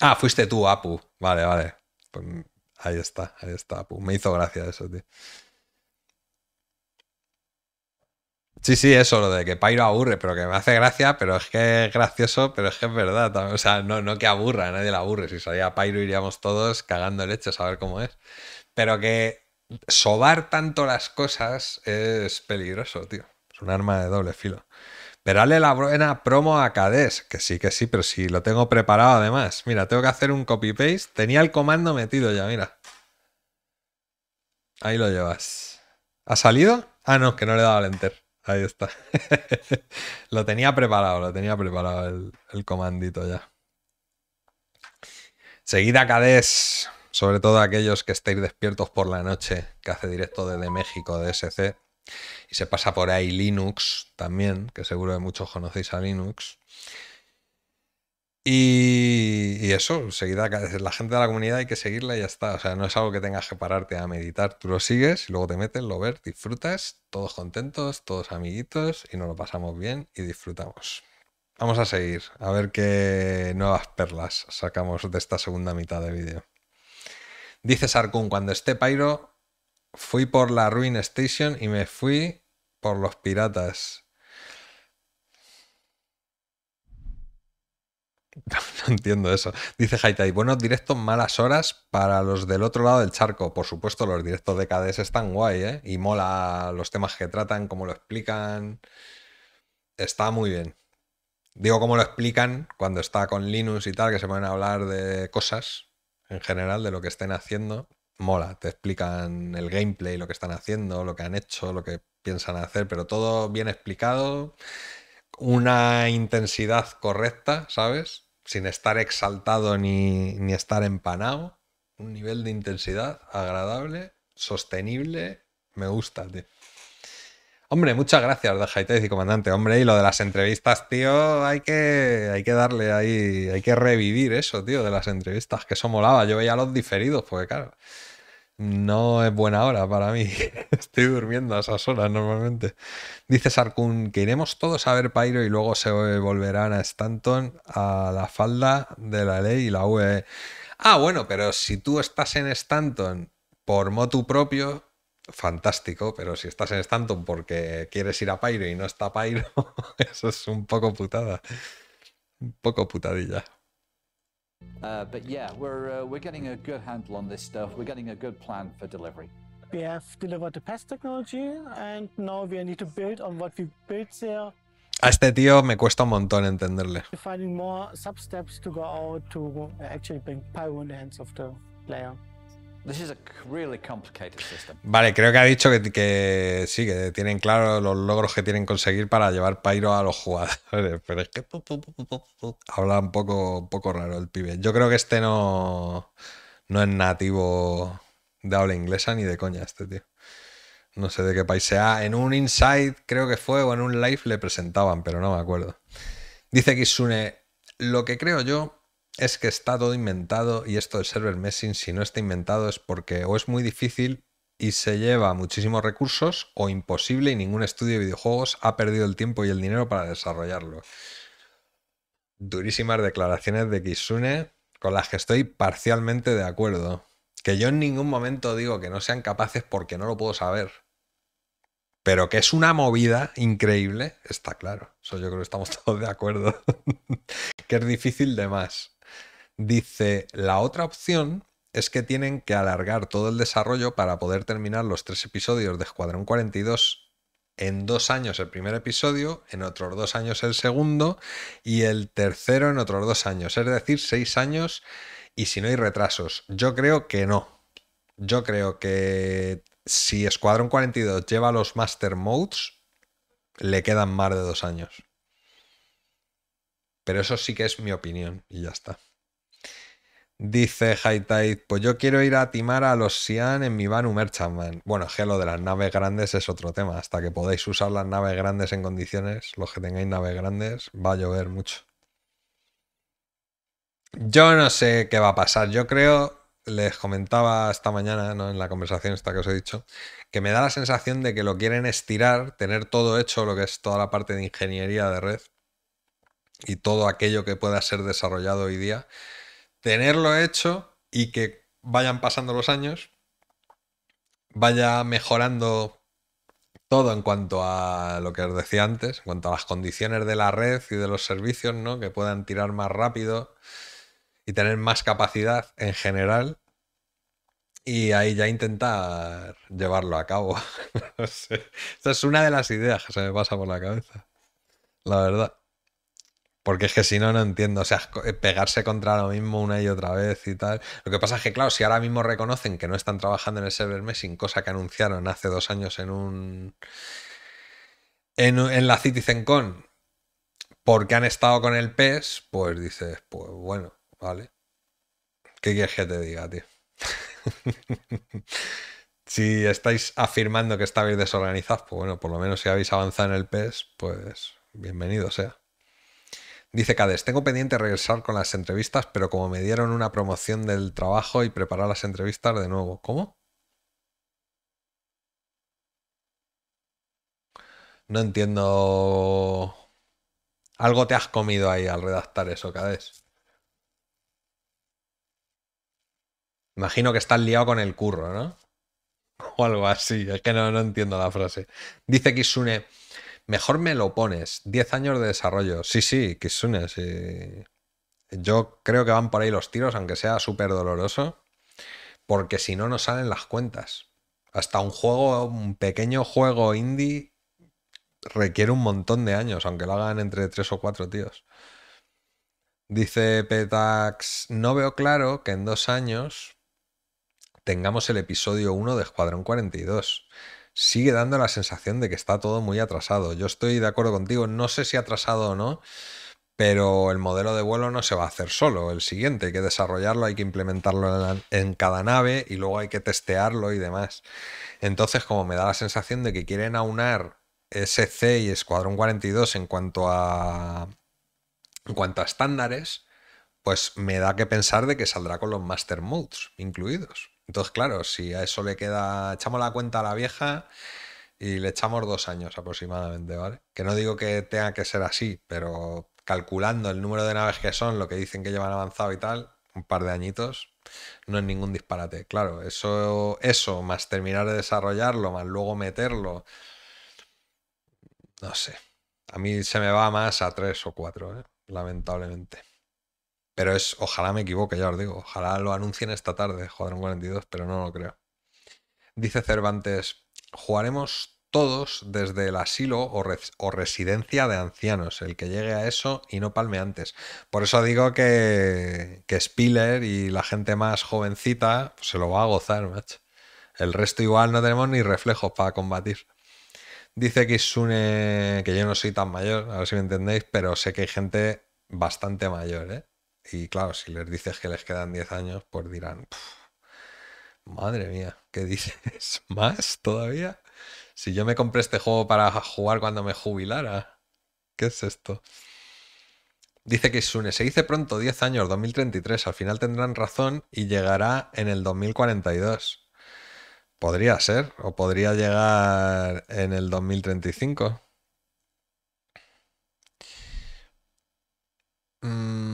Ah, fuiste tú, Apu. Vale, vale. Pues ahí está, ahí está, Apu. Me hizo gracia eso, tío. Sí, sí, eso, lo de que Pyro aburre, pero que me hace gracia, pero es que es gracioso, pero es que es verdad. O sea, no, que aburra, nadie le aburre. Si salía Pyro iríamos todos cagando leches a ver cómo es. Pero que sobar tanto las cosas es peligroso, tío. Es un arma de doble filo. Pero la buena promo a Cadés. que sí, que sí, pero sí, lo tengo preparado además. Mira, tengo que hacer un copy-paste. Tenía el comando metido ya, mira. Ahí lo llevas. ¿Ha salido? Ah, no, que no le he dado al enter. Ahí está. lo tenía preparado, lo tenía preparado el, comandito ya. Seguida Cadés. sobre todo aquellos que estéis despiertos por la noche, que hace directo desde México de SC. Y se pasa por ahí Linux también, que seguro de muchos conocéis a Linux. Y, eso, seguida, la gente de la comunidad hay que seguirla y ya está. O sea, no es algo que tengas que pararte a meditar. Tú lo sigues y luego te metes, lo ves, disfrutas, todos contentos, todos amiguitos y nos lo pasamos bien y disfrutamos. Vamos a seguir, a ver qué nuevas perlas sacamos de esta segunda mitad de vídeo. Dice Sarkun, cuando esté Pyro, Fui por la Ruin Station y me fui por los piratas. No, entiendo eso. Dice Haitai, buenos directos, malas horas para los del otro lado del charco. Por supuesto, los directos de KDS están guay, ¿eh? Y mola los temas que tratan, cómo lo explican. Está muy bien. Digo cómo lo explican cuando está con Linux y tal, que se ponen a hablar de cosas en general, de lo que estén haciendo mola. Te explican el gameplay, lo que están haciendo, lo que han hecho, lo que piensan hacer, pero todo bien explicado, una intensidad correcta, ¿sabes? Sin estar exaltado ni, estar empanado. Un nivel de intensidad agradable, sostenible. Me gusta, tío. Hombre, muchas gracias, de Haitez y comandante. Hombre, y lo de las entrevistas, tío, hay que, hay que darle ahí, hay que revivir eso, tío, de las entrevistas, que eso molaba. Yo veía los diferidos, porque claro, no es buena hora para mí. Estoy durmiendo a esas horas normalmente. Dice Sarkun que iremos todos a ver Pairo y luego se volverán a Stanton a la falda de la ley y la UE. ¿eh?". Ah, bueno, pero si tú estás en Stanton por motu propio, fantástico, pero si estás en Stanton porque quieres ir a Pairo y no está Pairo, eso es un poco putada. Un poco putadilla. Uh, but yeah, we're uh, we're getting a good handle on this stuff. We're getting a good plan for delivery. We have delivered the past technology, and now we need to build on what we built there. A este tío me cuesta un montón entenderle. Finding more sub steps to go out to uh, actually bring Pyro in the hands of the player. Vale, creo que ha dicho que, sí, que tienen claro los logros que tienen que conseguir para llevar Pyro a los jugadores. Pero es que habla un poco, poco raro el pibe. Yo creo que este no, no es nativo de habla inglesa ni de coña, este tío. No sé de qué país sea. En un Inside, creo que fue, o en un live le presentaban, pero no me acuerdo. Dice Kisune, lo que creo yo es que está todo inventado y esto del server messing, si no está inventado es porque o es muy difícil y se lleva muchísimos recursos o imposible y ningún estudio de videojuegos ha perdido el tiempo y el dinero para desarrollarlo. Durísimas declaraciones de Kisune con las que estoy parcialmente de acuerdo. Que yo en ningún momento digo que no sean capaces porque no lo puedo saber. Pero que es una movida increíble, está claro. Eso yo creo que estamos todos de acuerdo. que es difícil de más. Dice, la otra opción es que tienen que alargar todo el desarrollo para poder terminar los tres episodios de Escuadrón 42 en dos años el primer episodio, en otros dos años el segundo y el tercero en otros dos años. Es decir, seis años y si no hay retrasos. Yo creo que no. Yo creo que si Escuadrón 42 lleva los Master Modes, le quedan más de dos años. Pero eso sí que es mi opinión y ya está. Dice high tide pues yo quiero ir a timar a los Sian en mi Banu Merchantman. Bueno, lo de las naves grandes es otro tema. Hasta que podáis usar las naves grandes en condiciones, los que tengáis naves grandes, va a llover mucho. Yo no sé qué va a pasar. Yo creo, les comentaba esta mañana, ¿no? en la conversación esta que os he dicho, que me da la sensación de que lo quieren estirar, tener todo hecho, lo que es toda la parte de ingeniería de red y todo aquello que pueda ser desarrollado hoy día tenerlo hecho y que vayan pasando los años, vaya mejorando todo en cuanto a lo que os decía antes, en cuanto a las condiciones de la red y de los servicios, ¿no? Que puedan tirar más rápido y tener más capacidad en general. Y ahí ya intentar llevarlo a cabo. no es una de las ideas que se me pasa por la cabeza. La verdad. Porque es que si no, no entiendo. O sea, eh, pegarse contra lo mismo una y otra vez y tal. Lo que pasa es que, claro, si ahora mismo reconocen que no están trabajando en el server sin cosa que anunciaron hace dos años en un. En, en la CitizenCon, porque han estado con el PES, pues dices, pues bueno, vale. ¿Qué quieres que te diga, tío? si estáis afirmando que estáis desorganizados, pues bueno, por lo menos si habéis avanzado en el PES, pues bienvenido sea. Dice Cades, tengo pendiente regresar con las entrevistas, pero como me dieron una promoción del trabajo y preparar las entrevistas de nuevo. ¿Cómo? No entiendo. Algo te has comido ahí al redactar eso, Cades. Imagino que estás liado con el curro, ¿no? O algo así. Es que no, no entiendo la frase. Dice Kisune. Mejor me lo pones. 10 años de desarrollo. Sí, sí, que sí. Yo creo que van por ahí los tiros, aunque sea súper doloroso, porque si no, no salen las cuentas. Hasta un juego, un pequeño juego indie, requiere un montón de años, aunque lo hagan entre 3 o 4 tíos. Dice Petax, no veo claro que en dos años tengamos el episodio 1 de Escuadrón 42 sigue dando la sensación de que está todo muy atrasado. Yo estoy de acuerdo contigo, no sé si atrasado o no, pero el modelo de vuelo no se va a hacer solo. El siguiente hay que desarrollarlo, hay que implementarlo en, cada nave y luego hay que testearlo y demás. Entonces, como me da la sensación de que quieren aunar SC y Escuadrón 42 en cuanto a en cuanto a estándares, pues me da que pensar de que saldrá con los Master Modes incluidos. Entonces, claro, si a eso le queda, echamos la cuenta a la vieja y le echamos dos años aproximadamente, ¿vale? Que no digo que tenga que ser así, pero calculando el número de naves que son, lo que dicen que llevan avanzado y tal, un par de añitos, no es ningún disparate. Claro, eso, eso más terminar de desarrollarlo, más luego meterlo, no sé. A mí se me va más a tres o cuatro, ¿eh? lamentablemente. Pero es, ojalá me equivoque, ya os digo, ojalá lo anuncien esta tarde, Jodrón 42, pero no lo creo. Dice Cervantes, jugaremos todos desde el asilo o, residencia de ancianos, el que llegue a eso y no palme antes. Por eso digo que, que Spiller y la gente más jovencita pues, se lo va a gozar, macho. El resto igual no tenemos ni reflejos para combatir. Dice Kisune que yo no soy tan mayor, a ver si me entendéis, pero sé que hay gente bastante mayor, ¿eh? Y claro, si les dices que les quedan 10 años, pues dirán, madre mía, ¿qué dices? ¿Más todavía? Si yo me compré este juego para jugar cuando me jubilara, ¿qué es esto? Dice que Sune se dice pronto 10 años, 2033, al final tendrán razón y llegará en el 2042. Podría ser, o podría llegar en el 2035. Mmm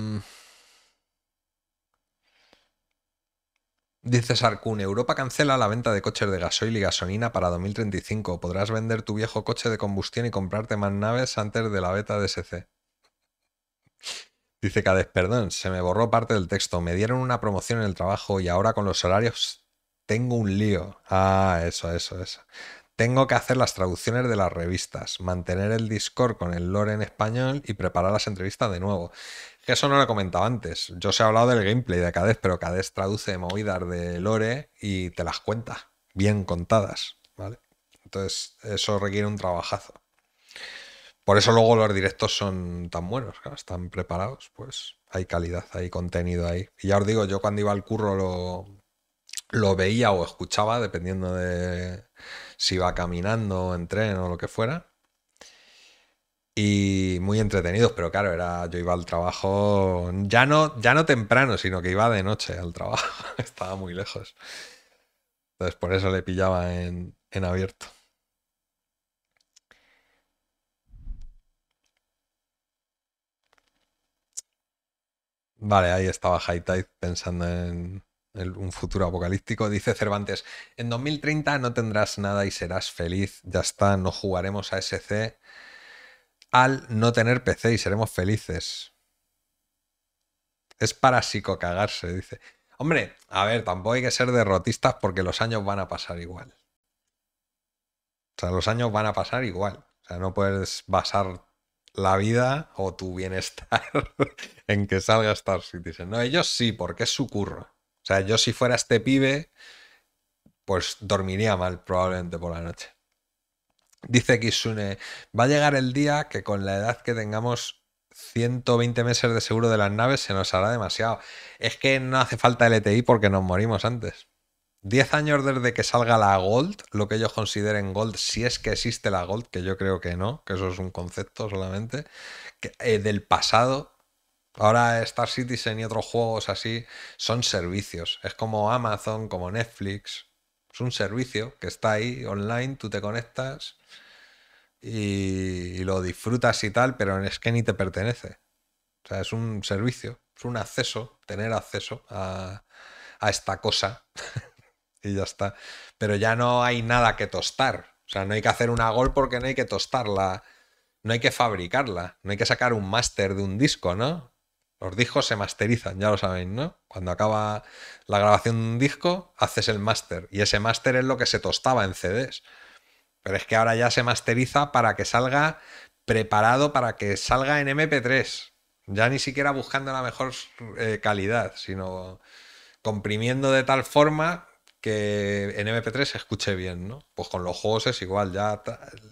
Dice Sarkun, Europa cancela la venta de coches de gasoil y gasolina para 2035. Podrás vender tu viejo coche de combustión y comprarte más naves antes de la beta de SC. Dice Cades, perdón, se me borró parte del texto. Me dieron una promoción en el trabajo y ahora con los horarios tengo un lío. Ah, eso, eso, eso. Tengo que hacer las traducciones de las revistas, mantener el Discord con el lore en español y preparar las entrevistas de nuevo. Que eso no lo he comentado antes. Yo os he hablado del gameplay de Cades, pero Cades traduce movidas de lore y te las cuenta, bien contadas, ¿vale? Entonces, eso requiere un trabajazo. Por eso luego los directos son tan buenos, están preparados, pues hay calidad, hay contenido ahí. Y ya os digo, yo cuando iba al curro lo, lo veía o escuchaba, dependiendo de si iba caminando, en tren o lo que fuera y muy entretenidos, pero claro, era, yo iba al trabajo ya no, ya no temprano, sino que iba de noche al trabajo, estaba muy lejos. Entonces por eso le pillaba en, abierto. Vale, ahí estaba High Tide pensando en un futuro apocalíptico. Dice Cervantes, en 2030 no tendrás nada y serás feliz. Ya está, no jugaremos a SC al no tener PC y seremos felices. Es para cagarse, dice. Hombre, a ver, tampoco hay que ser derrotistas porque los años van a pasar igual. O sea, los años van a pasar igual. O sea, no puedes basar la vida o tu bienestar en que salga Star Citizen. No, ellos sí, porque es su curro. O sea, yo si fuera este pibe, pues dormiría mal probablemente por la noche. Dice Kisune, va a llegar el día que con la edad que tengamos 120 meses de seguro de las naves se nos hará demasiado. Es que no hace falta LTI e porque nos morimos antes. 10 años desde que salga la Gold, lo que ellos consideren Gold, si es que existe la Gold, que yo creo que no, que eso es un concepto solamente, que, eh, del pasado. Ahora Star Citizen y otros juegos así son servicios. Es como Amazon, como Netflix. Es un servicio que está ahí online, tú te conectas y lo disfrutas y tal, pero es que ni te pertenece. O sea, es un servicio, es un acceso, tener acceso a, a esta cosa. y ya está. Pero ya no hay nada que tostar. O sea, no hay que hacer una gol porque no hay que tostarla, no hay que fabricarla, no hay que sacar un máster de un disco, ¿no? Los discos se masterizan, ya lo sabéis, ¿no? Cuando acaba la grabación de un disco, haces el máster. Y ese máster es lo que se tostaba en CDs. Pero es que ahora ya se masteriza para que salga preparado, para que salga en MP3. Ya ni siquiera buscando la mejor eh, calidad, sino comprimiendo de tal forma que en MP3 se escuche bien, ¿no? Pues con los juegos es igual, ya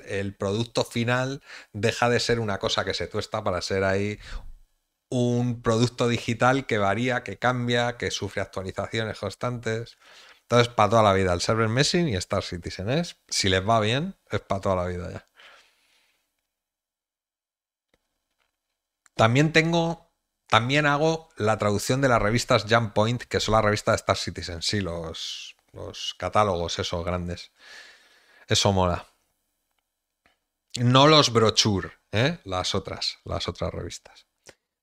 el producto final deja de ser una cosa que se tuesta para ser ahí un producto digital que varía, que cambia, que sufre actualizaciones constantes. Entonces, para toda la vida, el server Messing y Star Citizen es, si les va bien, es para toda la vida ya. También tengo, también hago la traducción de las revistas Jump Point, que son la revista de Star Citizen, sí, los, los catálogos esos grandes. Eso mola. No los brochure, ¿eh? las otras, las otras revistas.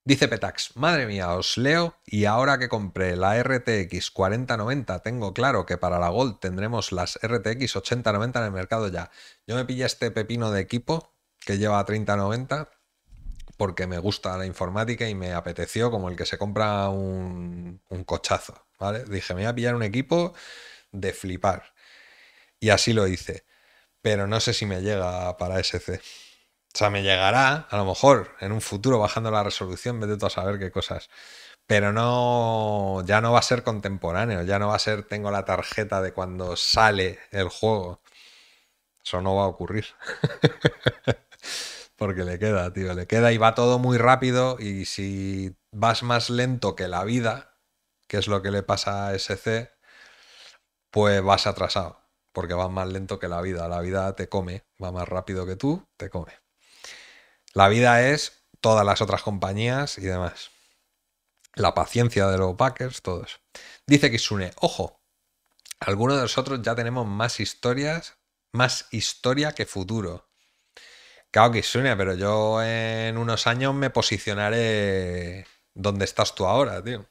Dice Petax, madre mía, os leo y ahora que compré la RTX 4090 tengo claro que para la Gold tendremos las RTX 8090 en el mercado ya. Yo me pillé este pepino de equipo que lleva 3090 porque me gusta la informática y me apeteció como el que se compra un, cochazo, ¿vale? Dije, me voy a pillar un equipo de flipar. Y así lo hice. Pero no sé si me llega para SC. O sea, me llegará, a lo mejor, en un futuro bajando la resolución, vete tú a saber qué cosas. Pero no, ya no va a ser contemporáneo, ya no va a ser tengo la tarjeta de cuando sale el juego. Eso no va a ocurrir. Porque le queda, tío, le queda y va todo muy rápido y si vas más lento que la vida, que es lo que le pasa a SC, pues vas atrasado. Porque vas más lento que la vida. La vida te come, va más rápido que tú, te come. La vida es todas las otras compañías y demás. La paciencia de los backers, todos. Dice Kisune, ojo, algunos de nosotros ya tenemos más historias, más historia que futuro. Claro, Kisune, pero yo en unos años me posicionaré donde estás tú ahora, tío.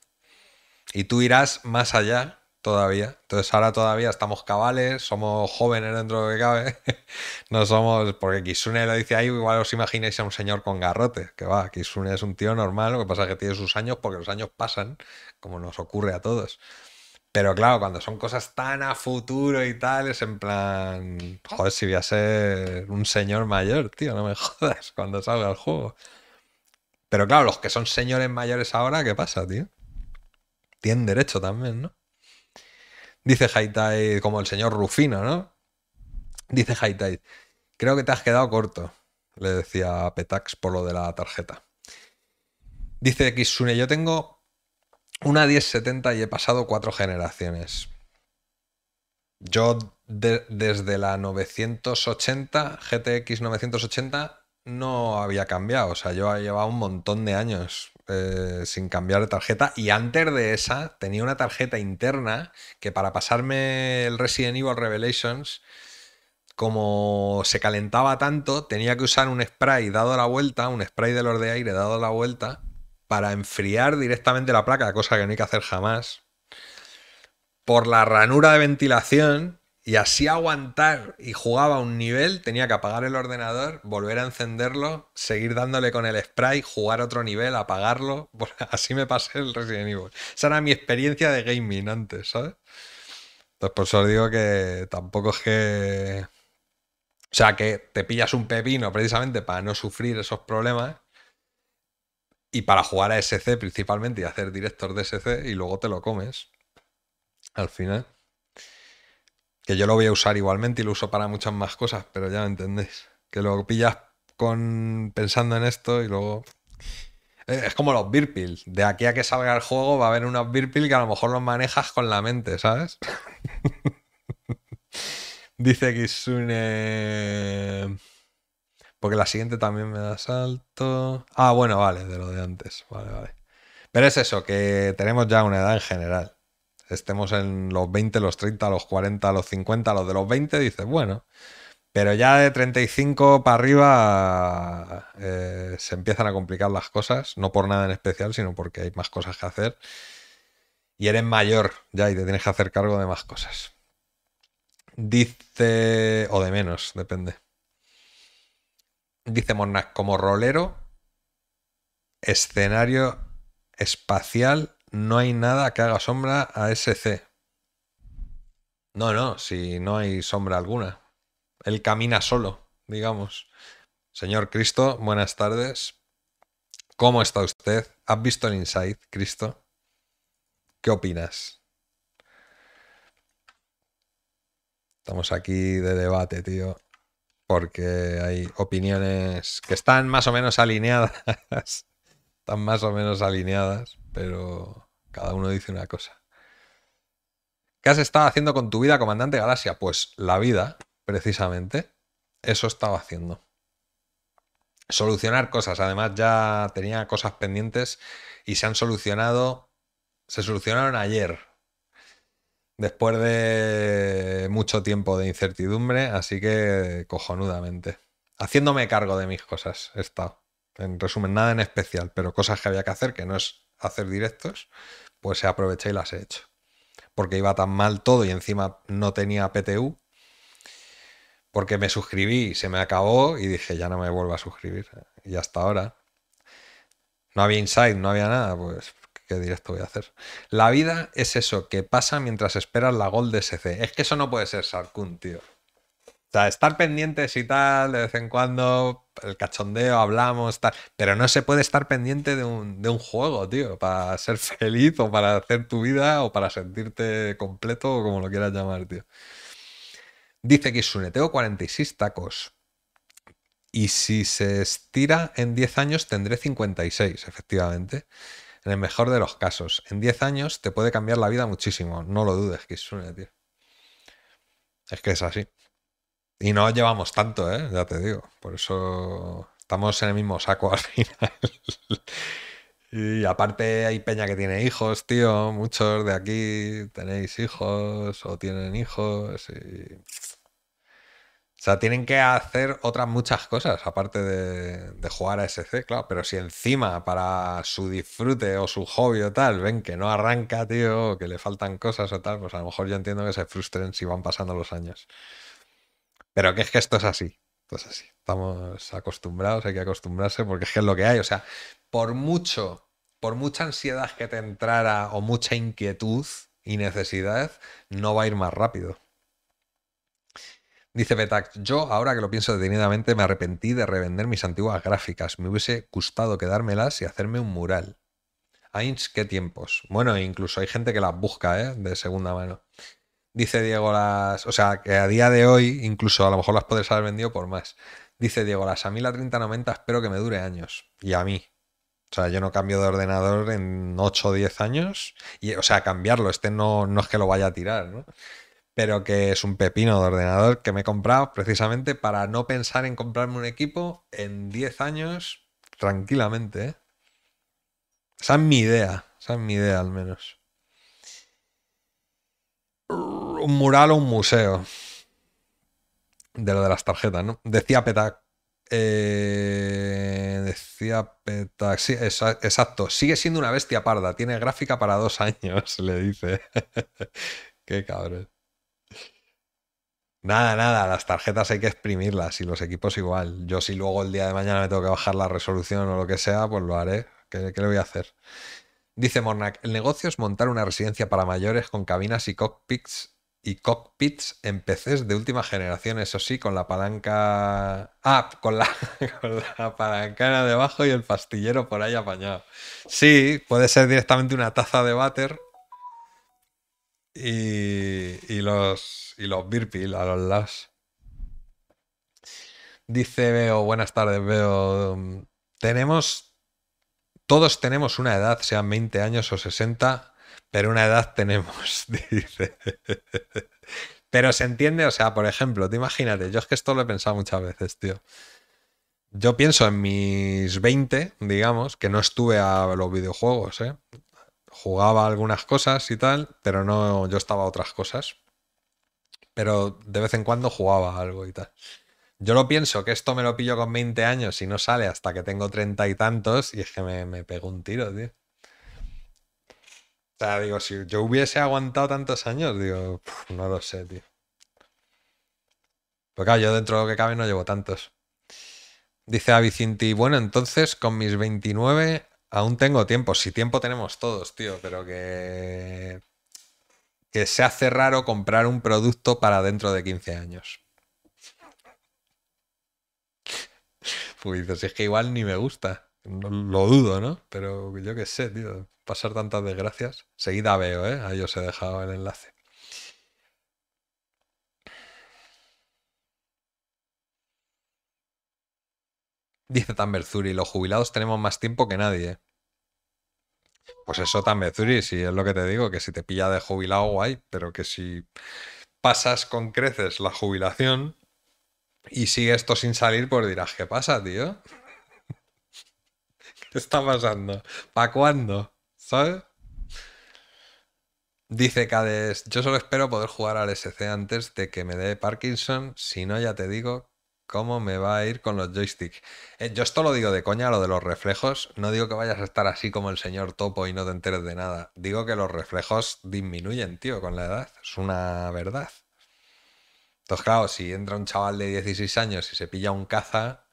Y tú irás más allá todavía. Entonces ahora todavía estamos cabales, somos jóvenes dentro de lo que cabe. no somos, porque Kisune lo dice ahí, igual os imagináis a un señor con garrote, que va, Kisune es un tío normal, lo que pasa es que tiene sus años porque los años pasan, como nos ocurre a todos. Pero claro, cuando son cosas tan a futuro y tal, es en plan, joder, si voy a ser un señor mayor, tío, no me jodas cuando salga el juego. Pero claro, los que son señores mayores ahora, ¿qué pasa, tío? Tienen derecho también, ¿no? Dice Hightide, como el señor Rufino, ¿no? Dice Hightide, creo que te has quedado corto, le decía Petax por lo de la tarjeta. Dice Kisune, yo tengo una 1070 y he pasado cuatro generaciones. Yo desde la 980, GTX 980, no había cambiado. O sea, yo he llevado un montón de años eh, sin cambiar de tarjeta. Y antes de esa tenía una tarjeta interna que para pasarme el Resident Evil Revelations, como se calentaba tanto, tenía que usar un spray dado la vuelta, un spray de los de aire dado la vuelta, para enfriar directamente la placa, cosa que no hay que hacer jamás. Por la ranura de ventilación y así aguantar y jugaba un nivel, tenía que apagar el ordenador, volver a encenderlo, seguir dándole con el spray, jugar otro nivel, apagarlo. Así me pasé el Resident Evil. Esa era mi experiencia de gaming antes, ¿sabes? Entonces, por eso os digo que tampoco es que. O sea, que te pillas un pepino precisamente para no sufrir esos problemas y para jugar a SC principalmente y hacer director de SC y luego te lo comes al final que yo lo voy a usar igualmente y lo uso para muchas más cosas, pero ya me entendéis. Que lo pillas con pensando en esto y luego... Eh, es como los beer De aquí a que salga el juego va a haber unos birpil que a lo mejor los manejas con la mente, ¿sabes? Dice Kisune... Porque la siguiente también me da salto. Ah, bueno, vale, de lo de antes. Vale, vale. Pero es eso, que tenemos ya una edad en general estemos en los 20, los 30, los 40, los 50, los de los 20, dices, bueno, pero ya de 35 para arriba eh, se empiezan a complicar las cosas, no por nada en especial, sino porque hay más cosas que hacer. Y eres mayor ya y te tienes que hacer cargo de más cosas. Dice, o de menos, depende. Dice Monac, como rolero, escenario espacial no hay nada que haga sombra a SC. No, no, si no hay sombra alguna. Él camina solo, digamos. Señor Cristo, buenas tardes. ¿Cómo está usted? ¿Has visto el Inside, Cristo? ¿Qué opinas? Estamos aquí de debate, tío, porque hay opiniones que están más o menos alineadas. están más o menos alineadas pero cada uno dice una cosa. ¿Qué has estado haciendo con tu vida, comandante Galaxia? Pues la vida, precisamente, eso estaba haciendo. Solucionar cosas. Además, ya tenía cosas pendientes y se han solucionado. Se solucionaron ayer. Después de mucho tiempo de incertidumbre, así que cojonudamente. Haciéndome cargo de mis cosas, he estado. En resumen, nada en especial, pero cosas que había que hacer que no es hacer directos, pues se aproveché y las he hecho. Porque iba tan mal todo y encima no tenía PTU. Porque me suscribí, se me acabó y dije, ya no me vuelvo a suscribir. Y hasta ahora. No había inside no había nada, pues qué directo voy a hacer. La vida es eso que pasa mientras esperas la gol de SC. Es que eso no puede ser Sarkun, tío. O sea, estar pendientes y tal, de vez en cuando, el cachondeo, hablamos, tal. Pero no se puede estar pendiente de un, juego, tío, para ser feliz o para hacer tu vida o para sentirte completo o como lo quieras llamar, tío. Dice Kisune, tengo 46 tacos. Y si se estira en 10 años, tendré 56, efectivamente. En el mejor de los casos. En 10 años te puede cambiar la vida muchísimo. No lo dudes, Kisune, tío. Es que es así. Y no llevamos tanto, ¿eh? ya te digo. Por eso estamos en el mismo saco al final. y aparte hay peña que tiene hijos, tío. Muchos de aquí tenéis hijos o tienen hijos. O sea, tienen que hacer otras muchas cosas, aparte de, de, jugar a SC, claro. Pero si encima para su disfrute o su hobby o tal, ven que no arranca, tío, que le faltan cosas o tal, pues a lo mejor yo entiendo que se frustren si van pasando los años. Pero que es que esto es así. es así. Estamos acostumbrados, hay que acostumbrarse porque es que es lo que hay. O sea, por mucho, por mucha ansiedad que te entrara o mucha inquietud y necesidad, no va a ir más rápido. Dice Betac, yo ahora que lo pienso detenidamente me arrepentí de revender mis antiguas gráficas. Me hubiese gustado quedármelas y hacerme un mural. Ainz, qué tiempos. Bueno, incluso hay gente que las busca, ¿eh? De segunda mano. Dice Diego las. O sea, que a día de hoy, incluso a lo mejor las podés haber vendido por más. Dice Diego las a mí la 3090 espero que me dure años. Y a mí. O sea, yo no cambio de ordenador en 8 o 10 años. Y, o sea, cambiarlo. Este no, no es que lo vaya a tirar, ¿no? Pero que es un pepino de ordenador que me he comprado precisamente para no pensar en comprarme un equipo en 10 años tranquilamente. ¿eh? Esa es mi idea. Esa es mi idea, al menos un mural o un museo. De lo de las tarjetas, ¿no? Decía Petac. Eh, decía Petac. Sí, exacto. Sigue siendo una bestia parda. Tiene gráfica para dos años, le dice. Qué cabrón. Nada, nada, las tarjetas hay que exprimirlas y los equipos igual. Yo si luego el día de mañana me tengo que bajar la resolución o lo que sea, pues lo haré. ¿Qué, qué le voy a hacer? Dice Mornac, el negocio es montar una residencia para mayores con cabinas y cockpits y cockpits en PCs de última generación, eso sí, con la palanca. Ah, con la, con la palancana debajo y el pastillero por ahí apañado. Sí, puede ser directamente una taza de váter y, y los, y los birpil a los lados. Dice Veo, buenas tardes, Veo. Tenemos todos tenemos una edad, sean 20 años o 60, pero una edad tenemos, dice. Pero se entiende, o sea, por ejemplo, te imagínate, yo es que esto lo he pensado muchas veces, tío. Yo pienso en mis 20, digamos, que no estuve a los videojuegos, ¿eh? Jugaba algunas cosas y tal, pero no, yo estaba a otras cosas. Pero de vez en cuando jugaba algo y tal. Yo lo pienso que esto me lo pillo con 20 años y no sale hasta que tengo treinta y tantos y es que me, me pegó un tiro, tío. O sea, digo, si yo hubiese aguantado tantos años, digo, no lo sé, tío. Porque claro, yo dentro de lo que cabe no llevo tantos. Dice Avicinti, bueno, entonces con mis 29 aún tengo tiempo. Si tiempo tenemos todos, tío, pero que... Que se hace raro comprar un producto para dentro de 15 años. Pues dices, es que igual ni me gusta. lo dudo, ¿no? Pero yo qué sé, tío. Pasar tantas desgracias. Seguida veo, ¿eh? Ahí os he dejado el enlace. Dice Tamberzuri, los jubilados tenemos más tiempo que nadie. Pues eso, Tamberzuri, si es lo que te digo, que si te pilla de jubilado, guay, pero que si pasas con creces la jubilación, y sigue esto sin salir, pues dirás, ¿qué pasa, tío? ¿Qué está pasando? ¿Para cuándo? ¿Sabes? Dice Cades, yo solo espero poder jugar al SC antes de que me dé Parkinson, si no ya te digo cómo me va a ir con los joysticks. Eh, yo esto lo digo de coña, lo de los reflejos, no digo que vayas a estar así como el señor Topo y no te enteres de nada, digo que los reflejos disminuyen, tío, con la edad, es una verdad. Entonces, claro, si entra un chaval de 16 años y se pilla un caza,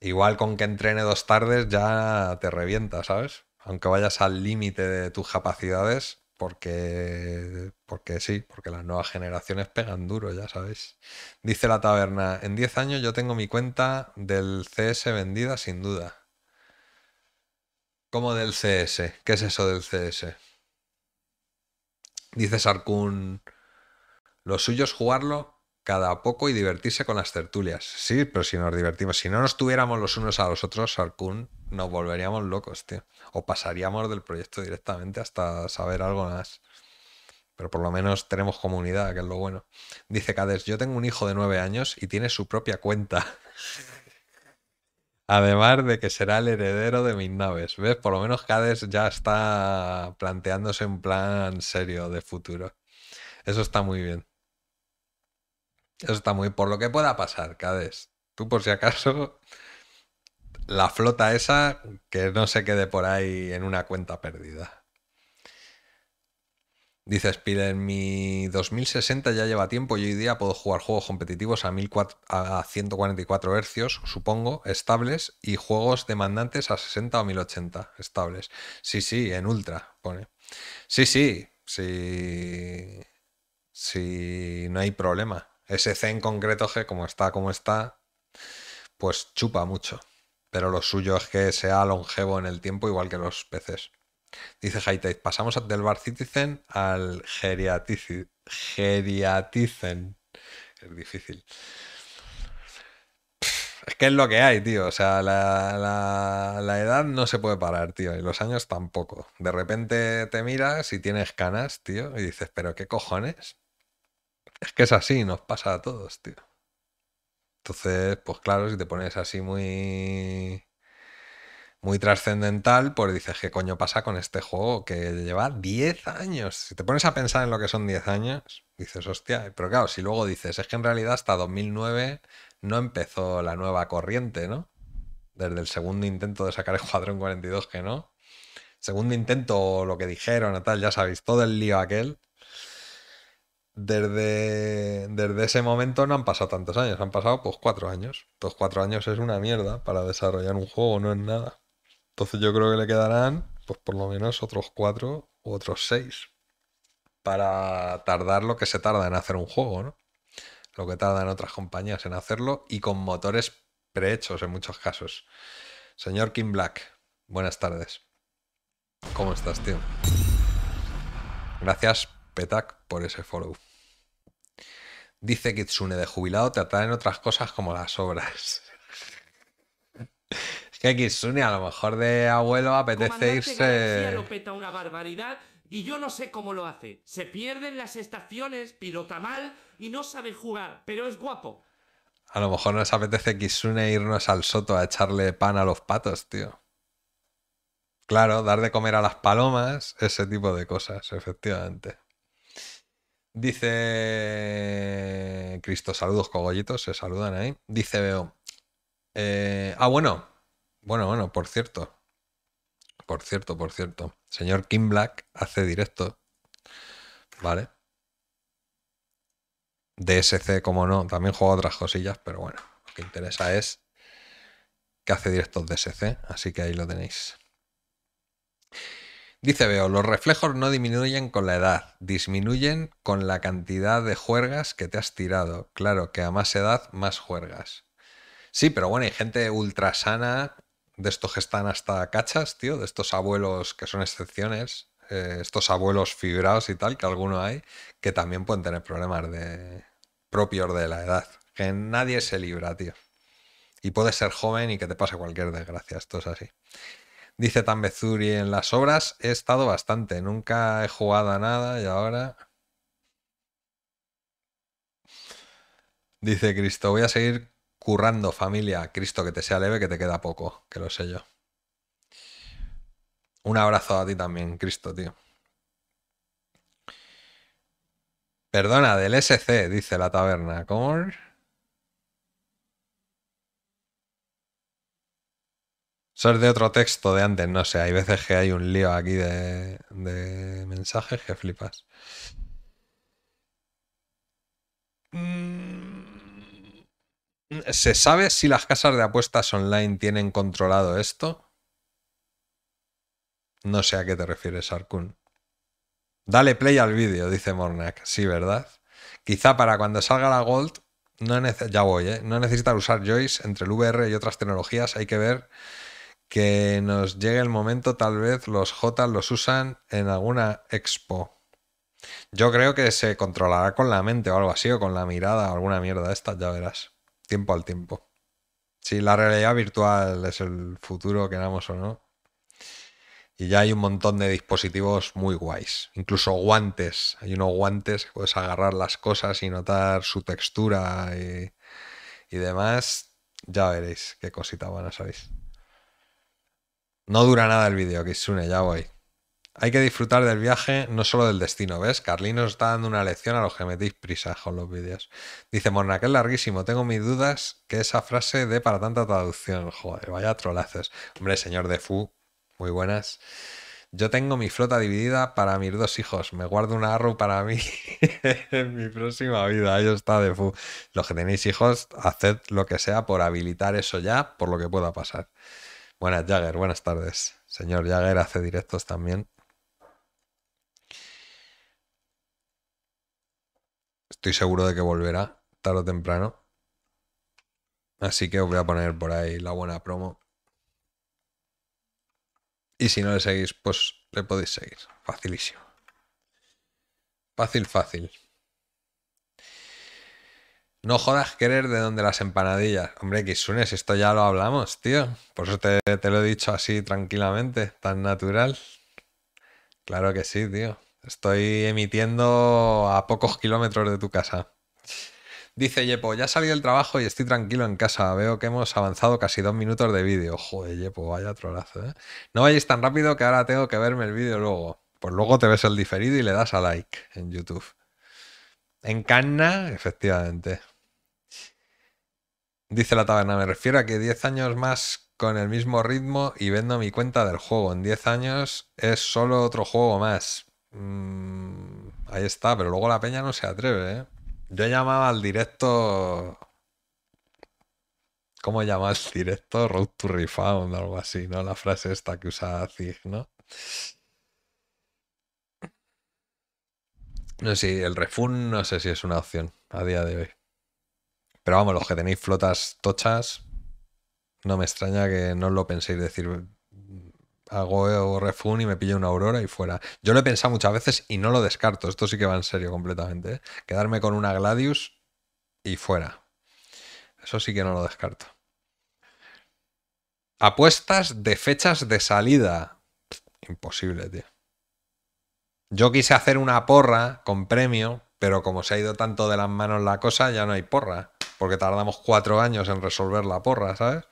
igual con que entrene dos tardes ya te revienta, ¿sabes? Aunque vayas al límite de tus capacidades, porque, porque sí, porque las nuevas generaciones pegan duro, ya sabes Dice la taberna, en 10 años yo tengo mi cuenta del CS vendida sin duda. ¿Cómo del CS? ¿Qué es eso del CS? Dice Sarkun... Lo suyo es jugarlo cada poco y divertirse con las tertulias. Sí, pero si nos divertimos, si no nos tuviéramos los unos a los otros, Arkun, nos volveríamos locos, tío. O pasaríamos del proyecto directamente hasta saber algo más. Pero por lo menos tenemos comunidad, que es lo bueno. Dice Cades, yo tengo un hijo de nueve años y tiene su propia cuenta. Además de que será el heredero de mis naves. ¿Ves? Por lo menos Cades ya está planteándose un plan serio de futuro. Eso está muy bien. Eso está muy. Por lo que pueda pasar, Cades. Tú, por si acaso, la flota esa que no se quede por ahí en una cuenta perdida. Dice en mi 2060 ya lleva tiempo y hoy día puedo jugar juegos competitivos a, 144 hercios, supongo, estables, y juegos demandantes a 60 o 1080, estables. Sí, sí, en ultra, pone. Sí, sí, sí. Sí, no hay problema. Ese C en concreto, G, como está, como está, pues chupa mucho. Pero lo suyo es que sea longevo en el tiempo, igual que los peces. Dice Hightide, pasamos del Bar Citizen al geriaticen, Geriatizen. Es difícil. Es que es lo que hay, tío. O sea, la, la, edad no se puede parar, tío. Y los años tampoco. De repente te miras y tienes canas, tío. Y dices, pero ¿qué cojones? Es que es así, nos pasa a todos, tío. Entonces, pues claro, si te pones así muy. muy trascendental, pues dices, ¿qué coño pasa con este juego que lleva 10 años? Si te pones a pensar en lo que son 10 años, dices, hostia. Pero claro, si luego dices, es que en realidad hasta 2009 no empezó la nueva corriente, ¿no? Desde el segundo intento de sacar el y 42, que no. Segundo intento, lo que dijeron, tal, ya sabéis, todo el lío aquel desde, ese momento no han pasado tantos años, han pasado pues cuatro años. Pues cuatro años es una mierda para desarrollar un juego, no es nada. Entonces yo creo que le quedarán pues por lo menos otros cuatro u otros seis para tardar lo que se tarda en hacer un juego, ¿no? Lo que tardan otras compañías en hacerlo y con motores prehechos en muchos casos. Señor Kim Black, buenas tardes. ¿Cómo estás, tío? Gracias, Petac, por ese follow. Dice Kitsune, de jubilado te atraen otras cosas como las obras. es que Kitsune, a lo mejor de abuelo apetece irse. una barbaridad y yo no sé cómo lo hace. Se pierden las estaciones, pilota mal y no sabe jugar, pero es guapo. A lo mejor nos apetece Kitsune irnos al soto a echarle pan a los patos, tío. Claro, dar de comer a las palomas, ese tipo de cosas, efectivamente. Dice Cristo, saludos cogollitos, se saludan ahí. Dice Veo. Eh, ah, bueno, bueno, bueno, por cierto. Por cierto, por cierto. Señor Kim Black hace directo. ¿Vale? DSC, como no, también juega otras cosillas, pero bueno, lo que interesa es que hace directos DSC, así que ahí lo tenéis. Dice Veo, los reflejos no disminuyen con la edad, disminuyen con la cantidad de juergas que te has tirado. Claro, que a más edad, más juergas. Sí, pero bueno, hay gente ultra sana, de estos que están hasta cachas, tío, de estos abuelos que son excepciones, eh, estos abuelos fibrados y tal, que alguno hay, que también pueden tener problemas de... propios de la edad. Que nadie se libra, tío. Y puedes ser joven y que te pase cualquier desgracia, esto es así. Dice Tambezuri, en las obras he estado bastante, nunca he jugado a nada y ahora... Dice Cristo, voy a seguir currando familia. Cristo, que te sea leve, que te queda poco, que lo sé yo. Un abrazo a ti también, Cristo, tío. Perdona, del SC, dice la taberna. ¿Cómo? Eso de otro texto de antes, no sé. Hay veces que hay un lío aquí de, mensajes que flipas. Mm. ¿Se sabe si las casas de apuestas online tienen controlado esto? No sé a qué te refieres, Arkun. Dale play al vídeo, dice Mornac. Sí, ¿verdad? Quizá para cuando salga la Gold, no ya voy, ¿eh? no necesitas usar Joyce entre el VR y otras tecnologías. Hay que ver que nos llegue el momento, tal vez los J los usan en alguna expo. Yo creo que se controlará con la mente o algo así, o con la mirada, o alguna mierda esta, ya verás. Tiempo al tiempo. Si la realidad virtual es el futuro, queramos o no. Y ya hay un montón de dispositivos muy guays. Incluso guantes. Hay unos guantes que puedes agarrar las cosas y notar su textura y, demás. Ya veréis qué cosita buena sabéis no dura nada el vídeo, que une, ya voy. Hay que disfrutar del viaje, no solo del destino, ¿ves? Carlino está dando una lección a los que metéis prisa con los vídeos. Dice Morna, que es larguísimo, tengo mis dudas que esa frase dé para tanta traducción. Joder, vaya trolazos. Hombre, señor de Fu, muy buenas. Yo tengo mi flota dividida para mis dos hijos. Me guardo una arrow para mí en mi próxima vida. Ahí está de fu. Los que tenéis hijos, haced lo que sea por habilitar eso ya, por lo que pueda pasar. Buenas, Jagger, buenas tardes. Señor Jagger hace directos también. Estoy seguro de que volverá tarde o temprano. Así que os voy a poner por ahí la buena promo. Y si no le seguís, pues le podéis seguir. Facilísimo. Fácil, fácil. No jodas querer de donde las empanadillas. Hombre, Kisunes, esto ya lo hablamos, tío. Por eso te, lo he dicho así tranquilamente, tan natural. Claro que sí, tío. Estoy emitiendo a pocos kilómetros de tu casa. Dice Yepo, ya salí del trabajo y estoy tranquilo en casa. Veo que hemos avanzado casi dos minutos de vídeo. Joder, Yepo, vaya trolazo, ¿eh? No vayas tan rápido que ahora tengo que verme el vídeo luego. Pues luego te ves el diferido y le das a like en YouTube. En Canna, efectivamente. Dice la taberna, me refiero a que 10 años más con el mismo ritmo y vendo mi cuenta del juego. En 10 años es solo otro juego más. Mm, ahí está, pero luego la peña no se atreve. ¿eh? Yo llamaba al directo... ¿Cómo llamas directo? Road to Refound, algo así, ¿no? La frase esta que usa Zig, ¿no? No sé, el refund no sé si es una opción a día de hoy. Pero vamos, los que tenéis flotas tochas, no me extraña que no lo penséis decir, hago Refun y me pillo una aurora y fuera. Yo lo he pensado muchas veces y no lo descarto. Esto sí que va en serio completamente. ¿eh? Quedarme con una Gladius y fuera. Eso sí que no lo descarto. Apuestas de fechas de salida. Imposible, tío. Yo quise hacer una porra con premio, pero como se ha ido tanto de las manos la cosa, ya no hay porra porque tardamos cuatro años en resolver la porra, ¿sabes?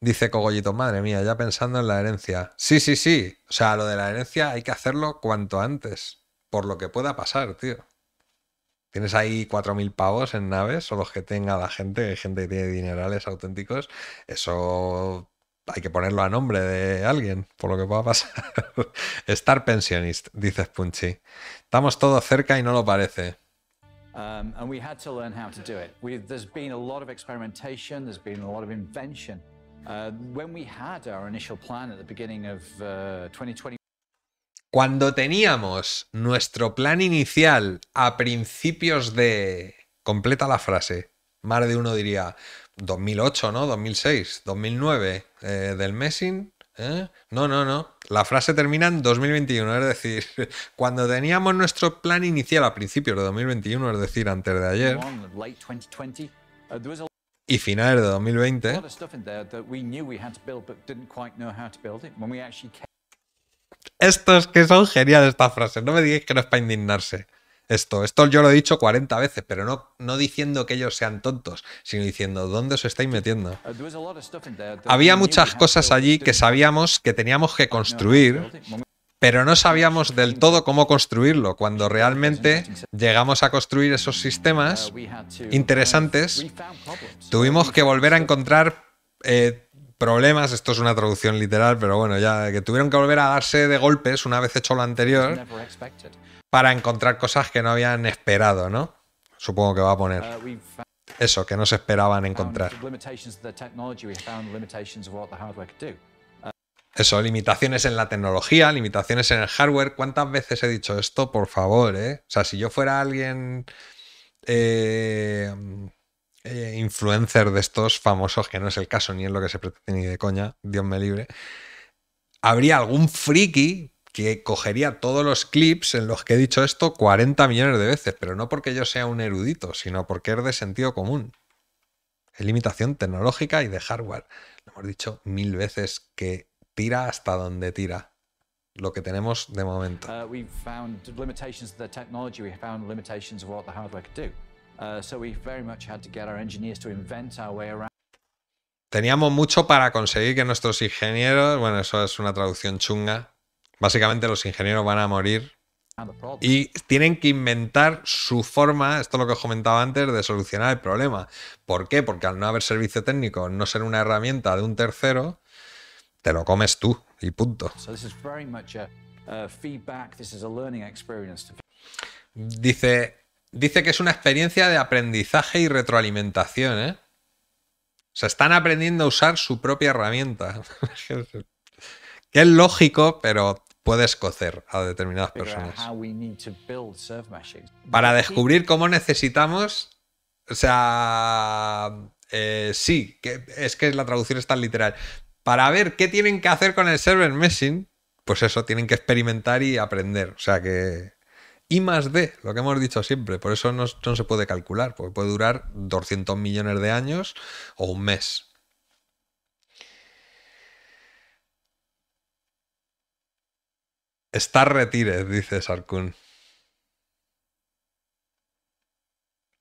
Dice Cogollito, madre mía, ya pensando en la herencia. Sí, sí, sí. O sea, lo de la herencia hay que hacerlo cuanto antes, por lo que pueda pasar, tío. Tienes ahí cuatro mil pavos en naves, o los que tenga la gente, que hay gente que tiene dinerales auténticos. Eso hay que ponerlo a nombre de alguien, por lo que pueda pasar. Estar Pensionist, dice Punchi. Estamos todos cerca y no lo parece. Um, and we had to learn how to do it. We, there's been a lot of experimentation, there's been a lot of invention. Uh, when we had our initial plan at the beginning of 2020, uh, Cuando teníamos nuestro plan inicial a principios de... Completa la frase. Más de uno diría 2008, ¿no? 2006, 2009 eh, del Messing. ¿Eh? No, no, no. La frase termina en 2021, es decir, cuando teníamos nuestro plan inicial a principios de 2021, es decir, antes de ayer, uh, y finales de 2020, estos que son geniales estas frases, no me digáis que no es para indignarse esto. Esto yo lo he dicho 40 veces, pero no, no diciendo que ellos sean tontos, sino diciendo dónde os estáis metiendo. Uh, Había muchas cosas allí que sabíamos que teníamos que construir, pero no sabíamos del todo cómo construirlo. Cuando realmente llegamos a construir esos sistemas uh, uh, interesantes, tuvimos que volver a encontrar... Eh, problemas, esto es una traducción literal, pero bueno, ya que tuvieron que volver a darse de golpes una vez hecho lo anterior, para encontrar cosas que no habían esperado, ¿no? Supongo que va a poner uh, eso, que no se esperaban encontrar. Uh, eso, limitaciones en la tecnología, limitaciones en el hardware. ¿Cuántas veces he dicho esto? Por favor, ¿eh? O sea, si yo fuera alguien eh, eh, influencer de estos famosos, que no es el caso ni es lo que se pretende ni de coña, Dios me libre, habría algún friki que cogería todos los clips en los que he dicho esto 40 millones de veces, pero no porque yo sea un erudito, sino porque es de sentido común. Es limitación tecnológica y de hardware. Lo hemos dicho mil veces que tira hasta donde tira. Lo que tenemos de momento. Teníamos mucho para conseguir que nuestros ingenieros, bueno, eso es una traducción chunga, Básicamente los ingenieros van a morir y tienen que inventar su forma, esto es lo que os comentaba antes, de solucionar el problema. ¿Por qué? Porque al no haber servicio técnico, no ser una herramienta de un tercero, te lo comes tú y punto. Dice, dice que es una experiencia de aprendizaje y retroalimentación, ¿eh? O están aprendiendo a usar su propia herramienta. que es lógico, pero puedes cocer a determinadas personas. Para descubrir cómo necesitamos, o sea, eh, sí, es que la traducción es tan literal. Para ver qué tienen que hacer con el server meshing, pues eso, tienen que experimentar y aprender. O sea que... y más D, lo que hemos dicho siempre, por eso no, no se puede calcular, porque puede durar 200 millones de años o un mes. Está retire, dice Sarkun.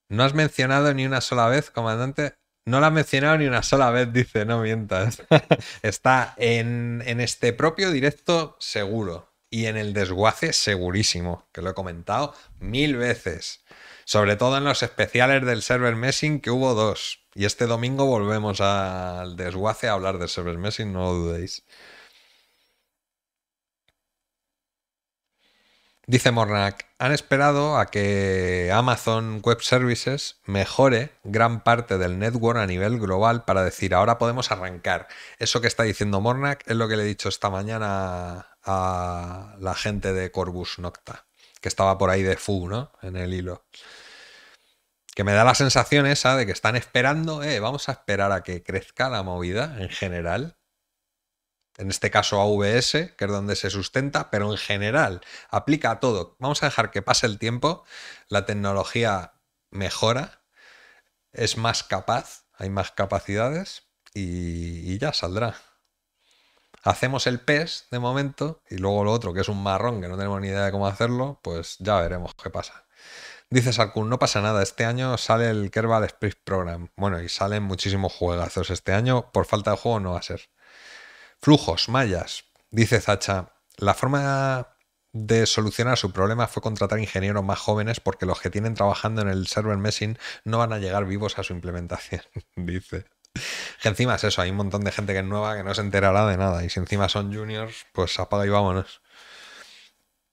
No has mencionado ni una sola vez, comandante. No la has mencionado ni una sola vez, dice, no mientas. Está en, este propio directo seguro y en el desguace segurísimo, que lo he comentado mil veces. Sobre todo en los especiales del server messing, que hubo dos. Y este domingo volvemos al desguace a hablar del server messing, no lo dudéis. Dice Mornak, han esperado a que Amazon Web Services mejore gran parte del network a nivel global para decir, ahora podemos arrancar. Eso que está diciendo Mornak es lo que le he dicho esta mañana a la gente de Corbus Nocta, que estaba por ahí de FU, ¿no? En el hilo. Que me da la sensación esa de que están esperando, eh, vamos a esperar a que crezca la movida en general en este caso AVS, que es donde se sustenta, pero en general aplica a todo. Vamos a dejar que pase el tiempo, la tecnología mejora, es más capaz, hay más capacidades y, ya saldrá. Hacemos el PES de momento y luego lo otro, que es un marrón, que no tenemos ni idea de cómo hacerlo, pues ya veremos qué pasa. Dice Sarkun, no pasa nada, este año sale el Kerbal Space Program. Bueno, y salen muchísimos juegazos este año, por falta de juego no va a ser. Flujos, mallas. Dice Zacha, la forma de solucionar su problema fue contratar ingenieros más jóvenes porque los que tienen trabajando en el server messing no van a llegar vivos a su implementación, dice. Que encima es eso, hay un montón de gente que es nueva que no se enterará de nada y si encima son juniors, pues apaga y vámonos.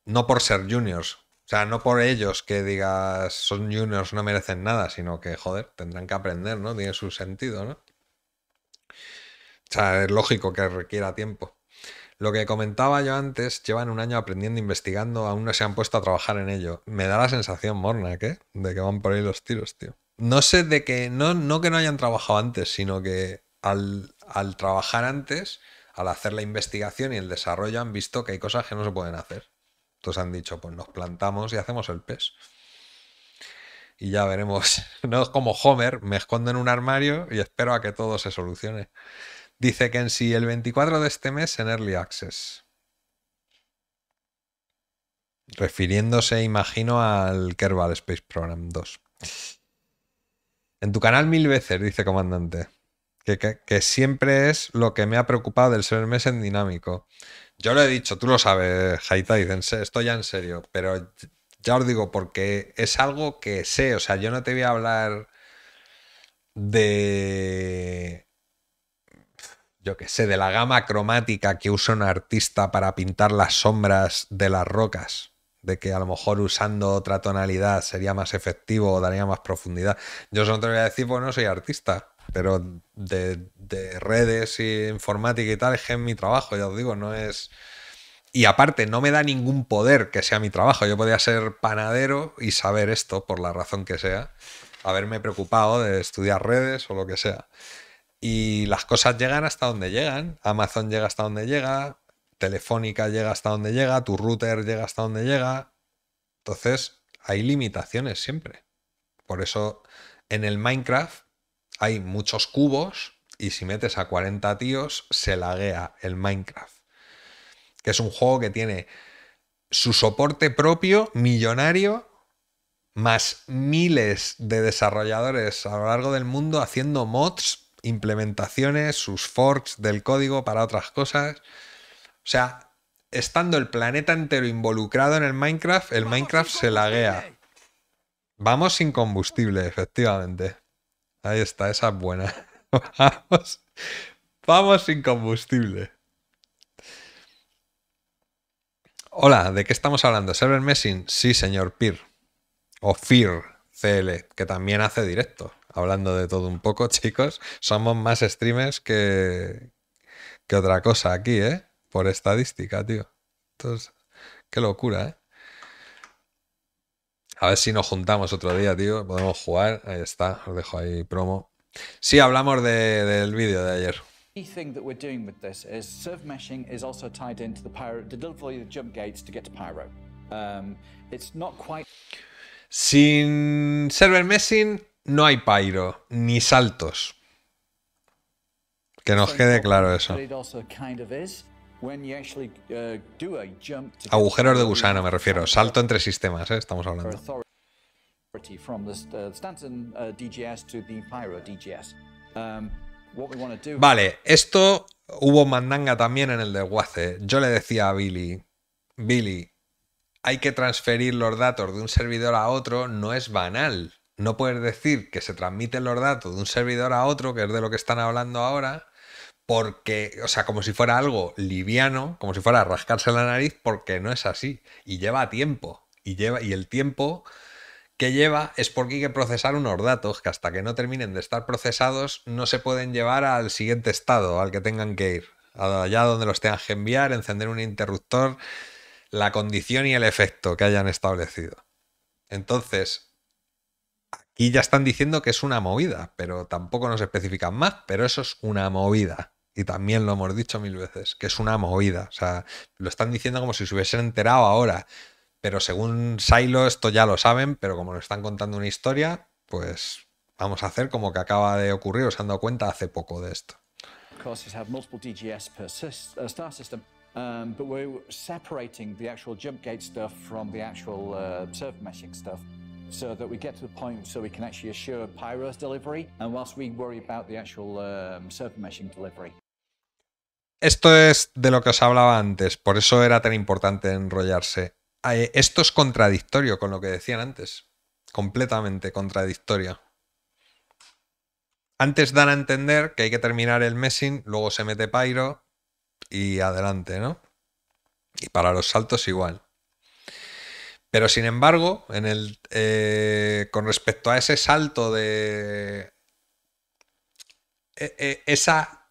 No por ser juniors, o sea, no por ellos que digas son juniors no merecen nada, sino que joder, tendrán que aprender, ¿no? Tiene su sentido, ¿no? O sea, es lógico que requiera tiempo. Lo que comentaba yo antes, llevan un año aprendiendo, investigando, aún no se han puesto a trabajar en ello. Me da la sensación, Morna, ¿qué? De que van por ahí los tiros, tío. No sé de que, no, no que no hayan trabajado antes, sino que al, al trabajar antes, al hacer la investigación y el desarrollo, han visto que hay cosas que no se pueden hacer. Entonces han dicho, pues nos plantamos y hacemos el pez. Y ya veremos. No es como Homer, me escondo en un armario y espero a que todo se solucione. Dice que en sí el 24 de este mes en Early Access. Refiriéndose, imagino, al Kerbal Space Program 2. En tu canal mil veces, dice comandante. Que, que, siempre es lo que me ha preocupado del ser mes en dinámico. Yo lo he dicho, tú lo sabes, dicen estoy ya en serio, pero ya os digo, porque es algo que sé, o sea, yo no te voy a hablar de yo qué sé, de la gama cromática que usa un artista para pintar las sombras de las rocas, de que a lo mejor usando otra tonalidad sería más efectivo o daría más profundidad. Yo solo te voy a decir, bueno, no soy artista, pero de, redes y informática y tal es mi trabajo, ya os digo, no es... Y aparte, no me da ningún poder que sea mi trabajo. Yo podía ser panadero y saber esto, por la razón que sea, haberme preocupado de estudiar redes o lo que sea. Y las cosas llegan hasta donde llegan. Amazon llega hasta donde llega, Telefónica llega hasta donde llega, tu router llega hasta donde llega. Entonces, hay limitaciones siempre. Por eso, en el Minecraft hay muchos cubos y si metes a 40 tíos, se laguea el Minecraft. Que es un juego que tiene su soporte propio, millonario, más miles de desarrolladores a lo largo del mundo haciendo mods implementaciones, sus forks del código para otras cosas. O sea, estando el planeta entero involucrado en el Minecraft, el Minecraft se laguea. Vamos sin combustible, efectivamente. Ahí está, esa es buena. Vamos. Vamos sin combustible. Hola, ¿de qué estamos hablando? ¿Server Messing? Sí, señor Peer. O Fear CL, e, que también hace directo hablando de todo un poco, chicos, somos más streamers que, que otra cosa aquí, ¿eh? Por estadística, tío. Entonces, qué locura, ¿eh? A ver si nos juntamos otro día, tío. Podemos jugar. Ahí está. Os dejo ahí promo. Sí, hablamos del vídeo de ayer. Sin server meshing no hay pyro, ni saltos. Que nos quede claro eso. Uh, Agujeros de gusano, me refiero. Salto entre sistemas, ¿eh? estamos hablando. Vale, esto hubo mandanga también en el de desguace. Yo le decía a Billy, Billy, hay que transferir los datos de un servidor a otro, no es banal no puedes decir que se transmiten los datos de un servidor a otro, que es de lo que están hablando ahora, porque, o sea, como si fuera algo liviano, como si fuera rascarse la nariz, porque no es así. Y lleva tiempo. Y, lleva, y el tiempo que lleva es porque hay que procesar unos datos que hasta que no terminen de estar procesados no se pueden llevar al siguiente estado al que tengan que ir. Allá donde los tengan que enviar, encender un interruptor, la condición y el efecto que hayan establecido. Entonces, y ya están diciendo que es una movida, pero tampoco nos especifican más, pero eso es una movida. Y también lo hemos dicho mil veces, que es una movida. O sea, lo están diciendo como si se hubiesen enterado ahora. Pero según Silo, esto ya lo saben, pero como lo están contando una historia, pues vamos a hacer como que acaba de ocurrir, os han dado cuenta hace poco de esto. Esto es de lo que os hablaba antes, por eso era tan importante enrollarse. Esto es contradictorio con lo que decían antes, completamente contradictorio. Antes dan a entender que hay que terminar el meshing, luego se mete Pyro y adelante, ¿no? Y para los saltos igual. Pero sin embargo, eh, con respecto a ese salto de... E, e, esa,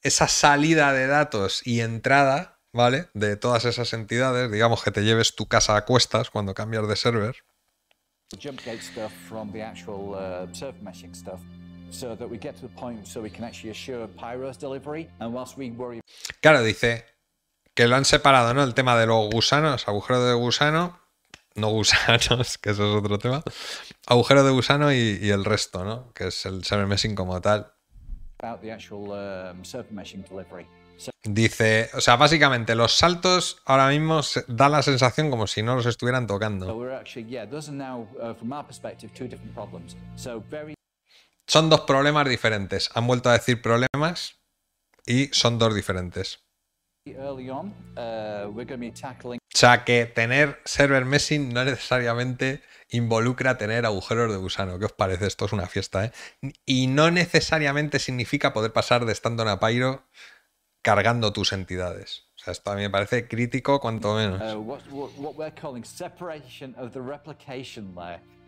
esa salida de datos y entrada, ¿vale? De todas esas entidades, digamos que te lleves tu casa a cuestas cuando cambias de server. Uh, claro, dice que lo han separado, ¿no? El tema de los gusanos, agujeros de gusano no gusanos, que eso es otro tema. Agujero de gusano y, el resto, ¿no? Que es el server meshing como tal. Um, Dice, o sea, básicamente los saltos ahora mismo da la sensación como si no los estuvieran tocando. Uh, son dos problemas diferentes. Han vuelto a decir problemas y son dos diferentes. Eh, o sea que tener server meshing no necesariamente involucra tener agujeros de gusano. ¿Qué os parece? Esto es una fiesta, ¿eh? Y no necesariamente significa poder pasar de estando a Pyro cargando tus entidades. O sea, esto a mí me parece crítico, cuanto menos. Eh,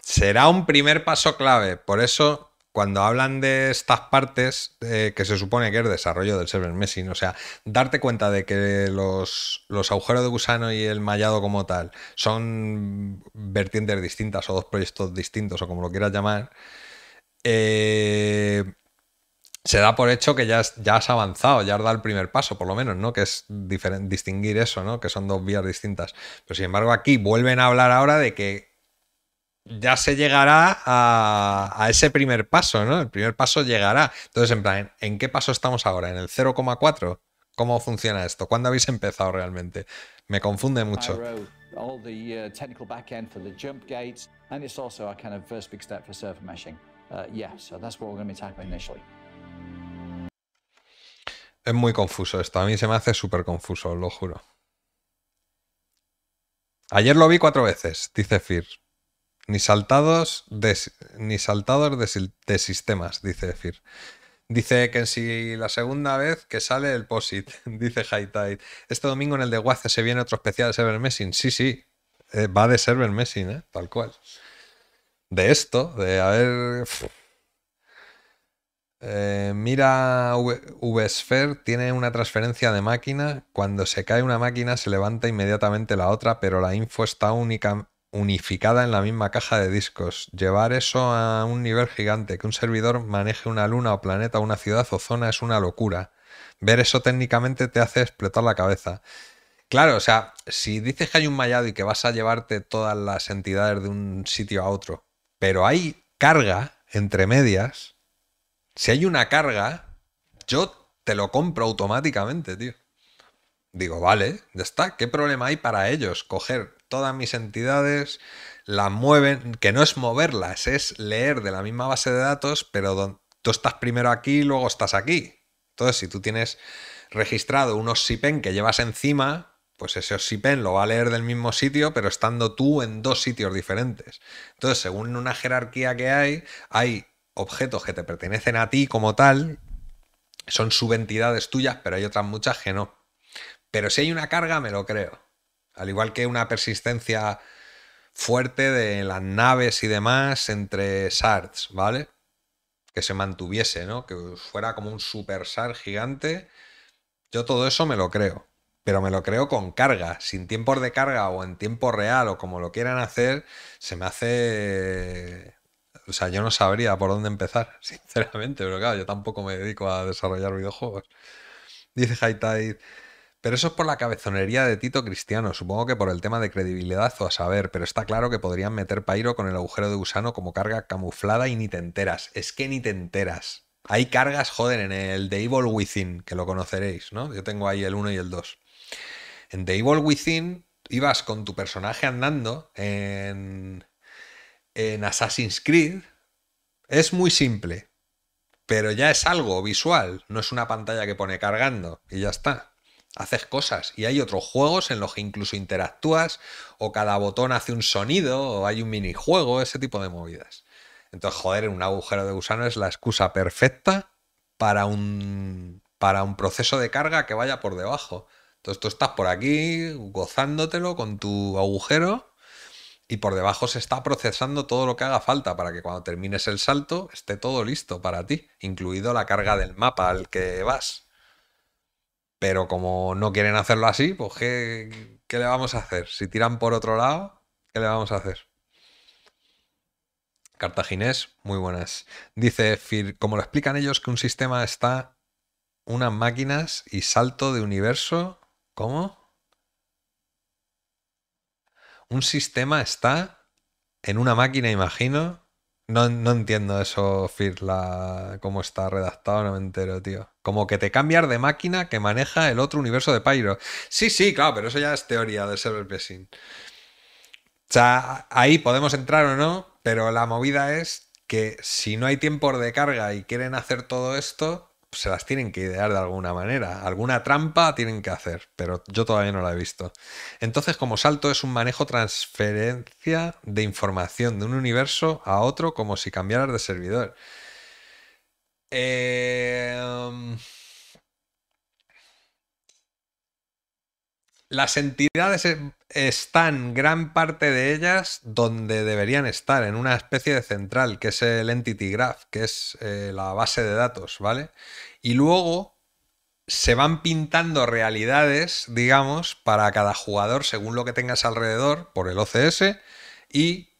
será un primer paso clave. Por eso, cuando hablan de estas partes, eh, que se supone que es desarrollo del server Messi, o sea, darte cuenta de que los, los, agujeros de gusano y el mallado como tal son vertientes distintas o dos proyectos distintos o como lo quieras llamar, eh, se da por hecho que ya, has avanzado, ya has dado el primer paso, por lo menos, ¿no? Que es distinguir eso, ¿no? Que son dos vías distintas. Pero sin embargo, aquí vuelven a hablar ahora de que ya se llegará a, a ese primer paso, ¿no? El primer paso llegará. Entonces, en plan, ¿en qué paso estamos ahora? ¿En el 0,4? ¿Cómo funciona esto? ¿Cuándo habéis empezado realmente? Me confunde mucho. Es muy confuso esto. A mí se me hace súper confuso, lo juro. Ayer lo vi cuatro veces, dice Fir. Ni saltados de, ni saltados de, sistemas, dice Fir. Dice que si la segunda vez que sale el POSIT, dice High Tide. Este domingo en el de Guace se viene otro especial de Server Messing. Sí, sí, eh, va de Server Messing, eh, tal cual. De esto, de haber. Eh, mira, VSphere tiene una transferencia de máquina. Cuando se cae una máquina se levanta inmediatamente la otra, pero la info está unificada en la misma caja de discos. Llevar eso a un nivel gigante, que un servidor maneje una luna o planeta, una ciudad o zona es una locura. Ver eso técnicamente te hace explotar la cabeza. Claro, o sea, si dices que hay un mallado y que vas a llevarte todas las entidades de un sitio a otro, pero hay carga entre medias, si hay una carga, yo te lo compro automáticamente, tío. Digo, vale, ya está. ¿Qué problema hay para ellos? Coger todas mis entidades, las mueven, que no es moverlas, es leer de la misma base de datos, pero tú estás primero aquí, luego estás aquí. Entonces, si tú tienes registrado un OSIPEN que llevas encima, pues ese OSIPEN lo va a leer del mismo sitio, pero estando tú en dos sitios diferentes. Entonces, según una jerarquía que hay, hay objetos que te pertenecen a ti como tal, son subentidades tuyas, pero hay otras muchas que no. Pero si hay una carga, me lo creo. Al igual que una persistencia fuerte de las naves y demás entre SARTs, ¿vale? Que se mantuviese, ¿no? Que fuera como un super SARS gigante. Yo todo eso me lo creo. Pero me lo creo con carga. Sin tiempos de carga o en tiempo real o como lo quieran hacer, se me hace o sea, yo no sabría por dónde empezar, sinceramente, pero claro, yo tampoco me dedico a desarrollar videojuegos. Dice Haitai. pero eso es por la cabezonería de Tito Cristiano, supongo que por el tema de credibilidad o a saber, pero está claro que podrían meter Pairo con el agujero de gusano como carga camuflada y ni te enteras. Es que ni te enteras. Hay cargas, joder, en el The Evil Within, que lo conoceréis, ¿no? Yo tengo ahí el 1 y el 2. En The Evil Within ibas con tu personaje andando en en Assassin's Creed es muy simple, pero ya es algo visual, no es una pantalla que pone cargando y ya está. Haces cosas y hay otros juegos en los que incluso interactúas o cada botón hace un sonido o hay un minijuego, ese tipo de movidas. Entonces, joder, un agujero de gusano es la excusa perfecta para un, para un proceso de carga que vaya por debajo. Entonces tú estás por aquí gozándotelo con tu agujero y por debajo se está procesando todo lo que haga falta para que cuando termines el salto esté todo listo para ti, incluido la carga del mapa al que vas. Pero como no quieren hacerlo así, pues ¿qué, qué le vamos a hacer? Si tiran por otro lado, ¿qué le vamos a hacer? Cartaginés, muy buenas. Dice, como lo explican ellos, que un sistema está unas máquinas y salto de universo, ¿cómo? un sistema está en una máquina, imagino. No, no entiendo eso, Fir, la... cómo está redactado, no me entero, tío. Como que te cambias de máquina que maneja el otro universo de Pyro. Sí, sí, claro, pero eso ya es teoría de server pressing. O sea, ahí podemos entrar o no, pero la movida es que si no hay tiempos de carga y quieren hacer todo esto, se las tienen que idear de alguna manera. Alguna trampa tienen que hacer, pero yo todavía no la he visto. Entonces, como salto es un manejo transferencia de información de un universo a otro como si cambiaras de servidor. Em, las entidades eh, están gran parte de ellas donde deberían estar, en una especie de central, que es el Entity Graph, que es eh, la base de datos, ¿vale? Y luego se van pintando realidades, digamos, para cada jugador según lo que tengas alrededor por el OCS y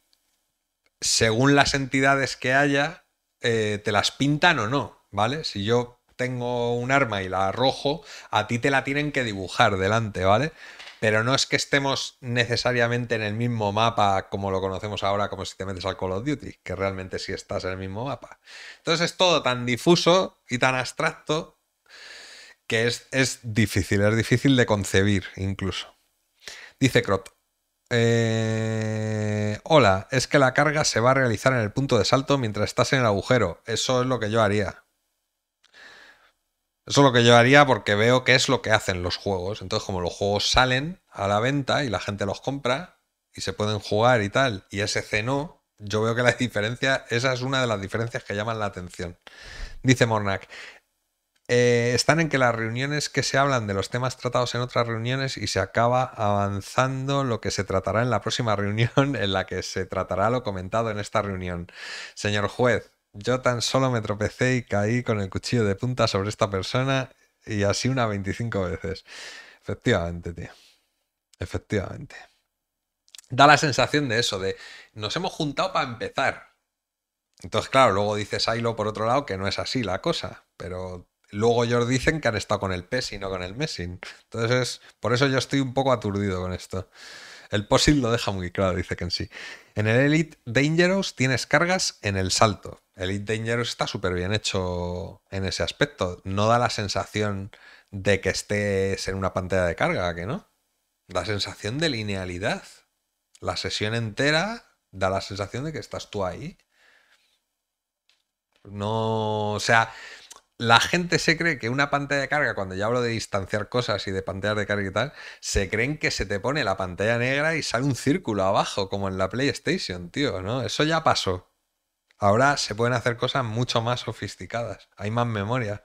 según las entidades que haya, eh, te las pintan o no, ¿vale? Si yo tengo un arma y la arrojo, a ti te la tienen que dibujar delante, ¿vale? Pero no es que estemos necesariamente en el mismo mapa como lo conocemos ahora, como si te metes al Call of Duty, que realmente sí estás en el mismo mapa. Entonces es todo tan difuso y tan abstracto que es, difícil, es difícil de concebir incluso. Dice Crot, eh, hola, es que la carga se va a realizar en el punto de salto mientras estás en el agujero. Eso es lo que yo haría. Eso es lo que yo haría porque veo que es lo que hacen los juegos. Entonces, como los juegos salen a la venta y la gente los compra y se pueden jugar y tal, y ese no, yo veo que la diferencia, esa es una de las diferencias que llaman la atención. Dice Mornac, eh, están en que las reuniones que se hablan de los temas tratados en otras reuniones y se acaba avanzando lo que se tratará en la próxima reunión en la que se tratará lo comentado en esta reunión. Señor juez, yo tan solo me tropecé y caí con el cuchillo de punta sobre esta persona y así una 25 veces. Efectivamente, tío. Efectivamente. Da la sensación de eso, de nos hemos juntado para empezar. Entonces, claro, luego dices Silo por otro lado que no es así la cosa, pero luego ellos dicen que han estado con el y no con el Messing. Entonces, por eso yo estoy un poco aturdido con esto. El POSIL lo deja muy claro, dice que en sí. En el Elite Dangerous tienes cargas en el salto, Elite Dangerous está súper bien hecho en ese aspecto. No da la sensación de que estés en una pantalla de carga, que no. La sensación de linealidad. La sesión entera da la sensación de que estás tú ahí. No, o sea, la gente se cree que una pantalla de carga, cuando ya hablo de distanciar cosas y de pantallas de carga y tal, se creen que se te pone la pantalla negra y sale un círculo abajo, como en la PlayStation, tío, ¿no? Eso ya pasó. Ahora se pueden hacer cosas mucho más sofisticadas. Hay más memoria.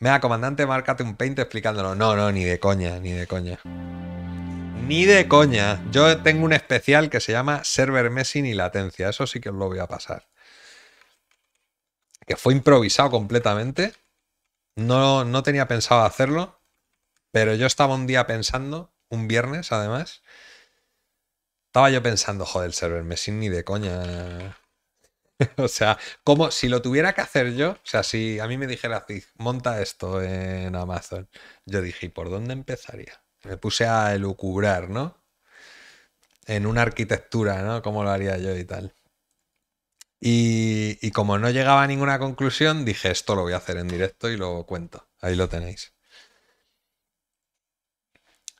Mira, comandante, márcate un paint explicándolo. No, no, ni de coña, ni de coña. Ni de coña. Yo tengo un especial que se llama Server Messing y Latencia. Eso sí que os lo voy a pasar. Que fue improvisado completamente. No, no tenía pensado hacerlo. Pero yo estaba un día pensando, un viernes además. Estaba yo pensando, joder, server messing ni de coña o sea, como si lo tuviera que hacer yo, o sea, si a mí me dijera, monta esto en Amazon, yo dije, ¿y por dónde empezaría? Me puse a elucubrar, ¿no? En una arquitectura, ¿no? ¿Cómo lo haría yo y tal? Y, como no llegaba a ninguna conclusión, dije, esto lo voy a hacer en directo y lo cuento. Ahí lo tenéis.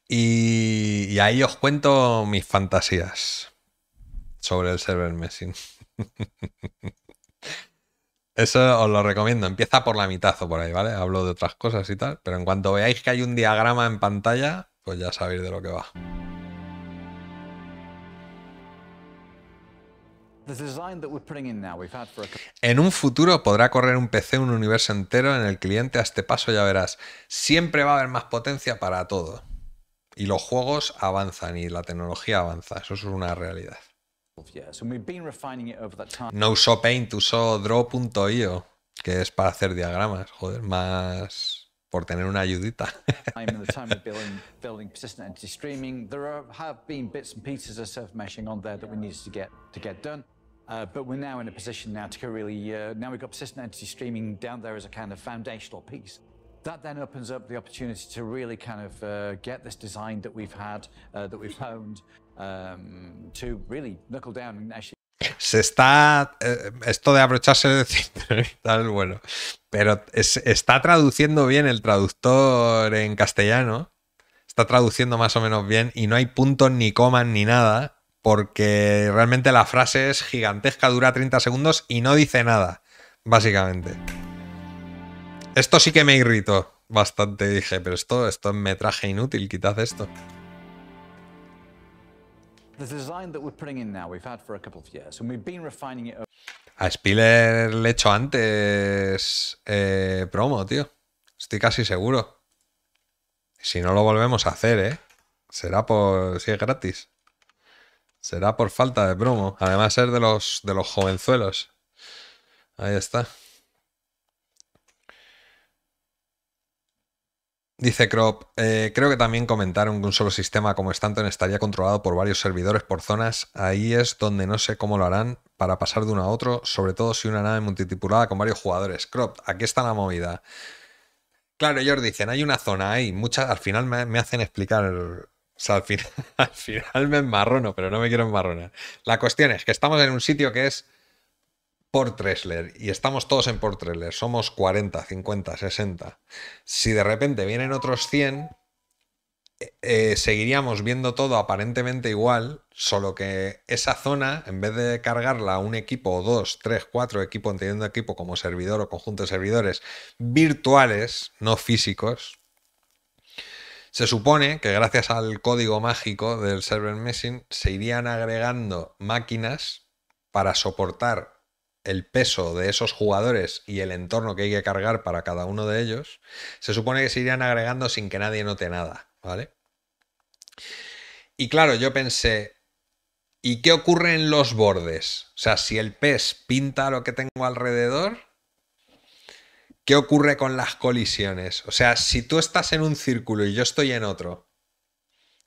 Y, y ahí os cuento mis fantasías sobre el server messing. Eso os lo recomiendo. Empieza por la mitad o por ahí, ¿vale? Hablo de otras cosas y tal. Pero en cuanto veáis que hay un diagrama en pantalla, pues ya sabéis de lo que va. En un futuro podrá correr un PC un universo entero en el cliente a este paso ya verás. Siempre va a haber más potencia para todo. Y los juegos avanzan y la tecnología avanza. Eso es una realidad. years, and we've been refining it over that time. No usó Paint, usó Draw.io, que es para hacer diagramas, joder, más por tener una ayudita. in the time of building, persistent entity streaming, there have been bits and pieces of surf meshing on there that we needed to get to get done. Uh, but we're now in a position now to really, uh, now we've got persistent entity streaming down there as a kind of foundational piece. That then opens up the opportunity to really kind of uh, get this design that we've had, uh, that we've honed, Um, Se está. Eh, esto de abrocharse de tal, bueno. Pero está traduciendo bien el traductor en castellano. Está traduciendo más o menos bien y no hay puntos ni comas ni nada. Porque realmente la frase es gigantesca, dura 30 segundos y no dice nada, básicamente. Esto sí que me irritó bastante. Dije, pero esto, esto es metraje inútil, quitad esto. A Spiller le he hecho antes eh, promo, tío. Estoy casi seguro. Si no lo volvemos a hacer, ¿eh? Será por... si es gratis. Será por falta de promo. Además ser de los, de los jovenzuelos. Ahí está. Dice Crop, eh, creo que también comentaron que un solo sistema como Stanton estaría controlado por varios servidores por zonas. Ahí es donde no sé cómo lo harán para pasar de uno a otro, sobre todo si una nave multitipulada con varios jugadores. Crop, aquí está la movida. Claro, ellos dicen, hay una zona ahí, muchas, al final me, hacen explicar, o sea, al final, al me enmarrono, pero no me quiero enmarronar. La cuestión es que estamos en un sitio que es por y estamos todos en Port somos 40, 50, 60, si de repente vienen otros 100, eh, eh, seguiríamos viendo todo aparentemente igual, solo que esa zona, en vez de cargarla a un equipo o dos, tres, cuatro equipos, entendiendo equipo como servidor o conjunto de servidores virtuales, no físicos, se supone que gracias al código mágico del server meshing se irían agregando máquinas para soportar el peso de esos jugadores y el entorno que hay que cargar para cada uno de ellos, se supone que se irían agregando sin que nadie note nada, ¿vale? Y claro, yo pensé, ¿y qué ocurre en los bordes? O sea, si el pez pinta lo que tengo alrededor, ¿qué ocurre con las colisiones? O sea, si tú estás en un círculo y yo estoy en otro,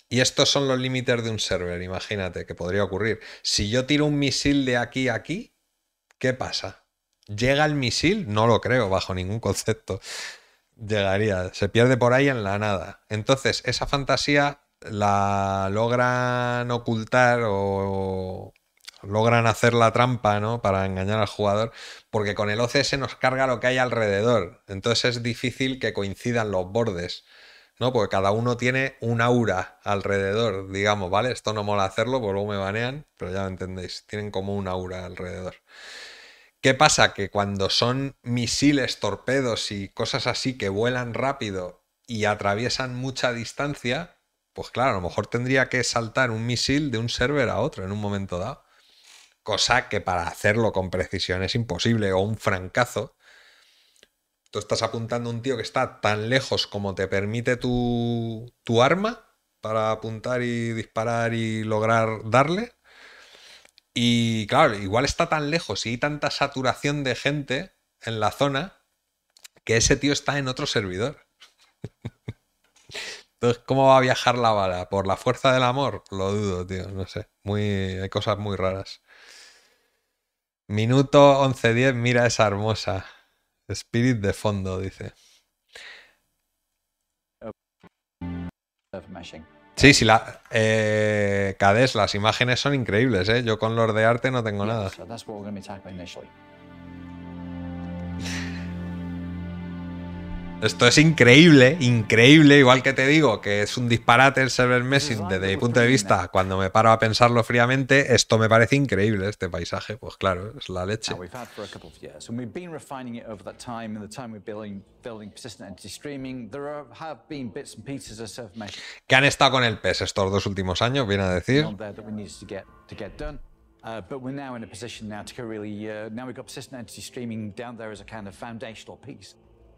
y estos son los límites de un server, imagínate que podría ocurrir. Si yo tiro un misil de aquí a aquí, ¿Qué pasa? ¿Llega el misil? No lo creo, bajo ningún concepto. Llegaría, se pierde por ahí en la nada. Entonces, esa fantasía la logran ocultar o logran hacer la trampa, ¿no? Para engañar al jugador, porque con el OCS nos carga lo que hay alrededor. Entonces es difícil que coincidan los bordes, ¿no? Porque cada uno tiene un aura alrededor, digamos, ¿vale? Esto no mola hacerlo, porque luego me banean, pero ya lo entendéis, tienen como un aura alrededor. ¿Qué pasa? Que cuando son misiles, torpedos y cosas así que vuelan rápido y atraviesan mucha distancia, pues claro, a lo mejor tendría que saltar un misil de un server a otro en un momento dado. Cosa que para hacerlo con precisión es imposible, o un francazo. Tú estás apuntando a un tío que está tan lejos como te permite tu, tu arma para apuntar y disparar y lograr darle. Y claro, igual está tan lejos y hay tanta saturación de gente en la zona que ese tío está en otro servidor. Entonces, ¿cómo va a viajar la bala? ¿Por la fuerza del amor? Lo dudo, tío. No sé. Muy... Hay cosas muy raras. Minuto 11.10. Mira esa hermosa. Spirit de fondo, dice. Sí, sí, la. Eh, las imágenes son increíbles, ¿eh? Yo con los de arte no tengo nada. Esto es increíble, increíble, igual que te digo que es un disparate el server messing desde mi punto de vista, cuando me paro a pensarlo fríamente, esto me parece increíble, este paisaje, pues claro, es la leche. Que han estado con el PES estos dos últimos años, viene a decir.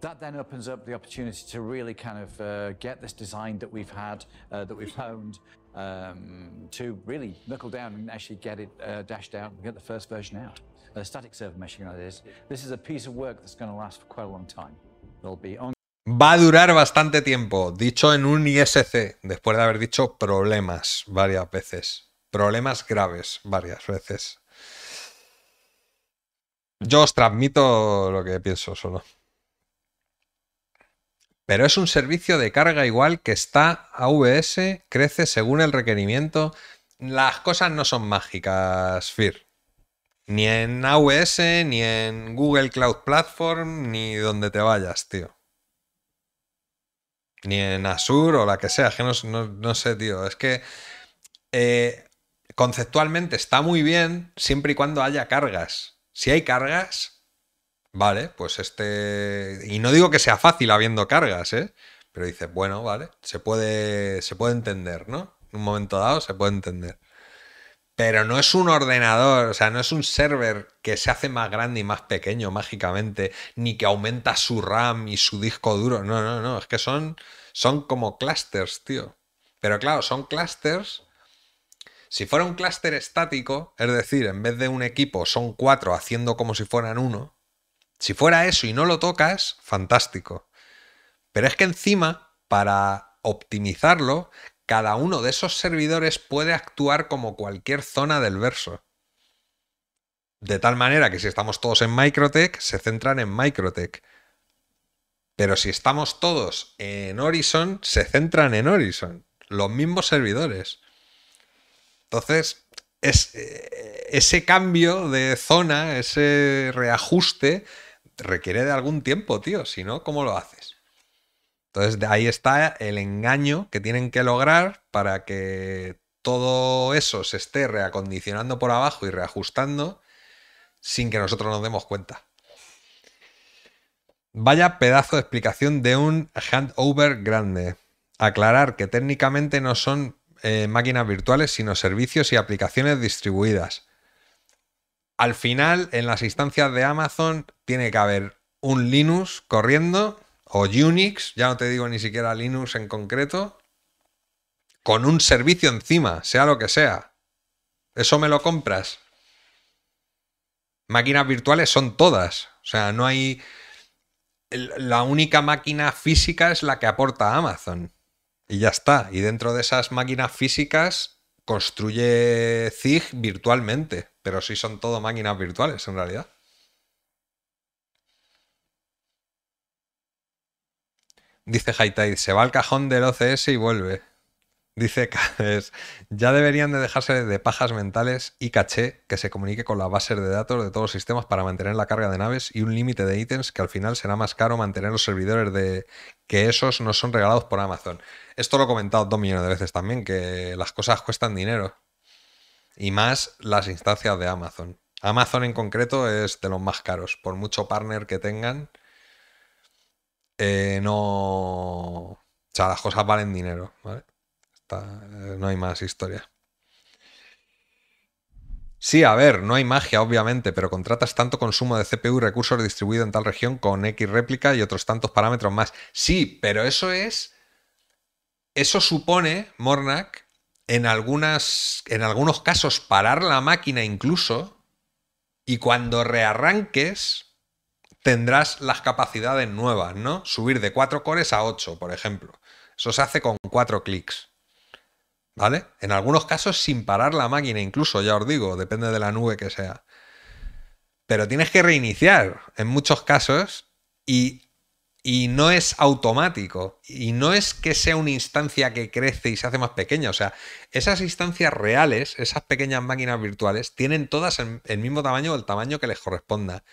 That then opens up the opportunity to really kind of uh, get this design that we've had, uh, that we've honed, um, to really knuckle down and actually get it uh, dashed out and get the first version out. A static server meshing like this. This is a piece of work that's going to last for quite a long time. It'll be on Va a durar bastante tiempo, dicho en un ISC, después de haber dicho problemas varias veces. Problemas graves varias veces. Yo os transmito lo que pienso solo. Pero es un servicio de carga igual que está AWS, crece según el requerimiento. Las cosas no son mágicas, Fir. Ni en AWS, ni en Google Cloud Platform, ni donde te vayas, tío. Ni en Azure o la que sea, que no, sé, tío. Es que eh, conceptualmente está muy bien siempre y cuando haya cargas. Si hay cargas, vale, pues este... Y no digo que sea fácil habiendo cargas, ¿eh? Pero dices, bueno, vale, se puede, se puede entender, ¿no? En un momento dado se puede entender. Pero no es un ordenador, o sea, no es un server que se hace más grande y más pequeño mágicamente, ni que aumenta su RAM y su disco duro. No, no, no, es que son, son como clusters, tío. Pero claro, son clusters. Si fuera un clúster estático, es decir, en vez de un equipo son cuatro haciendo como si fueran uno, si fuera eso y no lo tocas, fantástico. Pero es que encima, para optimizarlo, cada uno de esos servidores puede actuar como cualquier zona del verso. De tal manera que si estamos todos en Microtech, se centran en Microtech. Pero si estamos todos en Horizon, se centran en Horizon. Los mismos servidores. Entonces, es, eh, ese cambio de zona, ese reajuste, requiere de algún tiempo, tío. Si no, ¿cómo lo haces? Entonces, ahí está el engaño que tienen que lograr para que todo eso se esté reacondicionando por abajo y reajustando sin que nosotros nos demos cuenta. Vaya pedazo de explicación de un handover grande. Aclarar que técnicamente no son eh, máquinas virtuales, sino servicios y aplicaciones distribuidas al final, en las instancias de Amazon, tiene que haber un Linux corriendo o Unix, ya no te digo ni siquiera Linux en concreto, con un servicio encima, sea lo que sea. Eso me lo compras. Máquinas virtuales son todas. O sea, no hay... La única máquina física es la que aporta Amazon. Y ya está. Y dentro de esas máquinas físicas construye ZIG virtualmente. Pero sí son todo máquinas virtuales en realidad. Dice Hightide, se va al cajón del OCS y vuelve. Dice Cades, ya deberían de dejarse de pajas mentales y caché que se comunique con las bases de datos de todos los sistemas para mantener la carga de naves y un límite de ítems que al final será más caro mantener los servidores de que esos no son regalados por Amazon. Esto lo he comentado dos millones de veces también, que las cosas cuestan dinero. Y más las instancias de Amazon. Amazon en concreto es de los más caros. Por mucho partner que tengan, eh, no... O sea, las cosas valen dinero, eh, No hay más historia. Sí, a ver, no hay magia, obviamente, pero contratas tanto consumo de CPU y recursos distribuidos en tal región con X réplica y otros tantos parámetros más. Sí, pero eso es. Eso supone, Mornac, en, algunas, en algunos casos parar la máquina incluso y cuando rearranques tendrás las capacidades nuevas, ¿no? Subir de cuatro cores a 8, por ejemplo. Eso se hace con cuatro clics. ¿Vale? En algunos casos sin parar la máquina, incluso, ya os digo, depende de la nube que sea. Pero tienes que reiniciar en muchos casos y y no es automático. Y no es que sea una instancia que crece y se hace más pequeña. O sea, esas instancias reales, esas pequeñas máquinas virtuales, tienen todas el, mismo tamaño o el tamaño que les corresponda.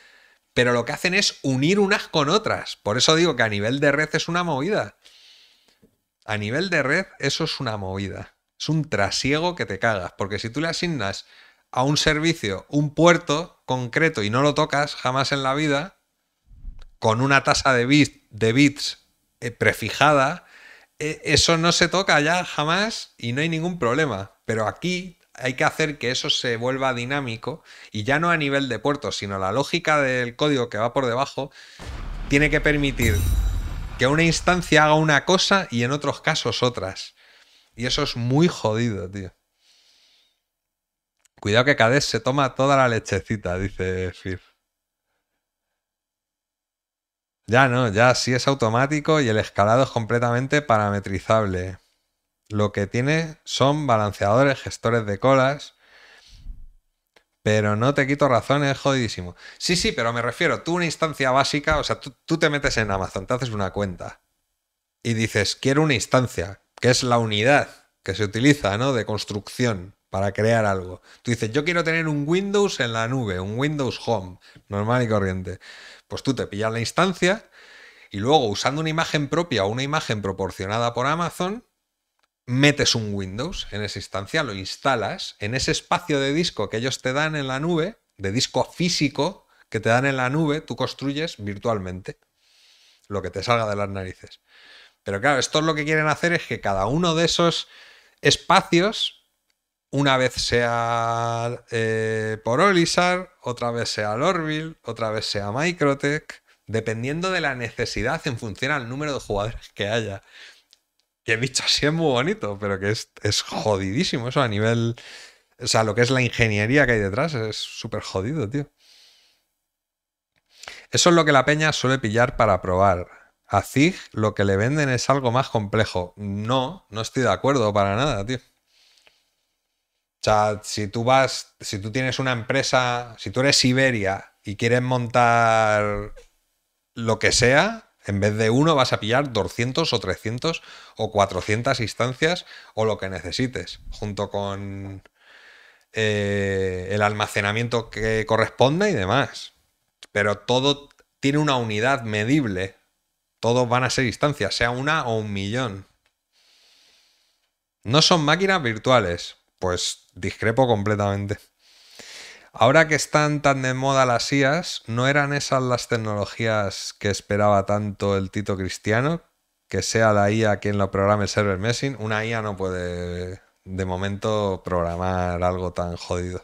Pero lo que hacen es unir unas con otras. Por eso digo que a nivel de red es una movida. A nivel de red, eso es una movida. Es un trasiego que te cagas. Porque si tú le asignas a un servicio un puerto concreto y no lo tocas jamás en la vida, con una tasa de bits, eh, prefijada, eh, eso no se toca ya jamás y no hay ningún problema. Pero aquí hay que hacer que eso se vuelva dinámico y ya no a nivel de puertos, sino la lógica del código que va por debajo tiene que permitir que una instancia haga una cosa y en otros casos otras. Y eso es muy jodido, tío. Cuidado que vez se toma toda la lechecita, dice Fir. Ya no, ya sí es automático y el escalado es completamente parametrizable. Lo que tiene son balanceadores, gestores de colas, pero no te quito razones, es jodidísimo. Sí, sí, pero me refiero, tú una instancia básica, o sea, tú, te metes en Amazon, te haces una cuenta y dices, quiero una instancia, que es la unidad que se utiliza, ¿no? De construcción para crear algo. Tú dices, yo quiero tener un Windows en la nube, un Windows Home, normal y corriente. Pues tú te pillas la instancia y luego usando una imagen propia o una imagen proporcionada por Amazon, metes un Windows en esa instancia, lo instalas en ese espacio de disco que ellos te dan en la nube, de disco físico que te dan en la nube, tú construyes virtualmente lo que te salga de las narices. Pero claro, esto es lo que quieren hacer es que cada uno de esos espacios una vez sea eh, por otra vez sea Lorville, otra vez sea Microtech, dependiendo de la necesidad en función al número de jugadores que haya. Que he dicho así es muy bonito, pero que es, es jodidísimo eso a nivel. O sea, lo que es la ingeniería que hay detrás es súper jodido, tío. Eso es lo que la peña suele pillar para probar. A Zig lo que le venden es algo más complejo. No, no estoy de acuerdo para nada, tío. O sea, si tú vas, si tú tienes una empresa, si tú eres Siberia y quieres montar lo que sea, en vez de uno vas a pillar 200 o 300 o 400 instancias o lo que necesites, junto con eh, el almacenamiento que corresponde y demás. Pero todo tiene una unidad medible. Todos van a ser instancias, sea una o un millón. No son máquinas virtuales, pues discrepo completamente. Ahora que están tan de moda las IAS, ¿no eran esas las tecnologías que esperaba tanto el Tito Cristiano? Que sea la IA quien lo programe el server messing. Una IA no puede, de momento, programar algo tan jodido.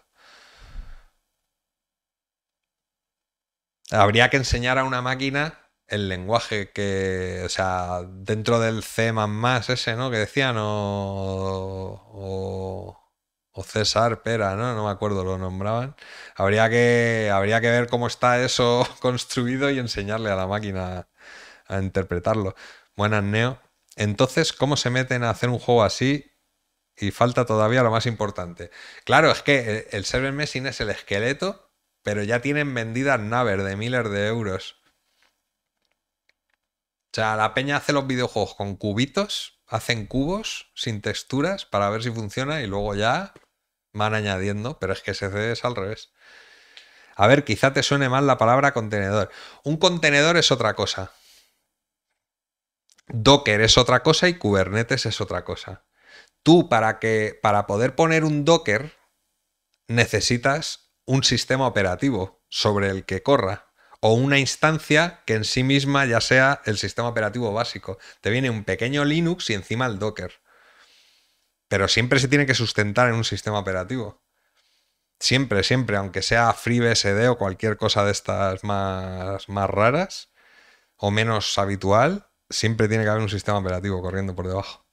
Habría que enseñar a una máquina el lenguaje que, o sea, dentro del C ese, ¿no? Que decían, o, o o César Pera, ¿no? No me acuerdo, lo nombraban. Habría que, habría que ver cómo está eso construido y enseñarle a la máquina a, interpretarlo. Buenas, Neo. Entonces, ¿cómo se meten a hacer un juego así? Y falta todavía lo más importante. Claro, es que el, server messing es el esqueleto, pero ya tienen vendidas naves de miles de euros. O sea, la peña hace los videojuegos con cubitos, hacen cubos sin texturas para ver si funciona y luego ya van añadiendo, pero es que se es al revés. A ver, quizá te suene mal la palabra contenedor. Un contenedor es otra cosa. Docker es otra cosa y Kubernetes es otra cosa. Tú para que para poder poner un Docker necesitas un sistema operativo sobre el que corra o una instancia que en sí misma ya sea el sistema operativo básico. Te viene un pequeño Linux y encima el Docker. Pero siempre se tiene que sustentar en un sistema operativo. Siempre, siempre, aunque sea FreeBSD o cualquier cosa de estas más, raras o menos habitual, siempre tiene que haber un sistema operativo corriendo por debajo.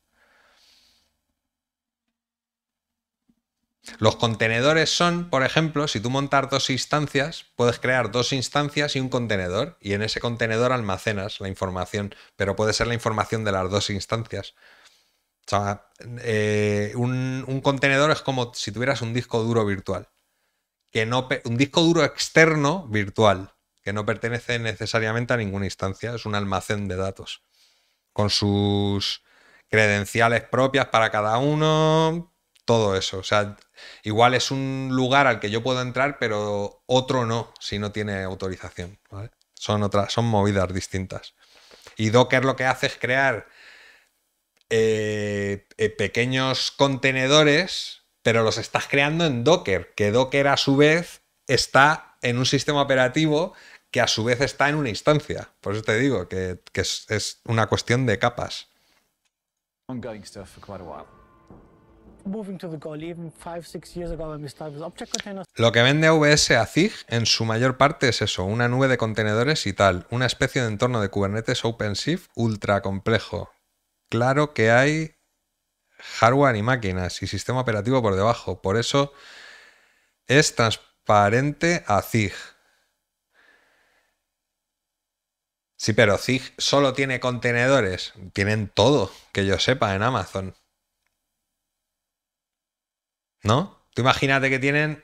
Los contenedores son, por ejemplo, si tú montas dos instancias, puedes crear dos instancias y un contenedor, y en ese contenedor almacenas la información, pero puede ser la información de las dos instancias. O sea, eh, un, contenedor es como si tuvieras un disco duro virtual. Que no un disco duro externo virtual, que no pertenece necesariamente a ninguna instancia, es un almacén de datos. Con sus credenciales propias para cada uno, todo eso. O sea, igual es un lugar al que yo puedo entrar, pero otro no, si no tiene autorización. Son otras, son movidas distintas. Y Docker lo que hace es crear eh, eh, pequeños contenedores, pero los estás creando en Docker, que Docker a su vez está en un sistema operativo que a su vez está en una instancia. Por eso te digo que, es, una cuestión de capas. Lo que vende AWS a Zig en su mayor parte es eso, una nube de contenedores y tal, una especie de entorno de Kubernetes OpenShift ultra complejo, claro que hay hardware y máquinas y sistema operativo por debajo. Por eso es transparente a ZIG. Sí, pero ZIG solo tiene contenedores. Tienen todo, que yo sepa, en Amazon. ¿No? Tú imagínate que tienen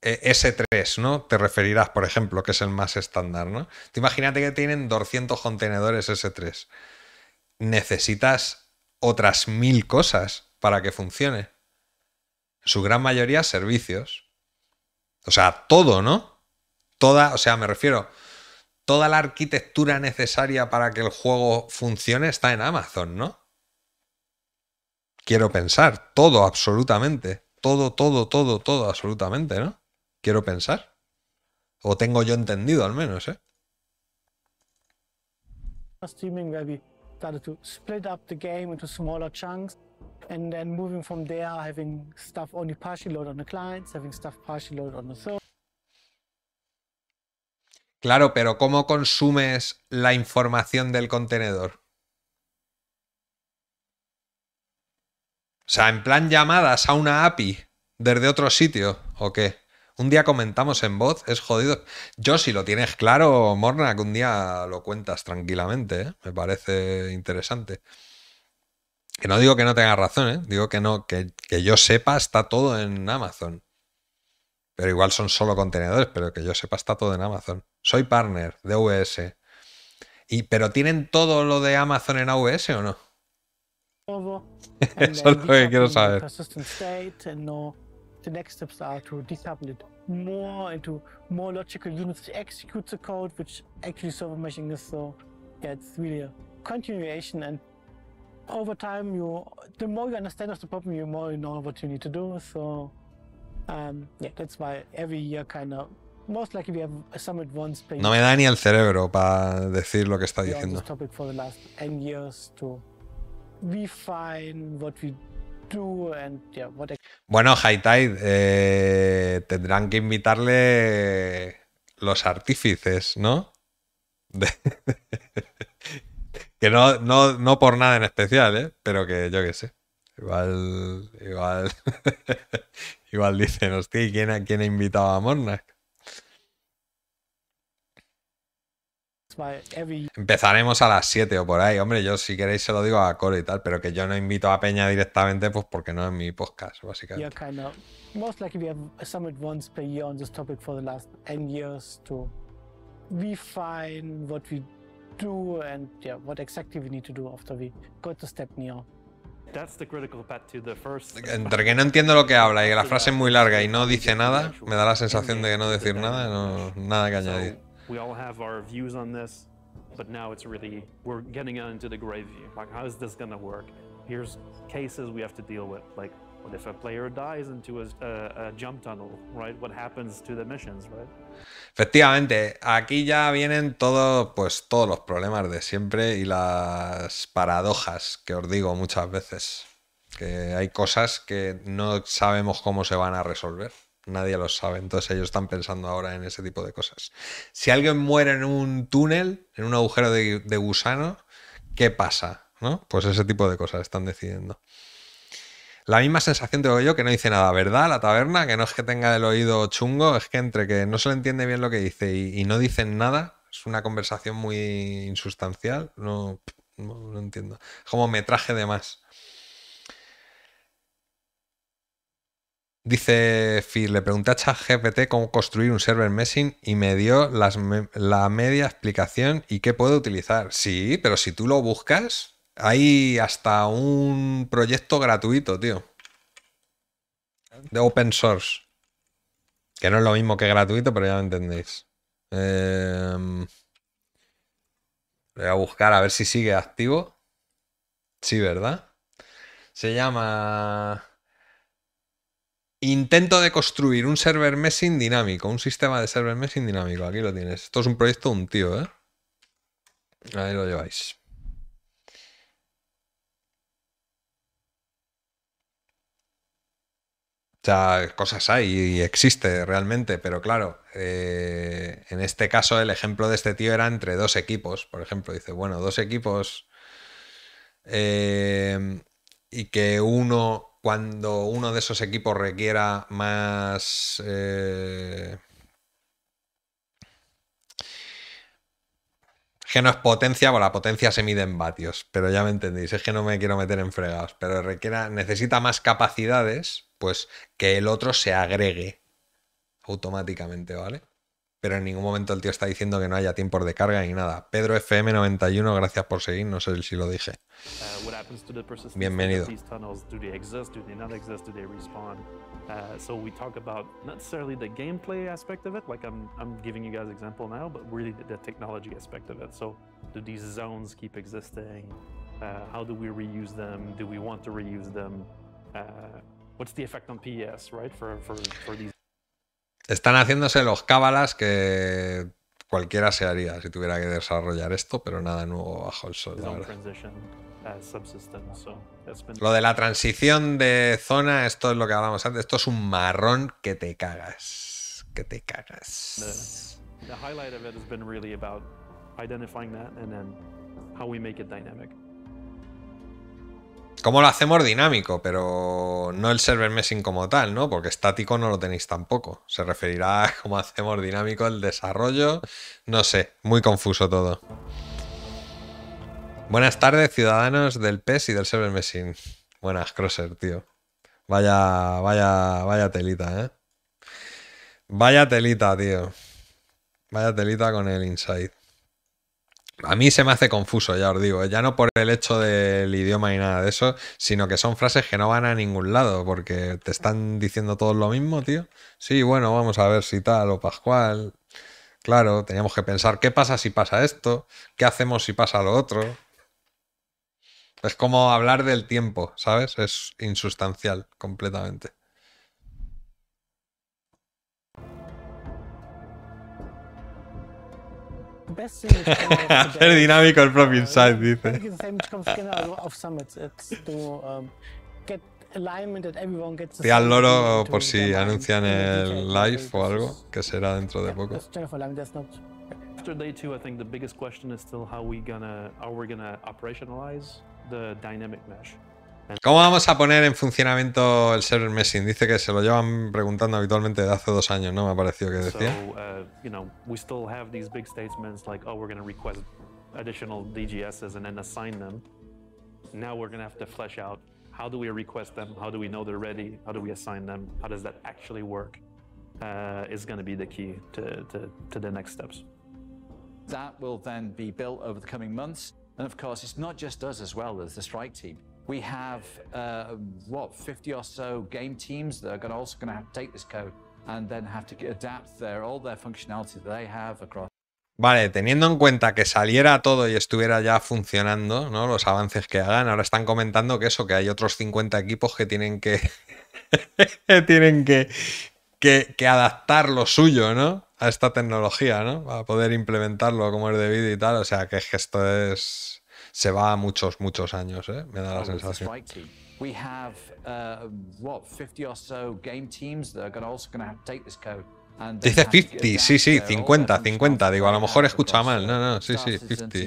eh, S3, ¿no? Te referirás, por ejemplo, que es el más estándar, ¿no? Tú imagínate que tienen 200 contenedores S3 necesitas otras mil cosas para que funcione. Su gran mayoría servicios. O sea, todo, ¿no? Toda, o sea, me refiero, toda la arquitectura necesaria para que el juego funcione está en Amazon, ¿no? Quiero pensar, todo, absolutamente. Todo, todo, todo, todo, absolutamente, ¿no? Quiero pensar. O tengo yo entendido al menos, ¿eh? Ah, Streaming, started to split up the game into smaller chunks. And then moving from there, having stuff only partially loaded on the clients, having stuff partially loaded on the server. Claro, pero ¿cómo consumes la información del contenedor? O sea, en plan llamadas a una API desde otro sitio, ¿o qué? Un día comentamos en voz, es jodido. Yo, si lo tienes claro, Morna, que un día lo cuentas tranquilamente, ¿eh? me parece interesante. Que no digo que no tengas razón, ¿eh? digo que no, que, yo sepa está todo en Amazon. Pero igual son solo contenedores, pero que yo sepa está todo en Amazon. Soy partner de AWS. Y, ¿Pero tienen todo lo de Amazon en AWS o no? Eso es lo que quiero saber. the next steps are to decouple it more into more logical units to execute the code, which actually server meshing is. So yeah, it's really a continuation and over time you the more you understand of the problem, the more you know what you need to do. So um, yeah, that's why every year kind of most likely we have a summit once per No me da ni el cerebro para decir lo que está diciendo. This topic for the last 10 years to refine what we Bueno, High Tide, eh, tendrán que invitarle los artífices, ¿no? que no, no, no, por nada en especial, ¿eh? Pero que yo qué sé. Igual, igual, igual dicen, hostia, ¿quién, ¿quién ha invitado a Mornak? Empezaremos a las 7 o por ahí. Hombre, yo si queréis se lo digo a Core y tal, pero que yo no invito a Peña directamente pues porque no es mi podcast, básicamente. Entre que no entiendo lo que habla y que la frase es muy larga y no dice nada, me da la sensación de que no decir nada, nada que añadir. We all have our views on this, but now it's really, we're getting into the gray view. Like, how is this gonna work? Here's cases we have to deal with, like, what if a player dies into a, a, a jump tunnel, right? What happens to the missions, right? Efectivamente, aquí ya vienen pues, todos los problemas de siempre y las paradojas que os digo muchas veces. Que hay cosas que no sabemos cómo se van a resolver. Nadie lo sabe. Entonces ellos están pensando ahora en ese tipo de cosas. Si alguien muere en un túnel, en un agujero de, gusano, ¿qué pasa? ¿No? Pues ese tipo de cosas están decidiendo. La misma sensación tengo yo que no dice nada, ¿verdad? La taberna, que no es que tenga el oído chungo, es que entre que no se le entiende bien lo que dice y, no dicen nada, es una conversación muy insustancial, no, no, entiendo. Es como metraje de más. Dice Phil, le pregunté a ChatGPT cómo construir un server messing y me dio la media explicación y qué puedo utilizar. Sí, pero si tú lo buscas, hay hasta un proyecto gratuito, tío. De open source. Que no es lo mismo que gratuito, pero ya lo entendéis. Em, voy a buscar a ver si sigue activo. Sí, ¿verdad? Se llama... Intento de construir un server messing dinámico, un sistema de server messing dinámico. Aquí lo tienes. Esto es un proyecto de un tío, ¿eh? Ahí lo lleváis. O sea, cosas hay y existe realmente, pero claro, eh, en este caso el ejemplo de este tío era entre dos equipos, por ejemplo, dice, bueno, dos equipos eh, y que uno cuando uno de esos equipos requiera más... Eh, que no es potencia, bueno, la potencia se mide en vatios, pero ya me entendéis, es que no me quiero meter en fregados, pero requiera, necesita más capacidades, pues que el otro se agregue automáticamente, ¿vale? Pero en ningún momento el tío está diciendo que no haya tiempos de carga ni nada. Pedro FM91, gracias por seguir, no sé si lo dije. Uh, what happens to the persistence Bienvenido. these tunnels? Do they exist? Do they not exist? Do they respawn? Uh, so we talk about not necessarily the gameplay aspect of it, like I'm I'm giving you guys example now, but really the, the technology aspect of it. So do these zones keep existing? Uh, how do we reuse them? Do we want to reuse them? what's the effect on PS, right? For, for, for these. Están haciéndose los cábalas que cualquiera se haría si tuviera que desarrollar esto, pero nada nuevo bajo el sol. Lo de la transición de zona, esto es lo que hablábamos antes, esto es un marrón que te cagas, que te cagas. The ¿Cómo lo hacemos dinámico? Pero no el server messing como tal, ¿no? Porque estático no lo tenéis tampoco. Se referirá a cómo hacemos dinámico el desarrollo. No sé, muy confuso todo. Buenas tardes, ciudadanos del PES y del Server Messing. Buenas, Crosser, tío. Vaya, vaya, vaya telita, ¿eh? Vaya telita, tío. Vaya telita con el Inside. A mí se me hace confuso, ya os digo, ya no por el hecho del idioma y nada de eso, sino que son frases que no van a ningún lado, porque te están diciendo todos lo mismo, tío. Sí, bueno, vamos a ver si tal o Pascual. Claro, teníamos que pensar qué pasa si pasa esto, qué hacemos si pasa lo otro. Es como hablar del tiempo, ¿sabes? Es insustancial completamente. Hacer dinámico el propio uh, insight, dice. Y um, al loro por si anuncian el live o algo, que será dentro de poco. After day two, I think the biggest question is still how we gonna are we gonna operationalize the dynamic mesh. ¿Cómo vamos a poner en funcionamiento el server meshing? Dice que se lo llevan preguntando habitualmente desde hace dos años, ¿no? Me ha parecido que decía. So, uh, you know, we still have these big statements like, oh, we're going to request additional DGSs and then assign them. Now we're going to have to flesh out how do we request them? How do we know they're ready? How do we assign them? How does that actually work? Uh, is going to be the key to, to, to the next steps. That will then be built over the coming months. And of course, it's not just us as well as the strike team. We have, uh, what, 50 or so game teams that are gonna, also going to have to take this code and then have to adapt their, all their functionality that they have across. Vale, teniendo en cuenta que saliera todo y estuviera ya funcionando, ¿no? Los avances que hagan, ahora están comentando que eso, que hay otros 50 equipos que tienen que tienen que, que, adaptar lo suyo, ¿no? A esta tecnología, ¿no? Para poder implementarlo como es debido y tal. O sea, que, esto es... Se va a muchos, muchos años, ¿eh? Me da la sensación. 50 uh, Dice 50, sí, sí, 50, 50. Digo, a lo mejor escuchado mal. No, no, sí, sí, 50.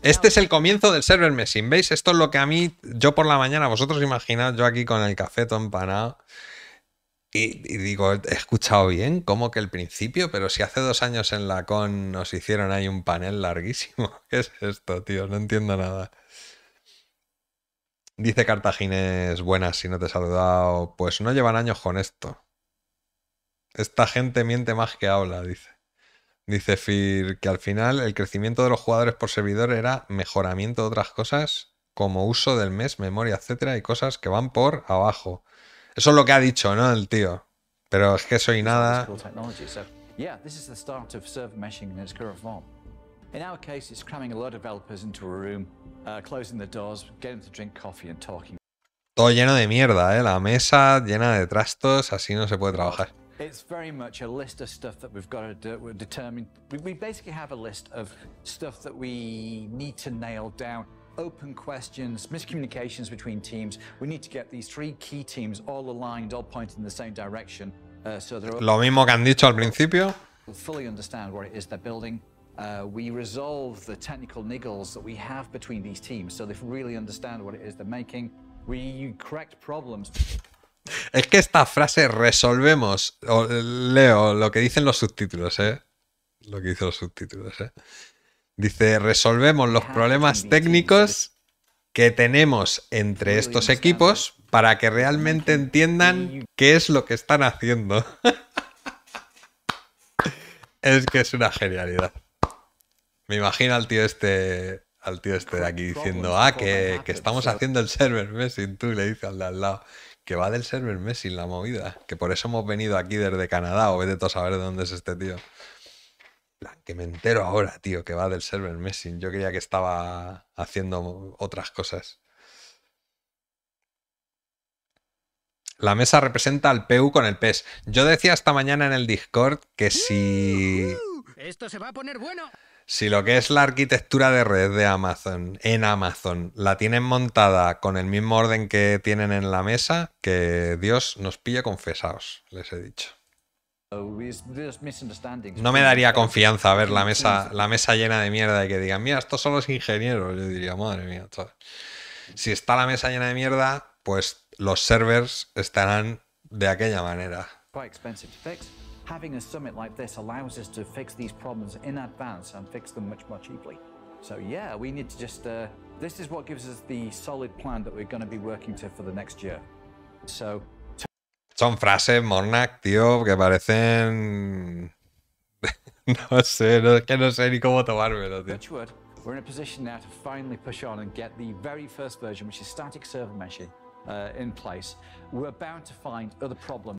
Este es el comienzo del server messing, ¿veis? Esto es lo que a mí, yo por la mañana, vosotros imaginad, yo aquí con el café todo empanado. Y, digo, he escuchado bien, ¿Cómo que el principio, pero si hace dos años en la con nos hicieron ahí un panel larguísimo. ¿Qué es esto, tío? No entiendo nada. Dice Cartagines, buenas, si no te he saludado. Pues no llevan años con esto. Esta gente miente más que habla, dice. Dice Fir que al final el crecimiento de los jugadores por servidor era mejoramiento de otras cosas como uso del mes, memoria, etcétera, y cosas que van por abajo. Eso es lo que ha dicho, ¿no? El tío. Pero es que soy nada. Todo lleno de mierda, ¿eh? La mesa llena de trastos, así no se puede trabajar. It's very much a list of stuff that we've got to determine. we're We, we basically have a list of stuff that we need to nail down open questions, miscommunications between teams. We need to get these three key teams all aligned, all pointed in the same direction. Uh, so they're Lo mismo que han dicho al principio. Fully understand what it is they're building. Uh, we resolve the technical niggles that we have between these teams, so they really understand what it is they're making. We correct problems. Es que esta frase resolvemos. Leo lo que dicen los subtítulos, ¿eh? Lo que dicen los subtítulos, ¿eh? Dice, resolvemos los problemas técnicos que tenemos entre estos equipos para que realmente entiendan qué es lo que están haciendo. es que es una genialidad. Me imagino al tío este, al tío este de aquí diciendo, ah, que, estamos haciendo el server messing, tú le dices al de al lado que va del server Messi la movida. Que por eso hemos venido aquí desde Canadá o vete a saber de dónde es este tío. que me entero ahora, tío, que va del server Messing. Yo creía que estaba haciendo otras cosas. La mesa representa al PU con el PES. Yo decía esta mañana en el Discord que si... Esto se va a poner bueno si lo que es la arquitectura de red de Amazon en Amazon la tienen montada con el mismo orden que tienen en la mesa, que Dios nos pille confesados, les he dicho. No me daría confianza ver la mesa, la mesa llena de mierda y que digan, mira, estos son los ingenieros. Yo diría, madre mía, si está la mesa llena de mierda, pues los servers estarán de aquella manera. having a summit like this allows us to fix these problems in advance and fix them much more cheaply. So yeah, we need to just, uh, this is what gives us the solid plan that we're going to be working to for the next year. So... Son frases, Monarch, tío, que parecen... no sé, no, que no sé ni cómo tomármelo, tío. We're in a position now to finally push on and get the very first version, which is static server meshing, uh, in place. We're bound to find other problems.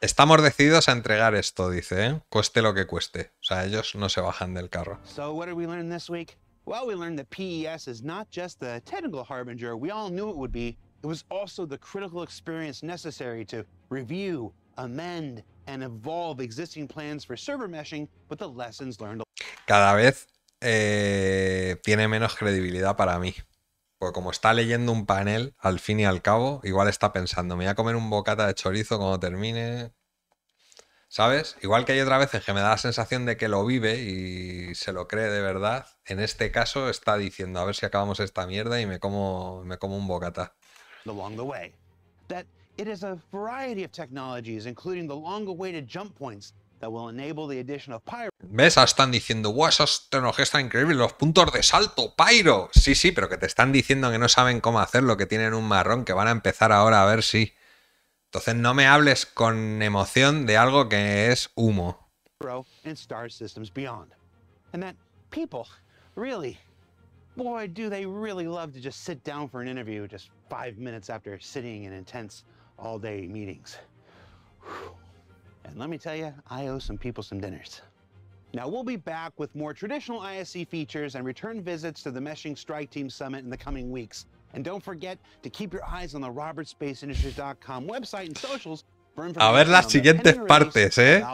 Estamos decididos a entregar esto, dice, ¿eh? cueste lo que cueste. O sea, ellos no se bajan del carro. So what did we learn this week? Well, we learned that PES is not just the technical harbinger we all knew it would be. It was also the critical experience necessary to review, amend, and evolve existing plans for server meshing with the lessons learned. Cada vez eh, tiene menos credibilidad para mí. Pues como está leyendo un panel, al fin y al cabo, igual está pensando, me voy a comer un bocata de chorizo cuando termine. ¿Sabes? Igual que hay otras veces que me da la sensación de que lo vive y se lo cree de verdad, en este caso está diciendo, a ver si acabamos esta mierda y me como, me como un bocata. way. That it is a variety of technologies, including the long-awaited ¿Ves? Ah, están diciendo, wow, esas tecnologías están increíbles, los puntos de salto, Pyro. Sí, sí, pero que te están diciendo que no saben cómo hacerlo, que tienen un marrón, que van a empezar ahora a ver si. Entonces no me hables con emoción de algo que es humo. all meetings. And let me tell you, I owe some people some dinners. Now, we'll be back with more traditional ISC features and return visits to the Meshing Strike Team Summit in the coming weeks. And don't forget to keep your eyes on the robertspaceindustriescom website and socials A ver las siguientes partes, ¿eh?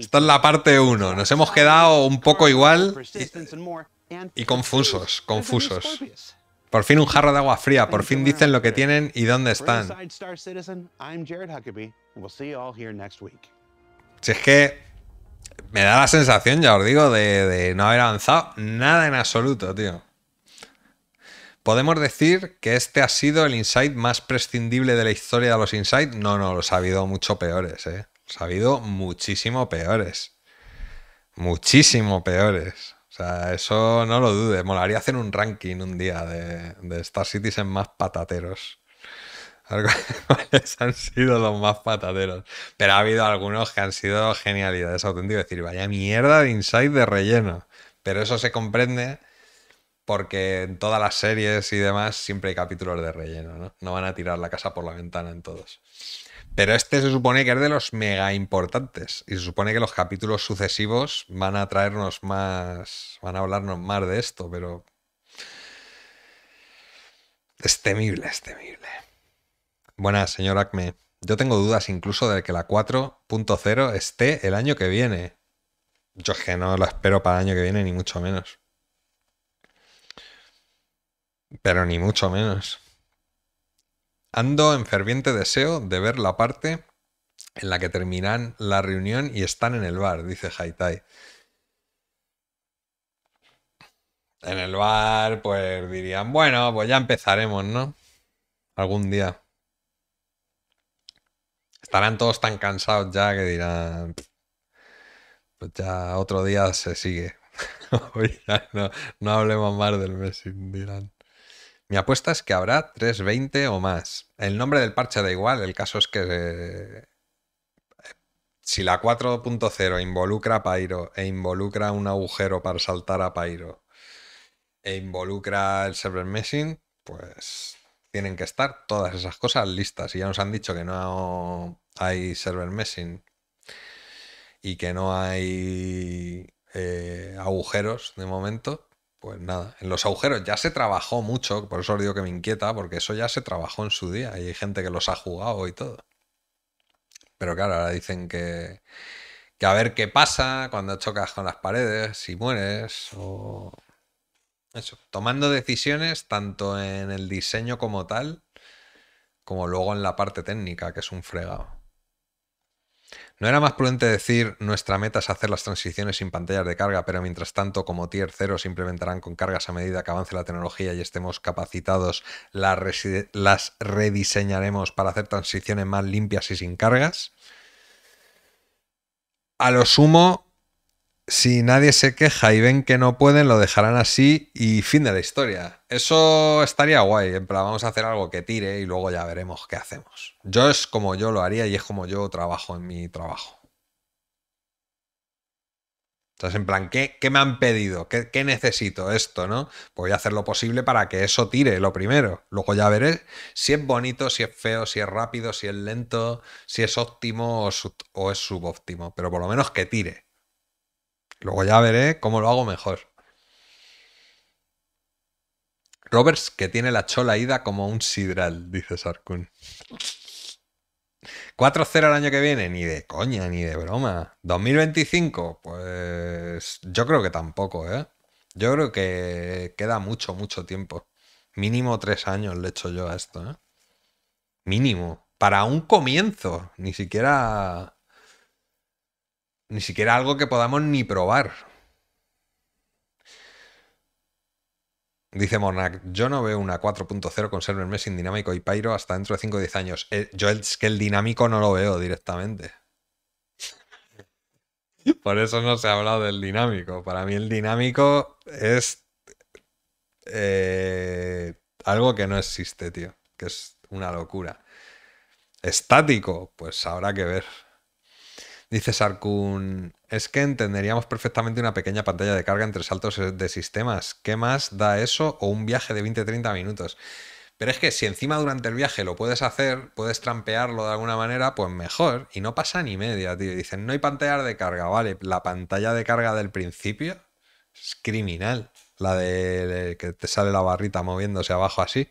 Esta es la parte 1. Nos hemos quedado un poco igual y, y, confusos, confusos. Por fin un jarro de agua fría, por fin dicen lo que tienen y dónde están. Si es que me da la sensación, ya os digo, de, no haber avanzado nada en absoluto, tío. ¿Podemos decir que este ha sido el insight más prescindible de la historia de los insights? No, no, los ha habido mucho peores, ¿eh? Los ha habido muchísimo peores. Muchísimo peores. O sea, eso no lo dudes. Molaría hacer un ranking un día de, de Star en más patateros. ¿Cuáles han sido los más pataderos Pero ha habido algunos que han sido genialidades auténticas. Es decir, vaya mierda de inside de relleno. Pero eso se comprende porque en todas las series y demás siempre hay capítulos de relleno, ¿no? No van a tirar la casa por la ventana en todos. Pero este se supone que es de los mega importantes y se supone que los capítulos sucesivos van a traernos más, van a hablarnos más de esto, pero es temible, es temible. Buenas, señor Acme. Yo tengo dudas incluso de que la 4.0 esté el año que viene. Yo es que no lo espero para el año que viene, ni mucho menos. Pero ni mucho menos. Ando en ferviente deseo de ver la parte en la que terminan la reunión y están en el bar, dice Haitai. En el bar, pues dirían, bueno, pues ya empezaremos, ¿no? Algún día estarán todos tan cansados ya que dirán, pues ya otro día se sigue. no, hablemos más del Messi, dirán. Mi apuesta es que habrá 320 o más. El nombre del parche da igual, el caso es que eh, si la 4.0 involucra a Pairo e involucra un agujero para saltar a Pairo e involucra el server Messing, pues tienen que estar todas esas cosas listas. Y ya nos han dicho que no hay server messing y que no hay eh, agujeros de momento, pues nada, en los agujeros ya se trabajó mucho, por eso os digo que me inquieta, porque eso ya se trabajó en su día y hay gente que los ha jugado y todo. Pero claro, ahora dicen que, a ver qué pasa cuando chocas con las paredes, si mueres o... Eso, tomando decisiones tanto en el diseño como tal, como luego en la parte técnica, que es un fregado. ¿No era más prudente decir nuestra meta es hacer las transiciones sin pantallas de carga, pero mientras tanto, como Tier 0 se implementarán con cargas a medida que avance la tecnología y estemos capacitados, las, las rediseñaremos para hacer transiciones más limpias y sin cargas? A lo sumo, si nadie se queja y ven que no pueden, lo dejarán así y fin de la historia. Eso estaría guay, en plan, vamos a hacer algo que tire y luego ya veremos qué hacemos. Yo es como yo lo haría y es como yo trabajo en mi trabajo. Entonces, en plan, ¿qué, me han pedido? ¿Qué, necesito esto, no? Pues voy a hacer lo posible para que eso tire lo primero. Luego ya veré si es bonito, si es feo, si es rápido, si es lento, si es óptimo o es subóptimo. Pero por lo menos que tire. Luego ya veré cómo lo hago mejor. Roberts que tiene la chola ida como un sidral, dice Sarkun. 4-0 el año que viene, ni de coña, ni de broma. 2025, pues yo creo que tampoco, ¿eh? Yo creo que queda mucho, mucho tiempo. Mínimo tres años le echo yo a esto, ¿eh? Mínimo. Para un comienzo, ni siquiera ni siquiera algo que podamos ni probar. Dice Monac, yo no veo una 4.0 con server mesh dinámico y Pyro hasta dentro de 5 o 10 años. Eh, yo es que el dinámico no lo veo directamente. Por eso no se ha hablado del dinámico. Para mí el dinámico es eh, algo que no existe, tío. Que es una locura. Estático, pues habrá que ver. Dice Sarkun, es que entenderíamos perfectamente una pequeña pantalla de carga entre saltos de sistemas. ¿Qué más da eso o un viaje de 20-30 minutos? Pero es que si encima durante el viaje lo puedes hacer, puedes trampearlo de alguna manera, pues mejor. Y no pasa ni media, tío. Dicen, no hay pantalla de carga, vale. La pantalla de carga del principio es criminal. La de que te sale la barrita moviéndose abajo así.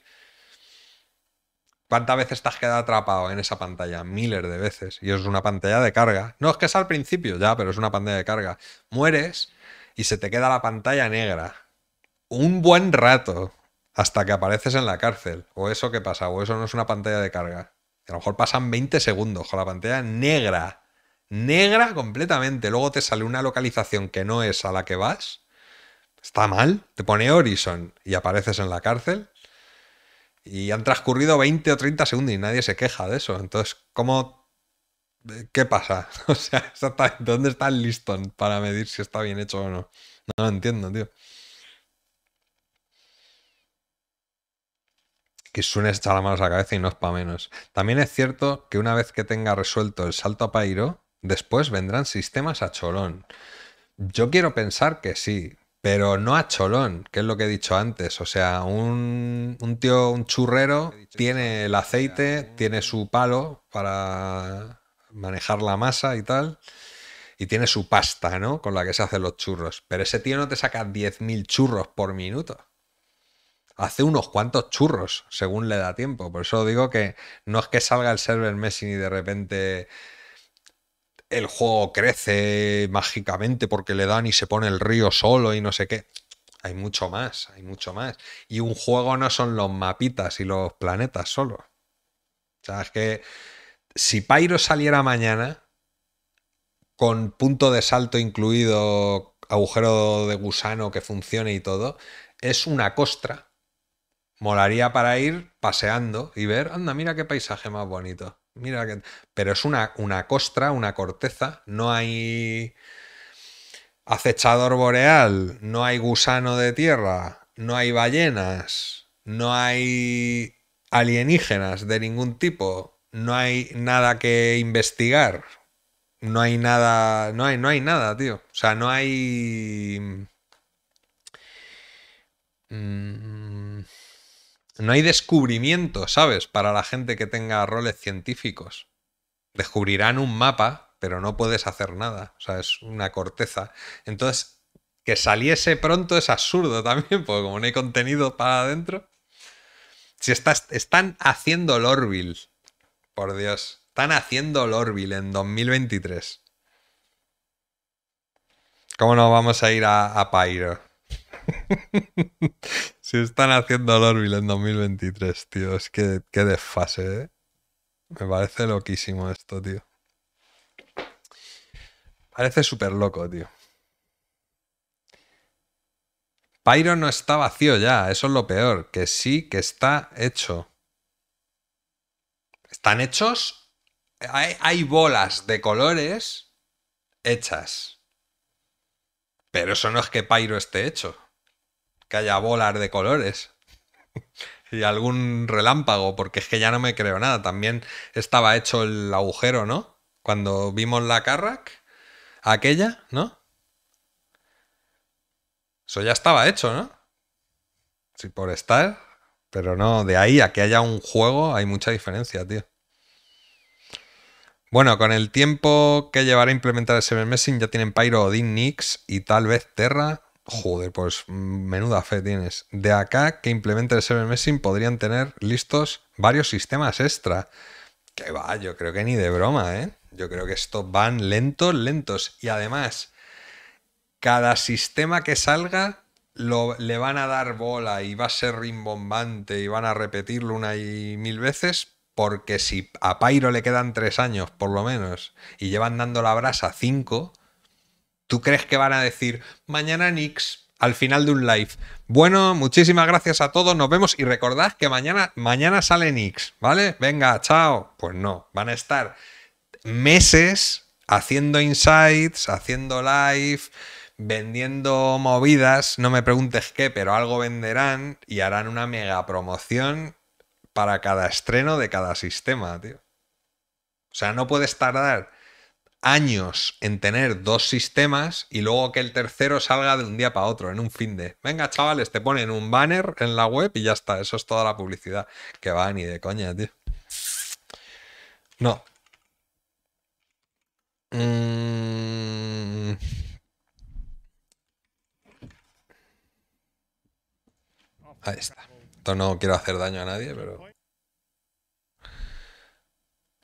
¿Cuántas veces te has quedado atrapado en esa pantalla? Miles de veces. Y es una pantalla de carga. No, es que es al principio ya, pero es una pantalla de carga. Mueres y se te queda la pantalla negra. Un buen rato. Hasta que apareces en la cárcel. O eso que pasa. O eso no es una pantalla de carga. A lo mejor pasan 20 segundos con la pantalla negra. Negra completamente. Luego te sale una localización que no es a la que vas. Está mal. Te pone Horizon y apareces en la cárcel. Y han transcurrido 20 o 30 segundos y nadie se queja de eso. Entonces, ¿cómo eh, ¿Qué pasa? O sea, ¿dónde está el listón para medir si está bien hecho o no? No lo entiendo, tío. Que suene echar la mano a la cabeza y no es para menos. También es cierto que una vez que tenga resuelto el salto a Pairo, después vendrán sistemas a cholón. Yo quiero pensar que sí, pero no a cholón, que es lo que he dicho antes. O sea, un, tío, un churrero, tiene el aceite, tiene su palo para manejar la masa y tal, y tiene su pasta, ¿no? Con la que se hacen los churros. Pero ese tío no te saca 10.000 churros por minuto. Hace unos cuantos churros, según le da tiempo. Por eso digo que no es que salga el server Messi y de repente el juego crece mágicamente porque le dan y se pone el río solo y no sé qué. Hay mucho más, hay mucho más. Y un juego no son los mapitas y los planetas solo. O sea, es que si Pyro saliera mañana, con punto de salto incluido, agujero de gusano que funcione y todo, es una costra. Molaría para ir paseando y ver, anda, mira qué paisaje más bonito mira, pero es una, una costra, una corteza, no hay acechador boreal, no hay gusano de tierra, no hay ballenas, no hay alienígenas de ningún tipo, no hay nada que investigar, no hay nada, no hay, no hay nada, tío. O sea, no hay... Mm, no hay descubrimiento, ¿sabes? Para la gente que tenga roles científicos. Descubrirán un mapa, pero no puedes hacer nada. O sea, es una corteza. Entonces, que saliese pronto es absurdo también, porque como no hay contenido para adentro. Si están haciendo el Orville, por Dios. Están haciendo el Orville en 2023. ¿Cómo no vamos a ir a, a Pyro? Si están haciendo el en 2023, tío. Es que qué desfase, ¿eh? Me parece loquísimo esto, tío. Parece súper loco, tío. Pyro no está vacío ya, eso es lo peor. Que sí, que está hecho. Están hechos. hay bolas de colores hechas. Pero eso no es que Pyro esté hecho que haya bolas de colores y algún relámpago, porque es que ya no me creo nada. También estaba hecho el agujero, ¿no? Cuando vimos la Carrack, aquella, ¿no? Eso ya estaba hecho, ¿no? Sí, por estar, pero no, de ahí a que haya un juego hay mucha diferencia, tío. Bueno, con el tiempo que llevará a implementar ese messing ya tienen Pyro, Odin, Nix y tal vez Terra Joder, pues mm, menuda fe tienes. De acá que implemente el server Messing podrían tener listos varios sistemas extra. Que va, yo creo que ni de broma, ¿eh? Yo creo que esto van lentos, lentos. Y además, cada sistema que salga lo, le van a dar bola y va a ser rimbombante y van a repetirlo una y mil veces. Porque si a Pyro le quedan tres años, por lo menos, y llevan dando la brasa cinco, ¿Tú crees que van a decir mañana Nix al final de un live? Bueno, muchísimas gracias a todos, nos vemos y recordad que mañana, mañana sale Nix, ¿vale? Venga, chao. Pues no, van a estar meses haciendo insights, haciendo live, vendiendo movidas, no me preguntes qué, pero algo venderán y harán una mega promoción para cada estreno de cada sistema, tío. O sea, no puedes tardar años en tener dos sistemas y luego que el tercero salga de un día para otro, en un fin de. Venga, chavales, te ponen un banner en la web y ya está. Eso es toda la publicidad. Que va ni de coña, tío. No. Mm. Ahí está. Esto no quiero hacer daño a nadie, pero.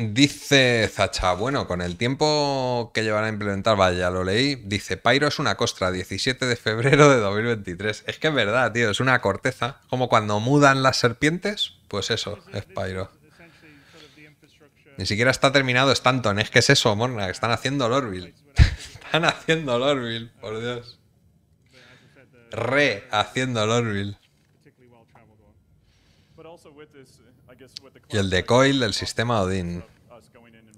Dice Zacha, bueno, con el tiempo que llevará a implementar, vaya, lo leí. Dice, Pyro es una costra, 17 de febrero de 2023. Es que es verdad, tío, es una corteza. Como cuando mudan las serpientes, pues eso, es Pyro. Ni siquiera está terminado Stanton, es que es eso, Morna, están haciendo Lorville. están haciendo Lorville, por Dios. Re haciendo Lorville. Y el decoy del sistema Odin. Uh,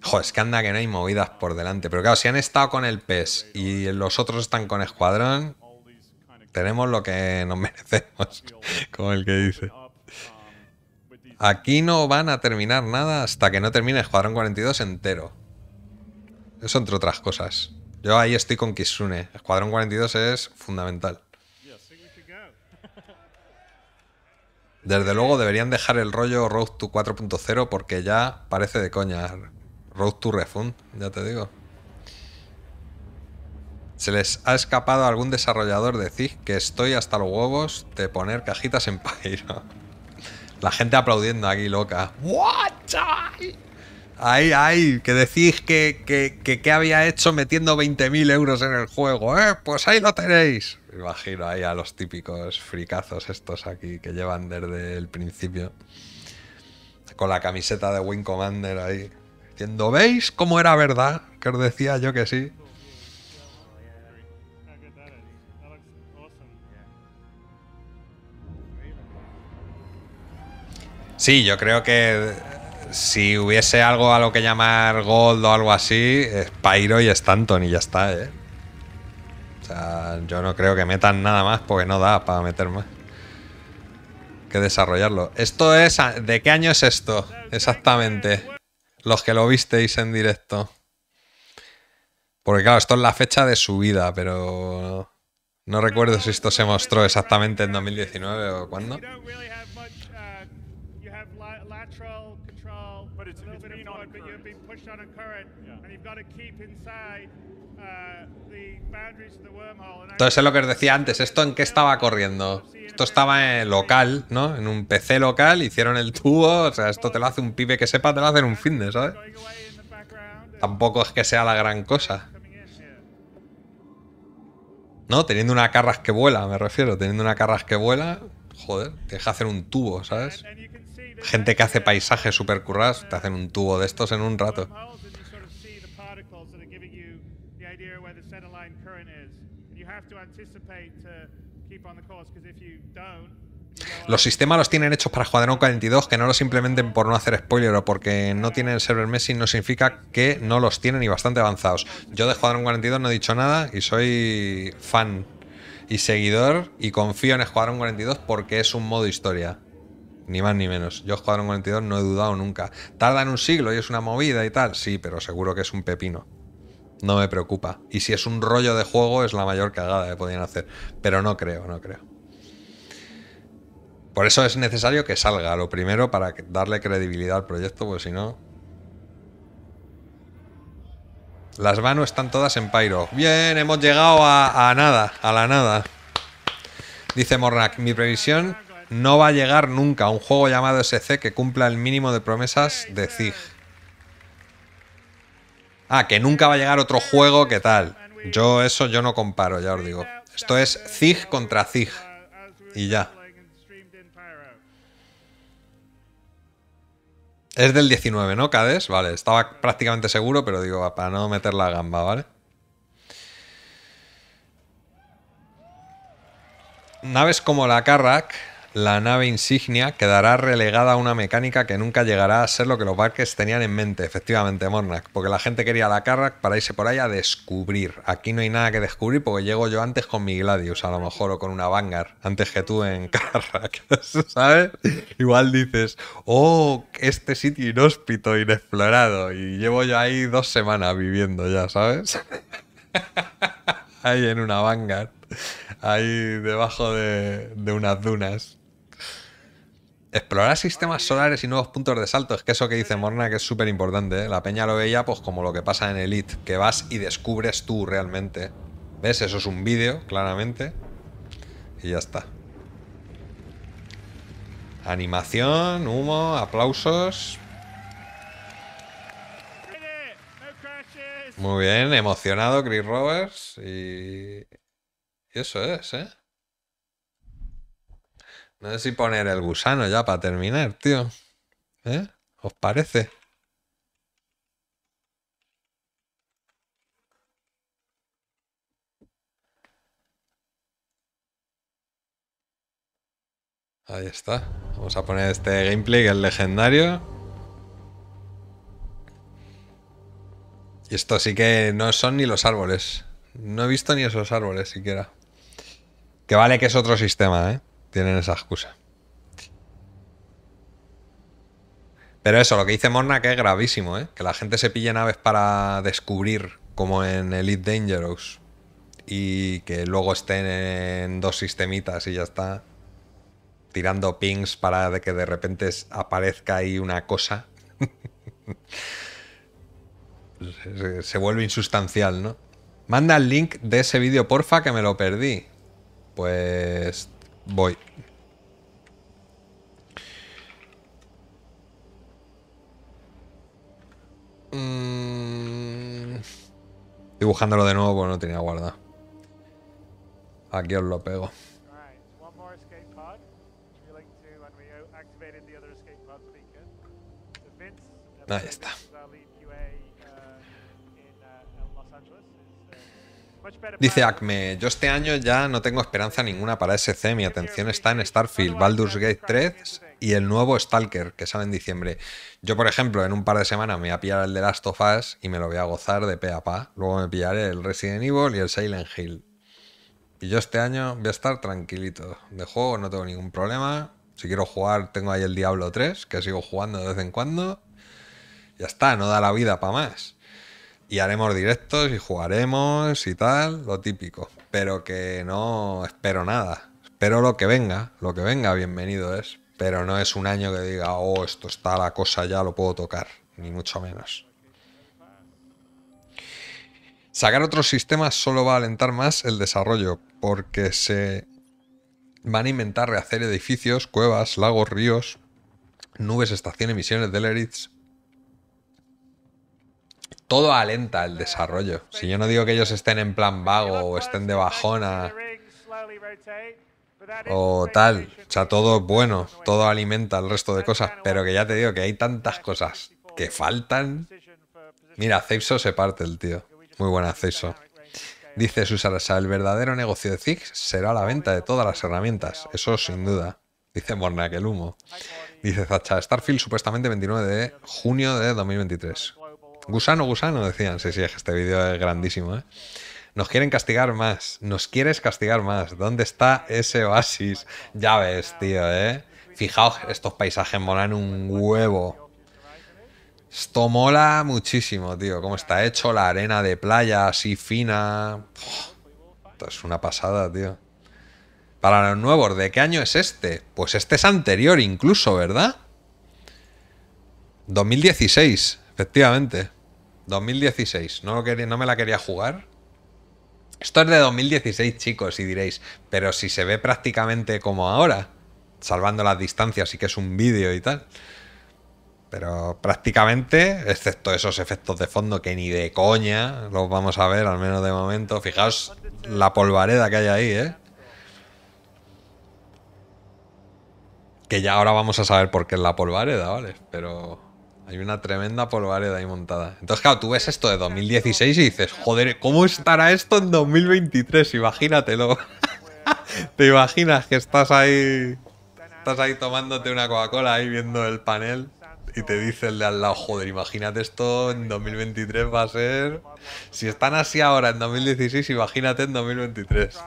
Joder, es que anda que no hay movidas por delante. Pero claro, si han estado con el PES y los otros están con Escuadrón, tenemos lo que nos merecemos, como el que dice. Aquí no van a terminar nada hasta que no termine Escuadrón 42 entero. Eso entre otras cosas. Yo ahí estoy con Kisune. Escuadrón 42 es fundamental. Desde luego deberían dejar el rollo Road to 4.0 porque ya parece de coña. Road to Refund, ya te digo. Se les ha escapado a algún desarrollador Decir que estoy hasta los huevos de poner cajitas en Pyro. La gente aplaudiendo aquí, loca. ¿What? Ay, ay, que decís que, que había hecho metiendo 20.000 euros en el juego. ¿eh? Pues ahí lo tenéis imagino ahí a los típicos fricazos estos aquí que llevan desde el principio. Con la camiseta de Wing Commander ahí. Diciendo, ¿veis cómo era verdad? Que os decía yo que sí. Sí, yo creo que eh, si hubiese algo a lo que llamar Gold o algo así, Spyro y Stanton y ya está, ¿eh? yo no creo que metan nada más porque no da para meter más. Que desarrollarlo. Esto es... ¿De qué año es esto? Exactamente. Los que lo visteis en directo. Porque claro, esto es la fecha de subida, pero... No recuerdo si esto se mostró exactamente en 2019 o cuándo. Uh, Entonces es lo que os decía antes, ¿esto en qué estaba corriendo? Esto estaba en local, ¿no? En un PC local, hicieron el tubo, o sea, esto te lo hace un pibe que sepa, te lo hace en un fin ¿sabes? Tampoco es que sea la gran cosa. No, teniendo una carras que vuela, me refiero, teniendo una carras que vuela, joder, te deja hacer un tubo, ¿sabes? Gente que hace paisajes super curras te hacen un tubo de estos en un rato. Los sistemas los tienen hechos para Escuadrón 42, que no los implementen por no hacer spoiler o porque no tienen el server Messi no significa que no los tienen y bastante avanzados. Yo de Escuadrón 42 no he dicho nada y soy fan y seguidor y confío en Escuadrón 42 porque es un modo historia. Ni más ni menos. Yo Escuadrón 42 no he dudado nunca. Tardan un siglo y es una movida y tal. Sí, pero seguro que es un pepino no me preocupa. Y si es un rollo de juego, es la mayor cagada que podían hacer. Pero no creo, no creo. Por eso es necesario que salga lo primero para darle credibilidad al proyecto, porque si no. Las vano están todas en Pyro. Bien, hemos llegado a, nada, a la nada. Dice Mornak, mi previsión no va a llegar nunca a un juego llamado SC que cumpla el mínimo de promesas de Zig. Ah, que nunca va a llegar otro juego ¿qué tal. Yo eso yo no comparo, ya os digo. Esto es Zig contra Zig. Y ya. Es del 19, ¿no, Cades? Vale, estaba prácticamente seguro, pero digo, para no meter la gamba, ¿vale? Naves como la Carrack la nave insignia quedará relegada a una mecánica que nunca llegará a ser lo que los barques tenían en mente, efectivamente, Mornak, porque la gente quería la Carrack para irse por ahí a descubrir. Aquí no hay nada que descubrir porque llego yo antes con mi Gladius, a lo mejor, o con una Vanguard, antes que tú en Carrack, ¿sabes? Igual dices, oh, este sitio inhóspito, inexplorado, y llevo yo ahí dos semanas viviendo ya, ¿sabes? ahí en una Vanguard, ahí debajo de, de unas dunas explorar sistemas solares y nuevos puntos de salto. Es que eso que dice Morna, que es súper importante. ¿eh? La peña lo veía pues como lo que pasa en Elite, que vas y descubres tú realmente. ¿Ves? Eso es un vídeo, claramente. Y ya está. Animación, humo, aplausos. Muy bien, emocionado Chris Roberts y... y eso es, ¿eh? No sé si poner el gusano ya para terminar, tío. ¿Eh? ¿Os parece? Ahí está. Vamos a poner este gameplay que es legendario. Y esto sí que no son ni los árboles. No he visto ni esos árboles siquiera. Que vale que es otro sistema, ¿eh? tienen esa excusa. Pero eso, lo que dice Morna que es gravísimo, ¿eh? Que la gente se pille naves para descubrir, como en Elite Dangerous, y que luego estén en dos sistemitas y ya está, tirando pings para de que de repente aparezca ahí una cosa. se, se vuelve insustancial, ¿no? Manda el link de ese vídeo, porfa, que me lo perdí. Pues Voy. Dibujándolo mm. de nuevo porque no tenía guarda. Aquí os lo pego. Ahí está. Dice Acme, yo este año ya no tengo esperanza ninguna para SC, mi atención está en Starfield, Baldur's Gate 3 y el nuevo Stalker que sale en diciembre. Yo, por ejemplo, en un par de semanas me voy a pillar el de Last of Us y me lo voy a gozar de pe a pa. Luego me pillaré el Resident Evil y el Silent Hill. Y yo este año voy a estar tranquilito. De juego no tengo ningún problema. Si quiero jugar, tengo ahí el Diablo 3, que sigo jugando de vez en cuando. Ya está, no da la vida para más y haremos directos y jugaremos y tal, lo típico. Pero que no espero nada. Espero lo que venga, lo que venga, bienvenido es. Pero no es un año que diga, oh, esto está la cosa ya, lo puedo tocar, ni mucho menos. Sacar otros sistemas solo va a alentar más el desarrollo, porque se van a inventar rehacer edificios, cuevas, lagos, ríos, nubes, estaciones, misiones, delerits, todo alenta el desarrollo. Si yo no digo que ellos estén en plan vago o estén de bajona o tal, o sea, todo es bueno, todo alimenta el resto de cosas, pero que ya te digo que hay tantas cosas que faltan. Mira, Ceiso se parte el tío. Muy buena acceso Dice Susarasa, el verdadero negocio de Zig será la venta de todas las herramientas. Eso sin duda. Dice que el humo. Dice Zacha, Starfield supuestamente 29 de junio de 2023. Gusano, gusano, decían. Sí, sí, este vídeo es grandísimo. ¿eh? Nos quieren castigar más. Nos quieres castigar más. ¿Dónde está ese oasis? Ya ves, tío, ¿eh? Fijaos, estos paisajes molan un huevo. Esto mola muchísimo, tío. Cómo está hecho la arena de playa así fina. Esto es una pasada, tío. Para los nuevos, ¿de qué año es este? Pues este es anterior incluso, ¿verdad? 2016, efectivamente. 2016. No, me la quería jugar. Esto es de 2016, chicos, y diréis, pero si se ve prácticamente como ahora, salvando las distancias y que es un vídeo y tal. Pero prácticamente, excepto esos efectos de fondo que ni de coña los vamos a ver, al menos de momento. Fijaos la polvareda que hay ahí, ¿eh? Que ya ahora vamos a saber por qué es la polvareda, ¿vale? Pero hay una tremenda polvareda ahí montada. Entonces, claro, tú ves esto de 2016 y dices, joder, ¿cómo estará esto en 2023? Imagínatelo. Te imaginas que estás ahí. Estás ahí tomándote una Coca-Cola ahí viendo el panel y te dice el de al lado, joder, imagínate esto en 2023 va a ser. Si están así ahora en 2016, imagínate en 2023.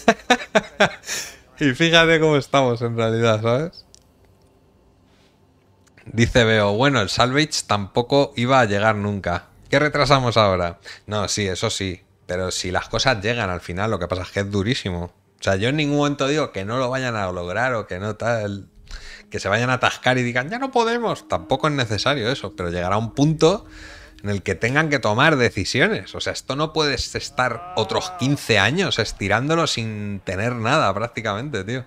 y fíjate cómo estamos en realidad, ¿sabes? Dice Veo, bueno, el salvage tampoco iba a llegar nunca. ¿Qué retrasamos ahora? No, sí, eso sí. Pero si las cosas llegan al final, lo que pasa es que es durísimo. O sea, yo en ningún momento digo que no lo vayan a lograr o que no tal. Que se vayan a atascar y digan, ya no podemos. Tampoco es necesario eso, pero llegará un punto en el que tengan que tomar decisiones. O sea, esto no puedes estar otros 15 años estirándolo sin tener nada prácticamente, tío.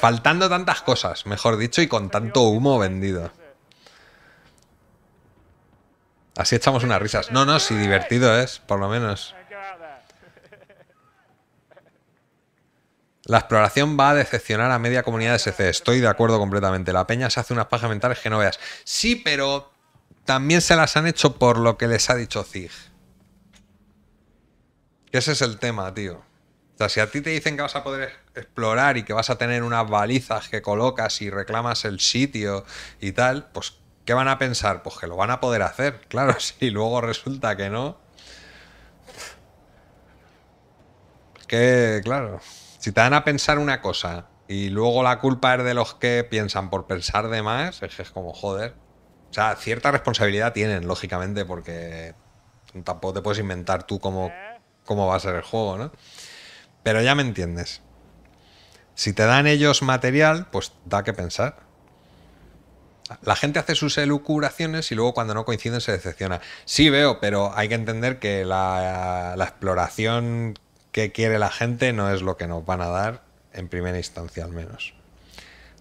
Faltando tantas cosas, mejor dicho, y con tanto humo vendido. Así echamos unas risas. No, no, si divertido es, por lo menos. La exploración va a decepcionar a media comunidad de SC. Estoy de acuerdo completamente. La peña se hace unas pajas mentales que no veas. Sí, pero también se las han hecho por lo que les ha dicho Zig. Ese es el tema, tío. O sea, si a ti te dicen que vas a poder explorar y que vas a tener unas balizas que colocas y reclamas el sitio y tal, pues ¿qué van a pensar? Pues que lo van a poder hacer, claro, si luego resulta que no. Que, claro, si te dan a pensar una cosa y luego la culpa es de los que piensan por pensar de más, es como joder. O sea, cierta responsabilidad tienen, lógicamente, porque tampoco te puedes inventar tú cómo, cómo va a ser el juego, ¿no? Pero ya me entiendes. Si te dan ellos material, pues da que pensar. La gente hace sus elucuraciones y luego cuando no coinciden se decepciona. Sí veo, pero hay que entender que la, exploración que quiere la gente no es lo que nos van a dar en primera instancia al menos.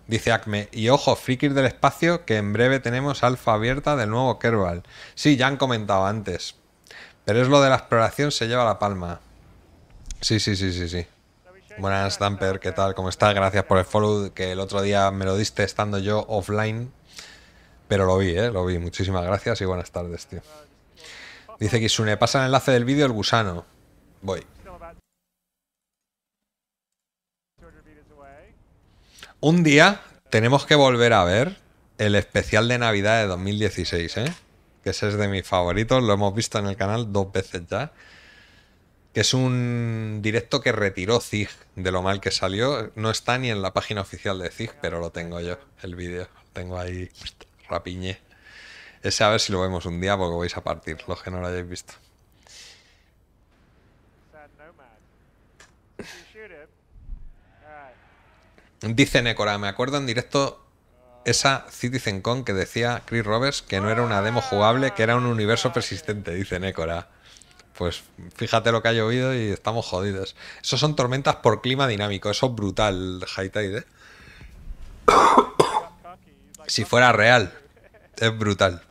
Dice Acme, y ojo, frikis del espacio, que en breve tenemos alfa abierta del nuevo Kerbal. Sí, ya han comentado antes. Pero es lo de la exploración, se lleva la palma. Sí, sí, sí, sí, sí. Buenas, Damper, ¿qué tal? ¿Cómo estás? Gracias por el follow, que el otro día me lo diste estando yo offline, pero lo vi, ¿eh? Lo vi. Muchísimas gracias y buenas tardes, tío. Dice Kisune, pasa el enlace del vídeo el gusano. Voy. Un día tenemos que volver a ver el especial de Navidad de 2016, ¿eh? Que ese es de mis favoritos, lo hemos visto en el canal dos veces ya que es un directo que retiró Zig de lo mal que salió. No está ni en la página oficial de Zig, pero lo tengo yo, el vídeo. Tengo ahí, rapiñé. Ese a ver si lo vemos un día porque vais a partir, los que no lo hayáis visto. Dice Nécora. me acuerdo en directo esa Citizen Con que decía Chris Roberts que no era una demo jugable, que era un universo persistente, dice Nécora pues fíjate lo que ha llovido y estamos jodidos. Eso son tormentas por clima dinámico, eso es brutal, high ¿eh? si fuera real, es brutal.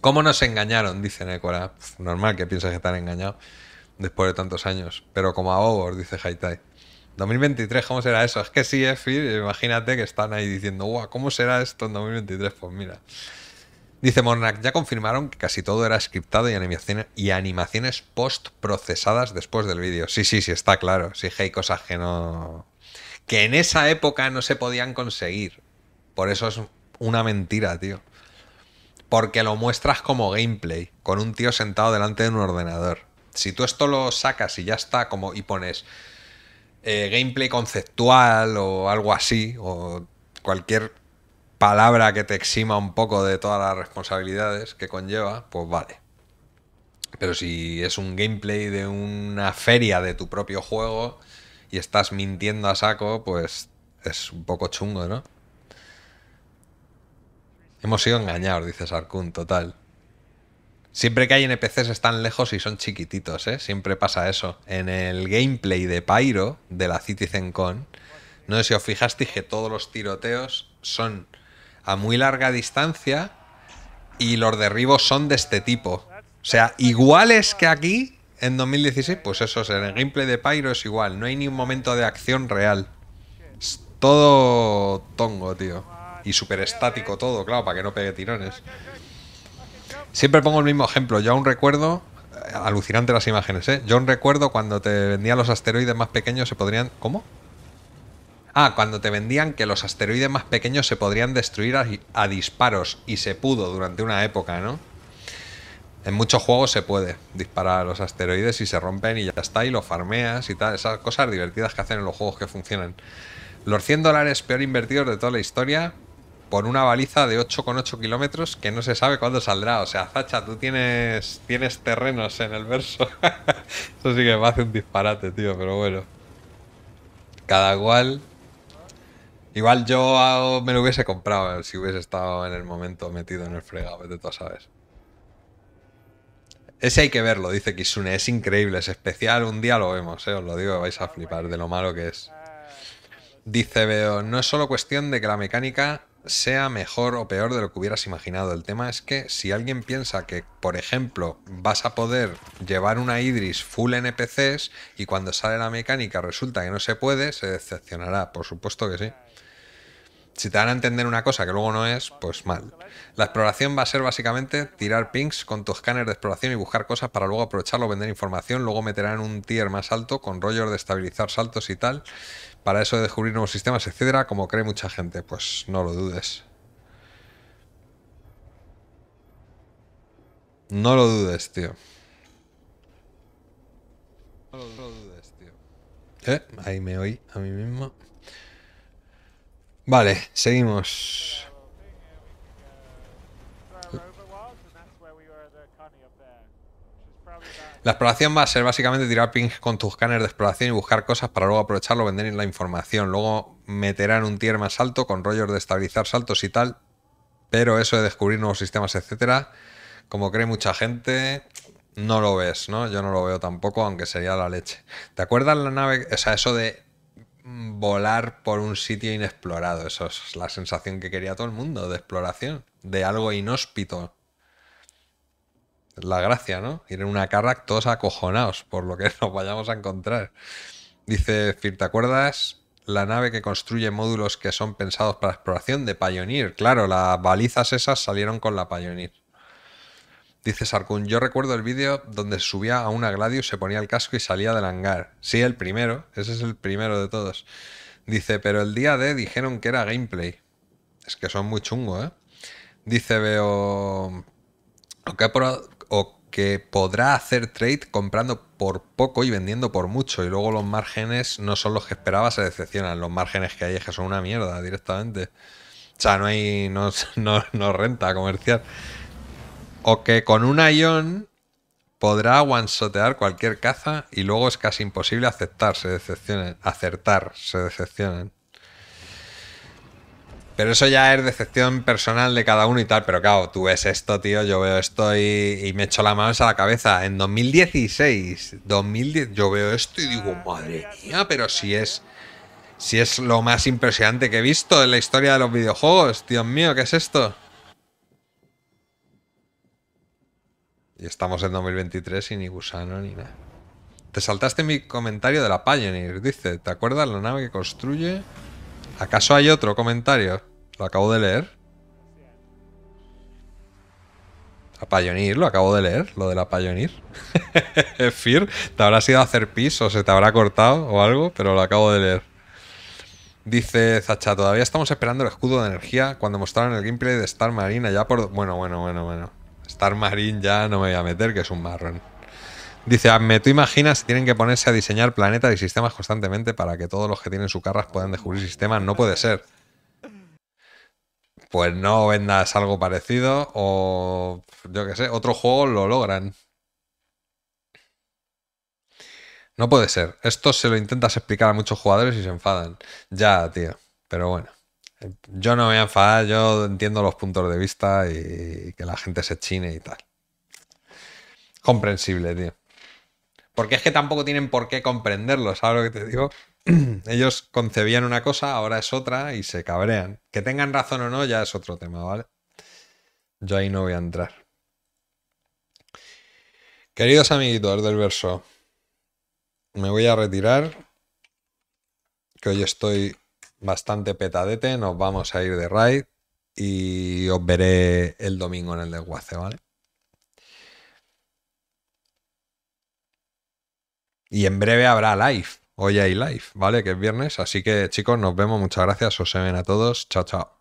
¿Cómo nos engañaron? Dice Nécora. Normal que pienses que están engañados después de tantos años. Pero como a bobos, dice high 2023, ¿cómo será eso? Es que sí, Efi, eh, imagínate que están ahí diciendo, guau, ¿cómo será esto en 2023? Pues mira. Dice Mornak, ya confirmaron que casi todo era scriptado y, animaciones, y post procesadas después del vídeo. Sí, sí, sí, está claro. Sí, hay cosas que no... que en esa época no se podían conseguir. Por eso es una mentira, tío. Porque lo muestras como gameplay, con un tío sentado delante de un ordenador. Si tú esto lo sacas y ya está, como y pones eh, gameplay conceptual o algo así, o cualquier palabra que te exima un poco de todas las responsabilidades que conlleva, pues vale. Pero si es un gameplay de una feria de tu propio juego y estás mintiendo a saco, pues es un poco chungo, ¿no? Hemos sido engañados, dice Sarkun, total. Siempre que hay NPCs están lejos y son chiquititos, ¿eh? Siempre pasa eso. En el gameplay de Pyro, de la Con, no sé si os fijasteis que todos los tiroteos son a muy larga distancia y los derribos son de este tipo. O sea, iguales que aquí en 2016, pues eso es, en el gameplay de Pyro es igual, no hay ni un momento de acción real. todo tongo, tío. Y súper estático todo, claro, para que no pegue tirones. Siempre pongo el mismo ejemplo, yo aún recuerdo eh, alucinante las imágenes, ¿eh? Yo recuerdo cuando te vendía los asteroides más pequeños, se podrían. ¿Cómo? Ah, cuando te vendían que los asteroides más pequeños se podrían destruir a, disparos y se pudo durante una época, ¿no? En muchos juegos se puede disparar a los asteroides y se rompen y ya está, y los farmeas y tal. Esas cosas divertidas que hacen en los juegos que funcionan. Los 100 dólares peor invertidos de toda la historia por una baliza de 8,8 kilómetros que no se sabe cuándo saldrá. O sea, Zacha, tú tienes, tienes terrenos en el verso. Eso sí que me hace un disparate, tío, pero bueno. Cada cual Igual yo me lo hubiese comprado eh, si hubiese estado en el momento metido en el fregado, de todas sabes. Ese hay que verlo, dice Kisune. Es increíble, es especial. Un día lo vemos, eh, os lo digo, vais a flipar de lo malo que es. Dice Veo, no es solo cuestión de que la mecánica sea mejor o peor de lo que hubieras imaginado. El tema es que si alguien piensa que, por ejemplo, vas a poder llevar una Idris full NPCs y cuando sale la mecánica resulta que no se puede, se decepcionará. Por supuesto que sí si te dan a entender una cosa que luego no es, pues mal. La exploración va a ser básicamente tirar pings con tu escáner de exploración y buscar cosas para luego aprovecharlo, vender información, luego meterán un tier más alto con rollos de estabilizar saltos y tal, para eso de descubrir nuevos sistemas, etcétera, como cree mucha gente, pues no lo dudes. No lo dudes, tío. No lo dudes, tío. ¿Eh? Ahí me oí a mí mismo. Vale, seguimos. La exploración va a ser básicamente tirar ping con tus canes de exploración y buscar cosas para luego aprovecharlo, vender la información. Luego meterán un tier más alto con rollos de estabilizar saltos y tal. Pero eso de descubrir nuevos sistemas, etcétera, como cree mucha gente, no lo ves, ¿no? Yo no lo veo tampoco, aunque sería la leche. ¿Te acuerdas la nave? O sea, eso de Mm, volar por un sitio inexplorado. Eso es la sensación que quería todo el mundo, de exploración, de algo inhóspito. La gracia, ¿no? Ir en una carrack todos acojonados por lo que nos vayamos a encontrar. Dice Fir, ¿te acuerdas la nave que construye módulos que son pensados para exploración de payonir. Claro, las balizas esas salieron con la Pioneer. Dice Sarkun, yo recuerdo el vídeo donde subía a una Gladius, se ponía el casco y salía del hangar. Sí, el primero, ese es el primero de todos. Dice, pero el día de dijeron que era gameplay. Es que son muy chungos, ¿eh? Dice, veo... O que, que podrá hacer trade comprando por poco y vendiendo por mucho. Y luego los márgenes no son los que esperaba, se decepcionan. Los márgenes que hay es que son una mierda directamente. O sea, no hay. no renta comercial. O que con un Ion podrá one cualquier caza y luego es casi imposible aceptar, se decepcionen, acertar, se decepcionen. Pero eso ya es decepción personal de cada uno y tal. Pero claro, tú ves esto, tío. Yo veo esto y, me echo la mano a la cabeza. En 2016, 2010, yo veo esto y digo, madre mía, pero si es. Si es lo más impresionante que he visto en la historia de los videojuegos. Dios mío, ¿qué es esto? estamos en 2023 y ni gusano ni nada. Te saltaste mi comentario de la Pioneer. Dice, ¿te acuerdas la nave que construye? ¿Acaso hay otro comentario? Lo acabo de leer. La Pioneer, lo acabo de leer, lo de la Pioneer. Fir te habrás ido a hacer pis o se te habrá cortado o algo, pero lo acabo de leer. Dice Zacha, todavía estamos esperando el escudo de energía cuando mostraron el gameplay de Star Marina ya por... Bueno, bueno, bueno, bueno. Star Marine ya no me voy a meter, que es un marrón. Dice, hazme, tú imaginas si tienen que ponerse a diseñar planetas y sistemas constantemente para que todos los que tienen su carras puedan descubrir sistemas. No puede ser. Pues no vendas algo parecido o, yo qué sé, otro juego lo logran. No puede ser. Esto se lo intentas explicar a muchos jugadores y se enfadan. Ya, tío. Pero bueno. Yo no me voy a enfadar, yo entiendo los puntos de vista y que la gente se chine y tal. Comprensible, tío. Porque es que tampoco tienen por qué comprenderlo, ¿sabes lo que te digo? Ellos concebían una cosa, ahora es otra y se cabrean. Que tengan razón o no ya es otro tema, ¿vale? Yo ahí no voy a entrar. Queridos amiguitos del verso, me voy a retirar, que hoy estoy bastante petadete, nos vamos a ir de raid y os veré el domingo en el desguace, ¿vale? Y en breve habrá live. Hoy hay live, ¿vale? Que es viernes. Así que chicos, nos vemos. Muchas gracias. Os se ven a todos. Chao, chao.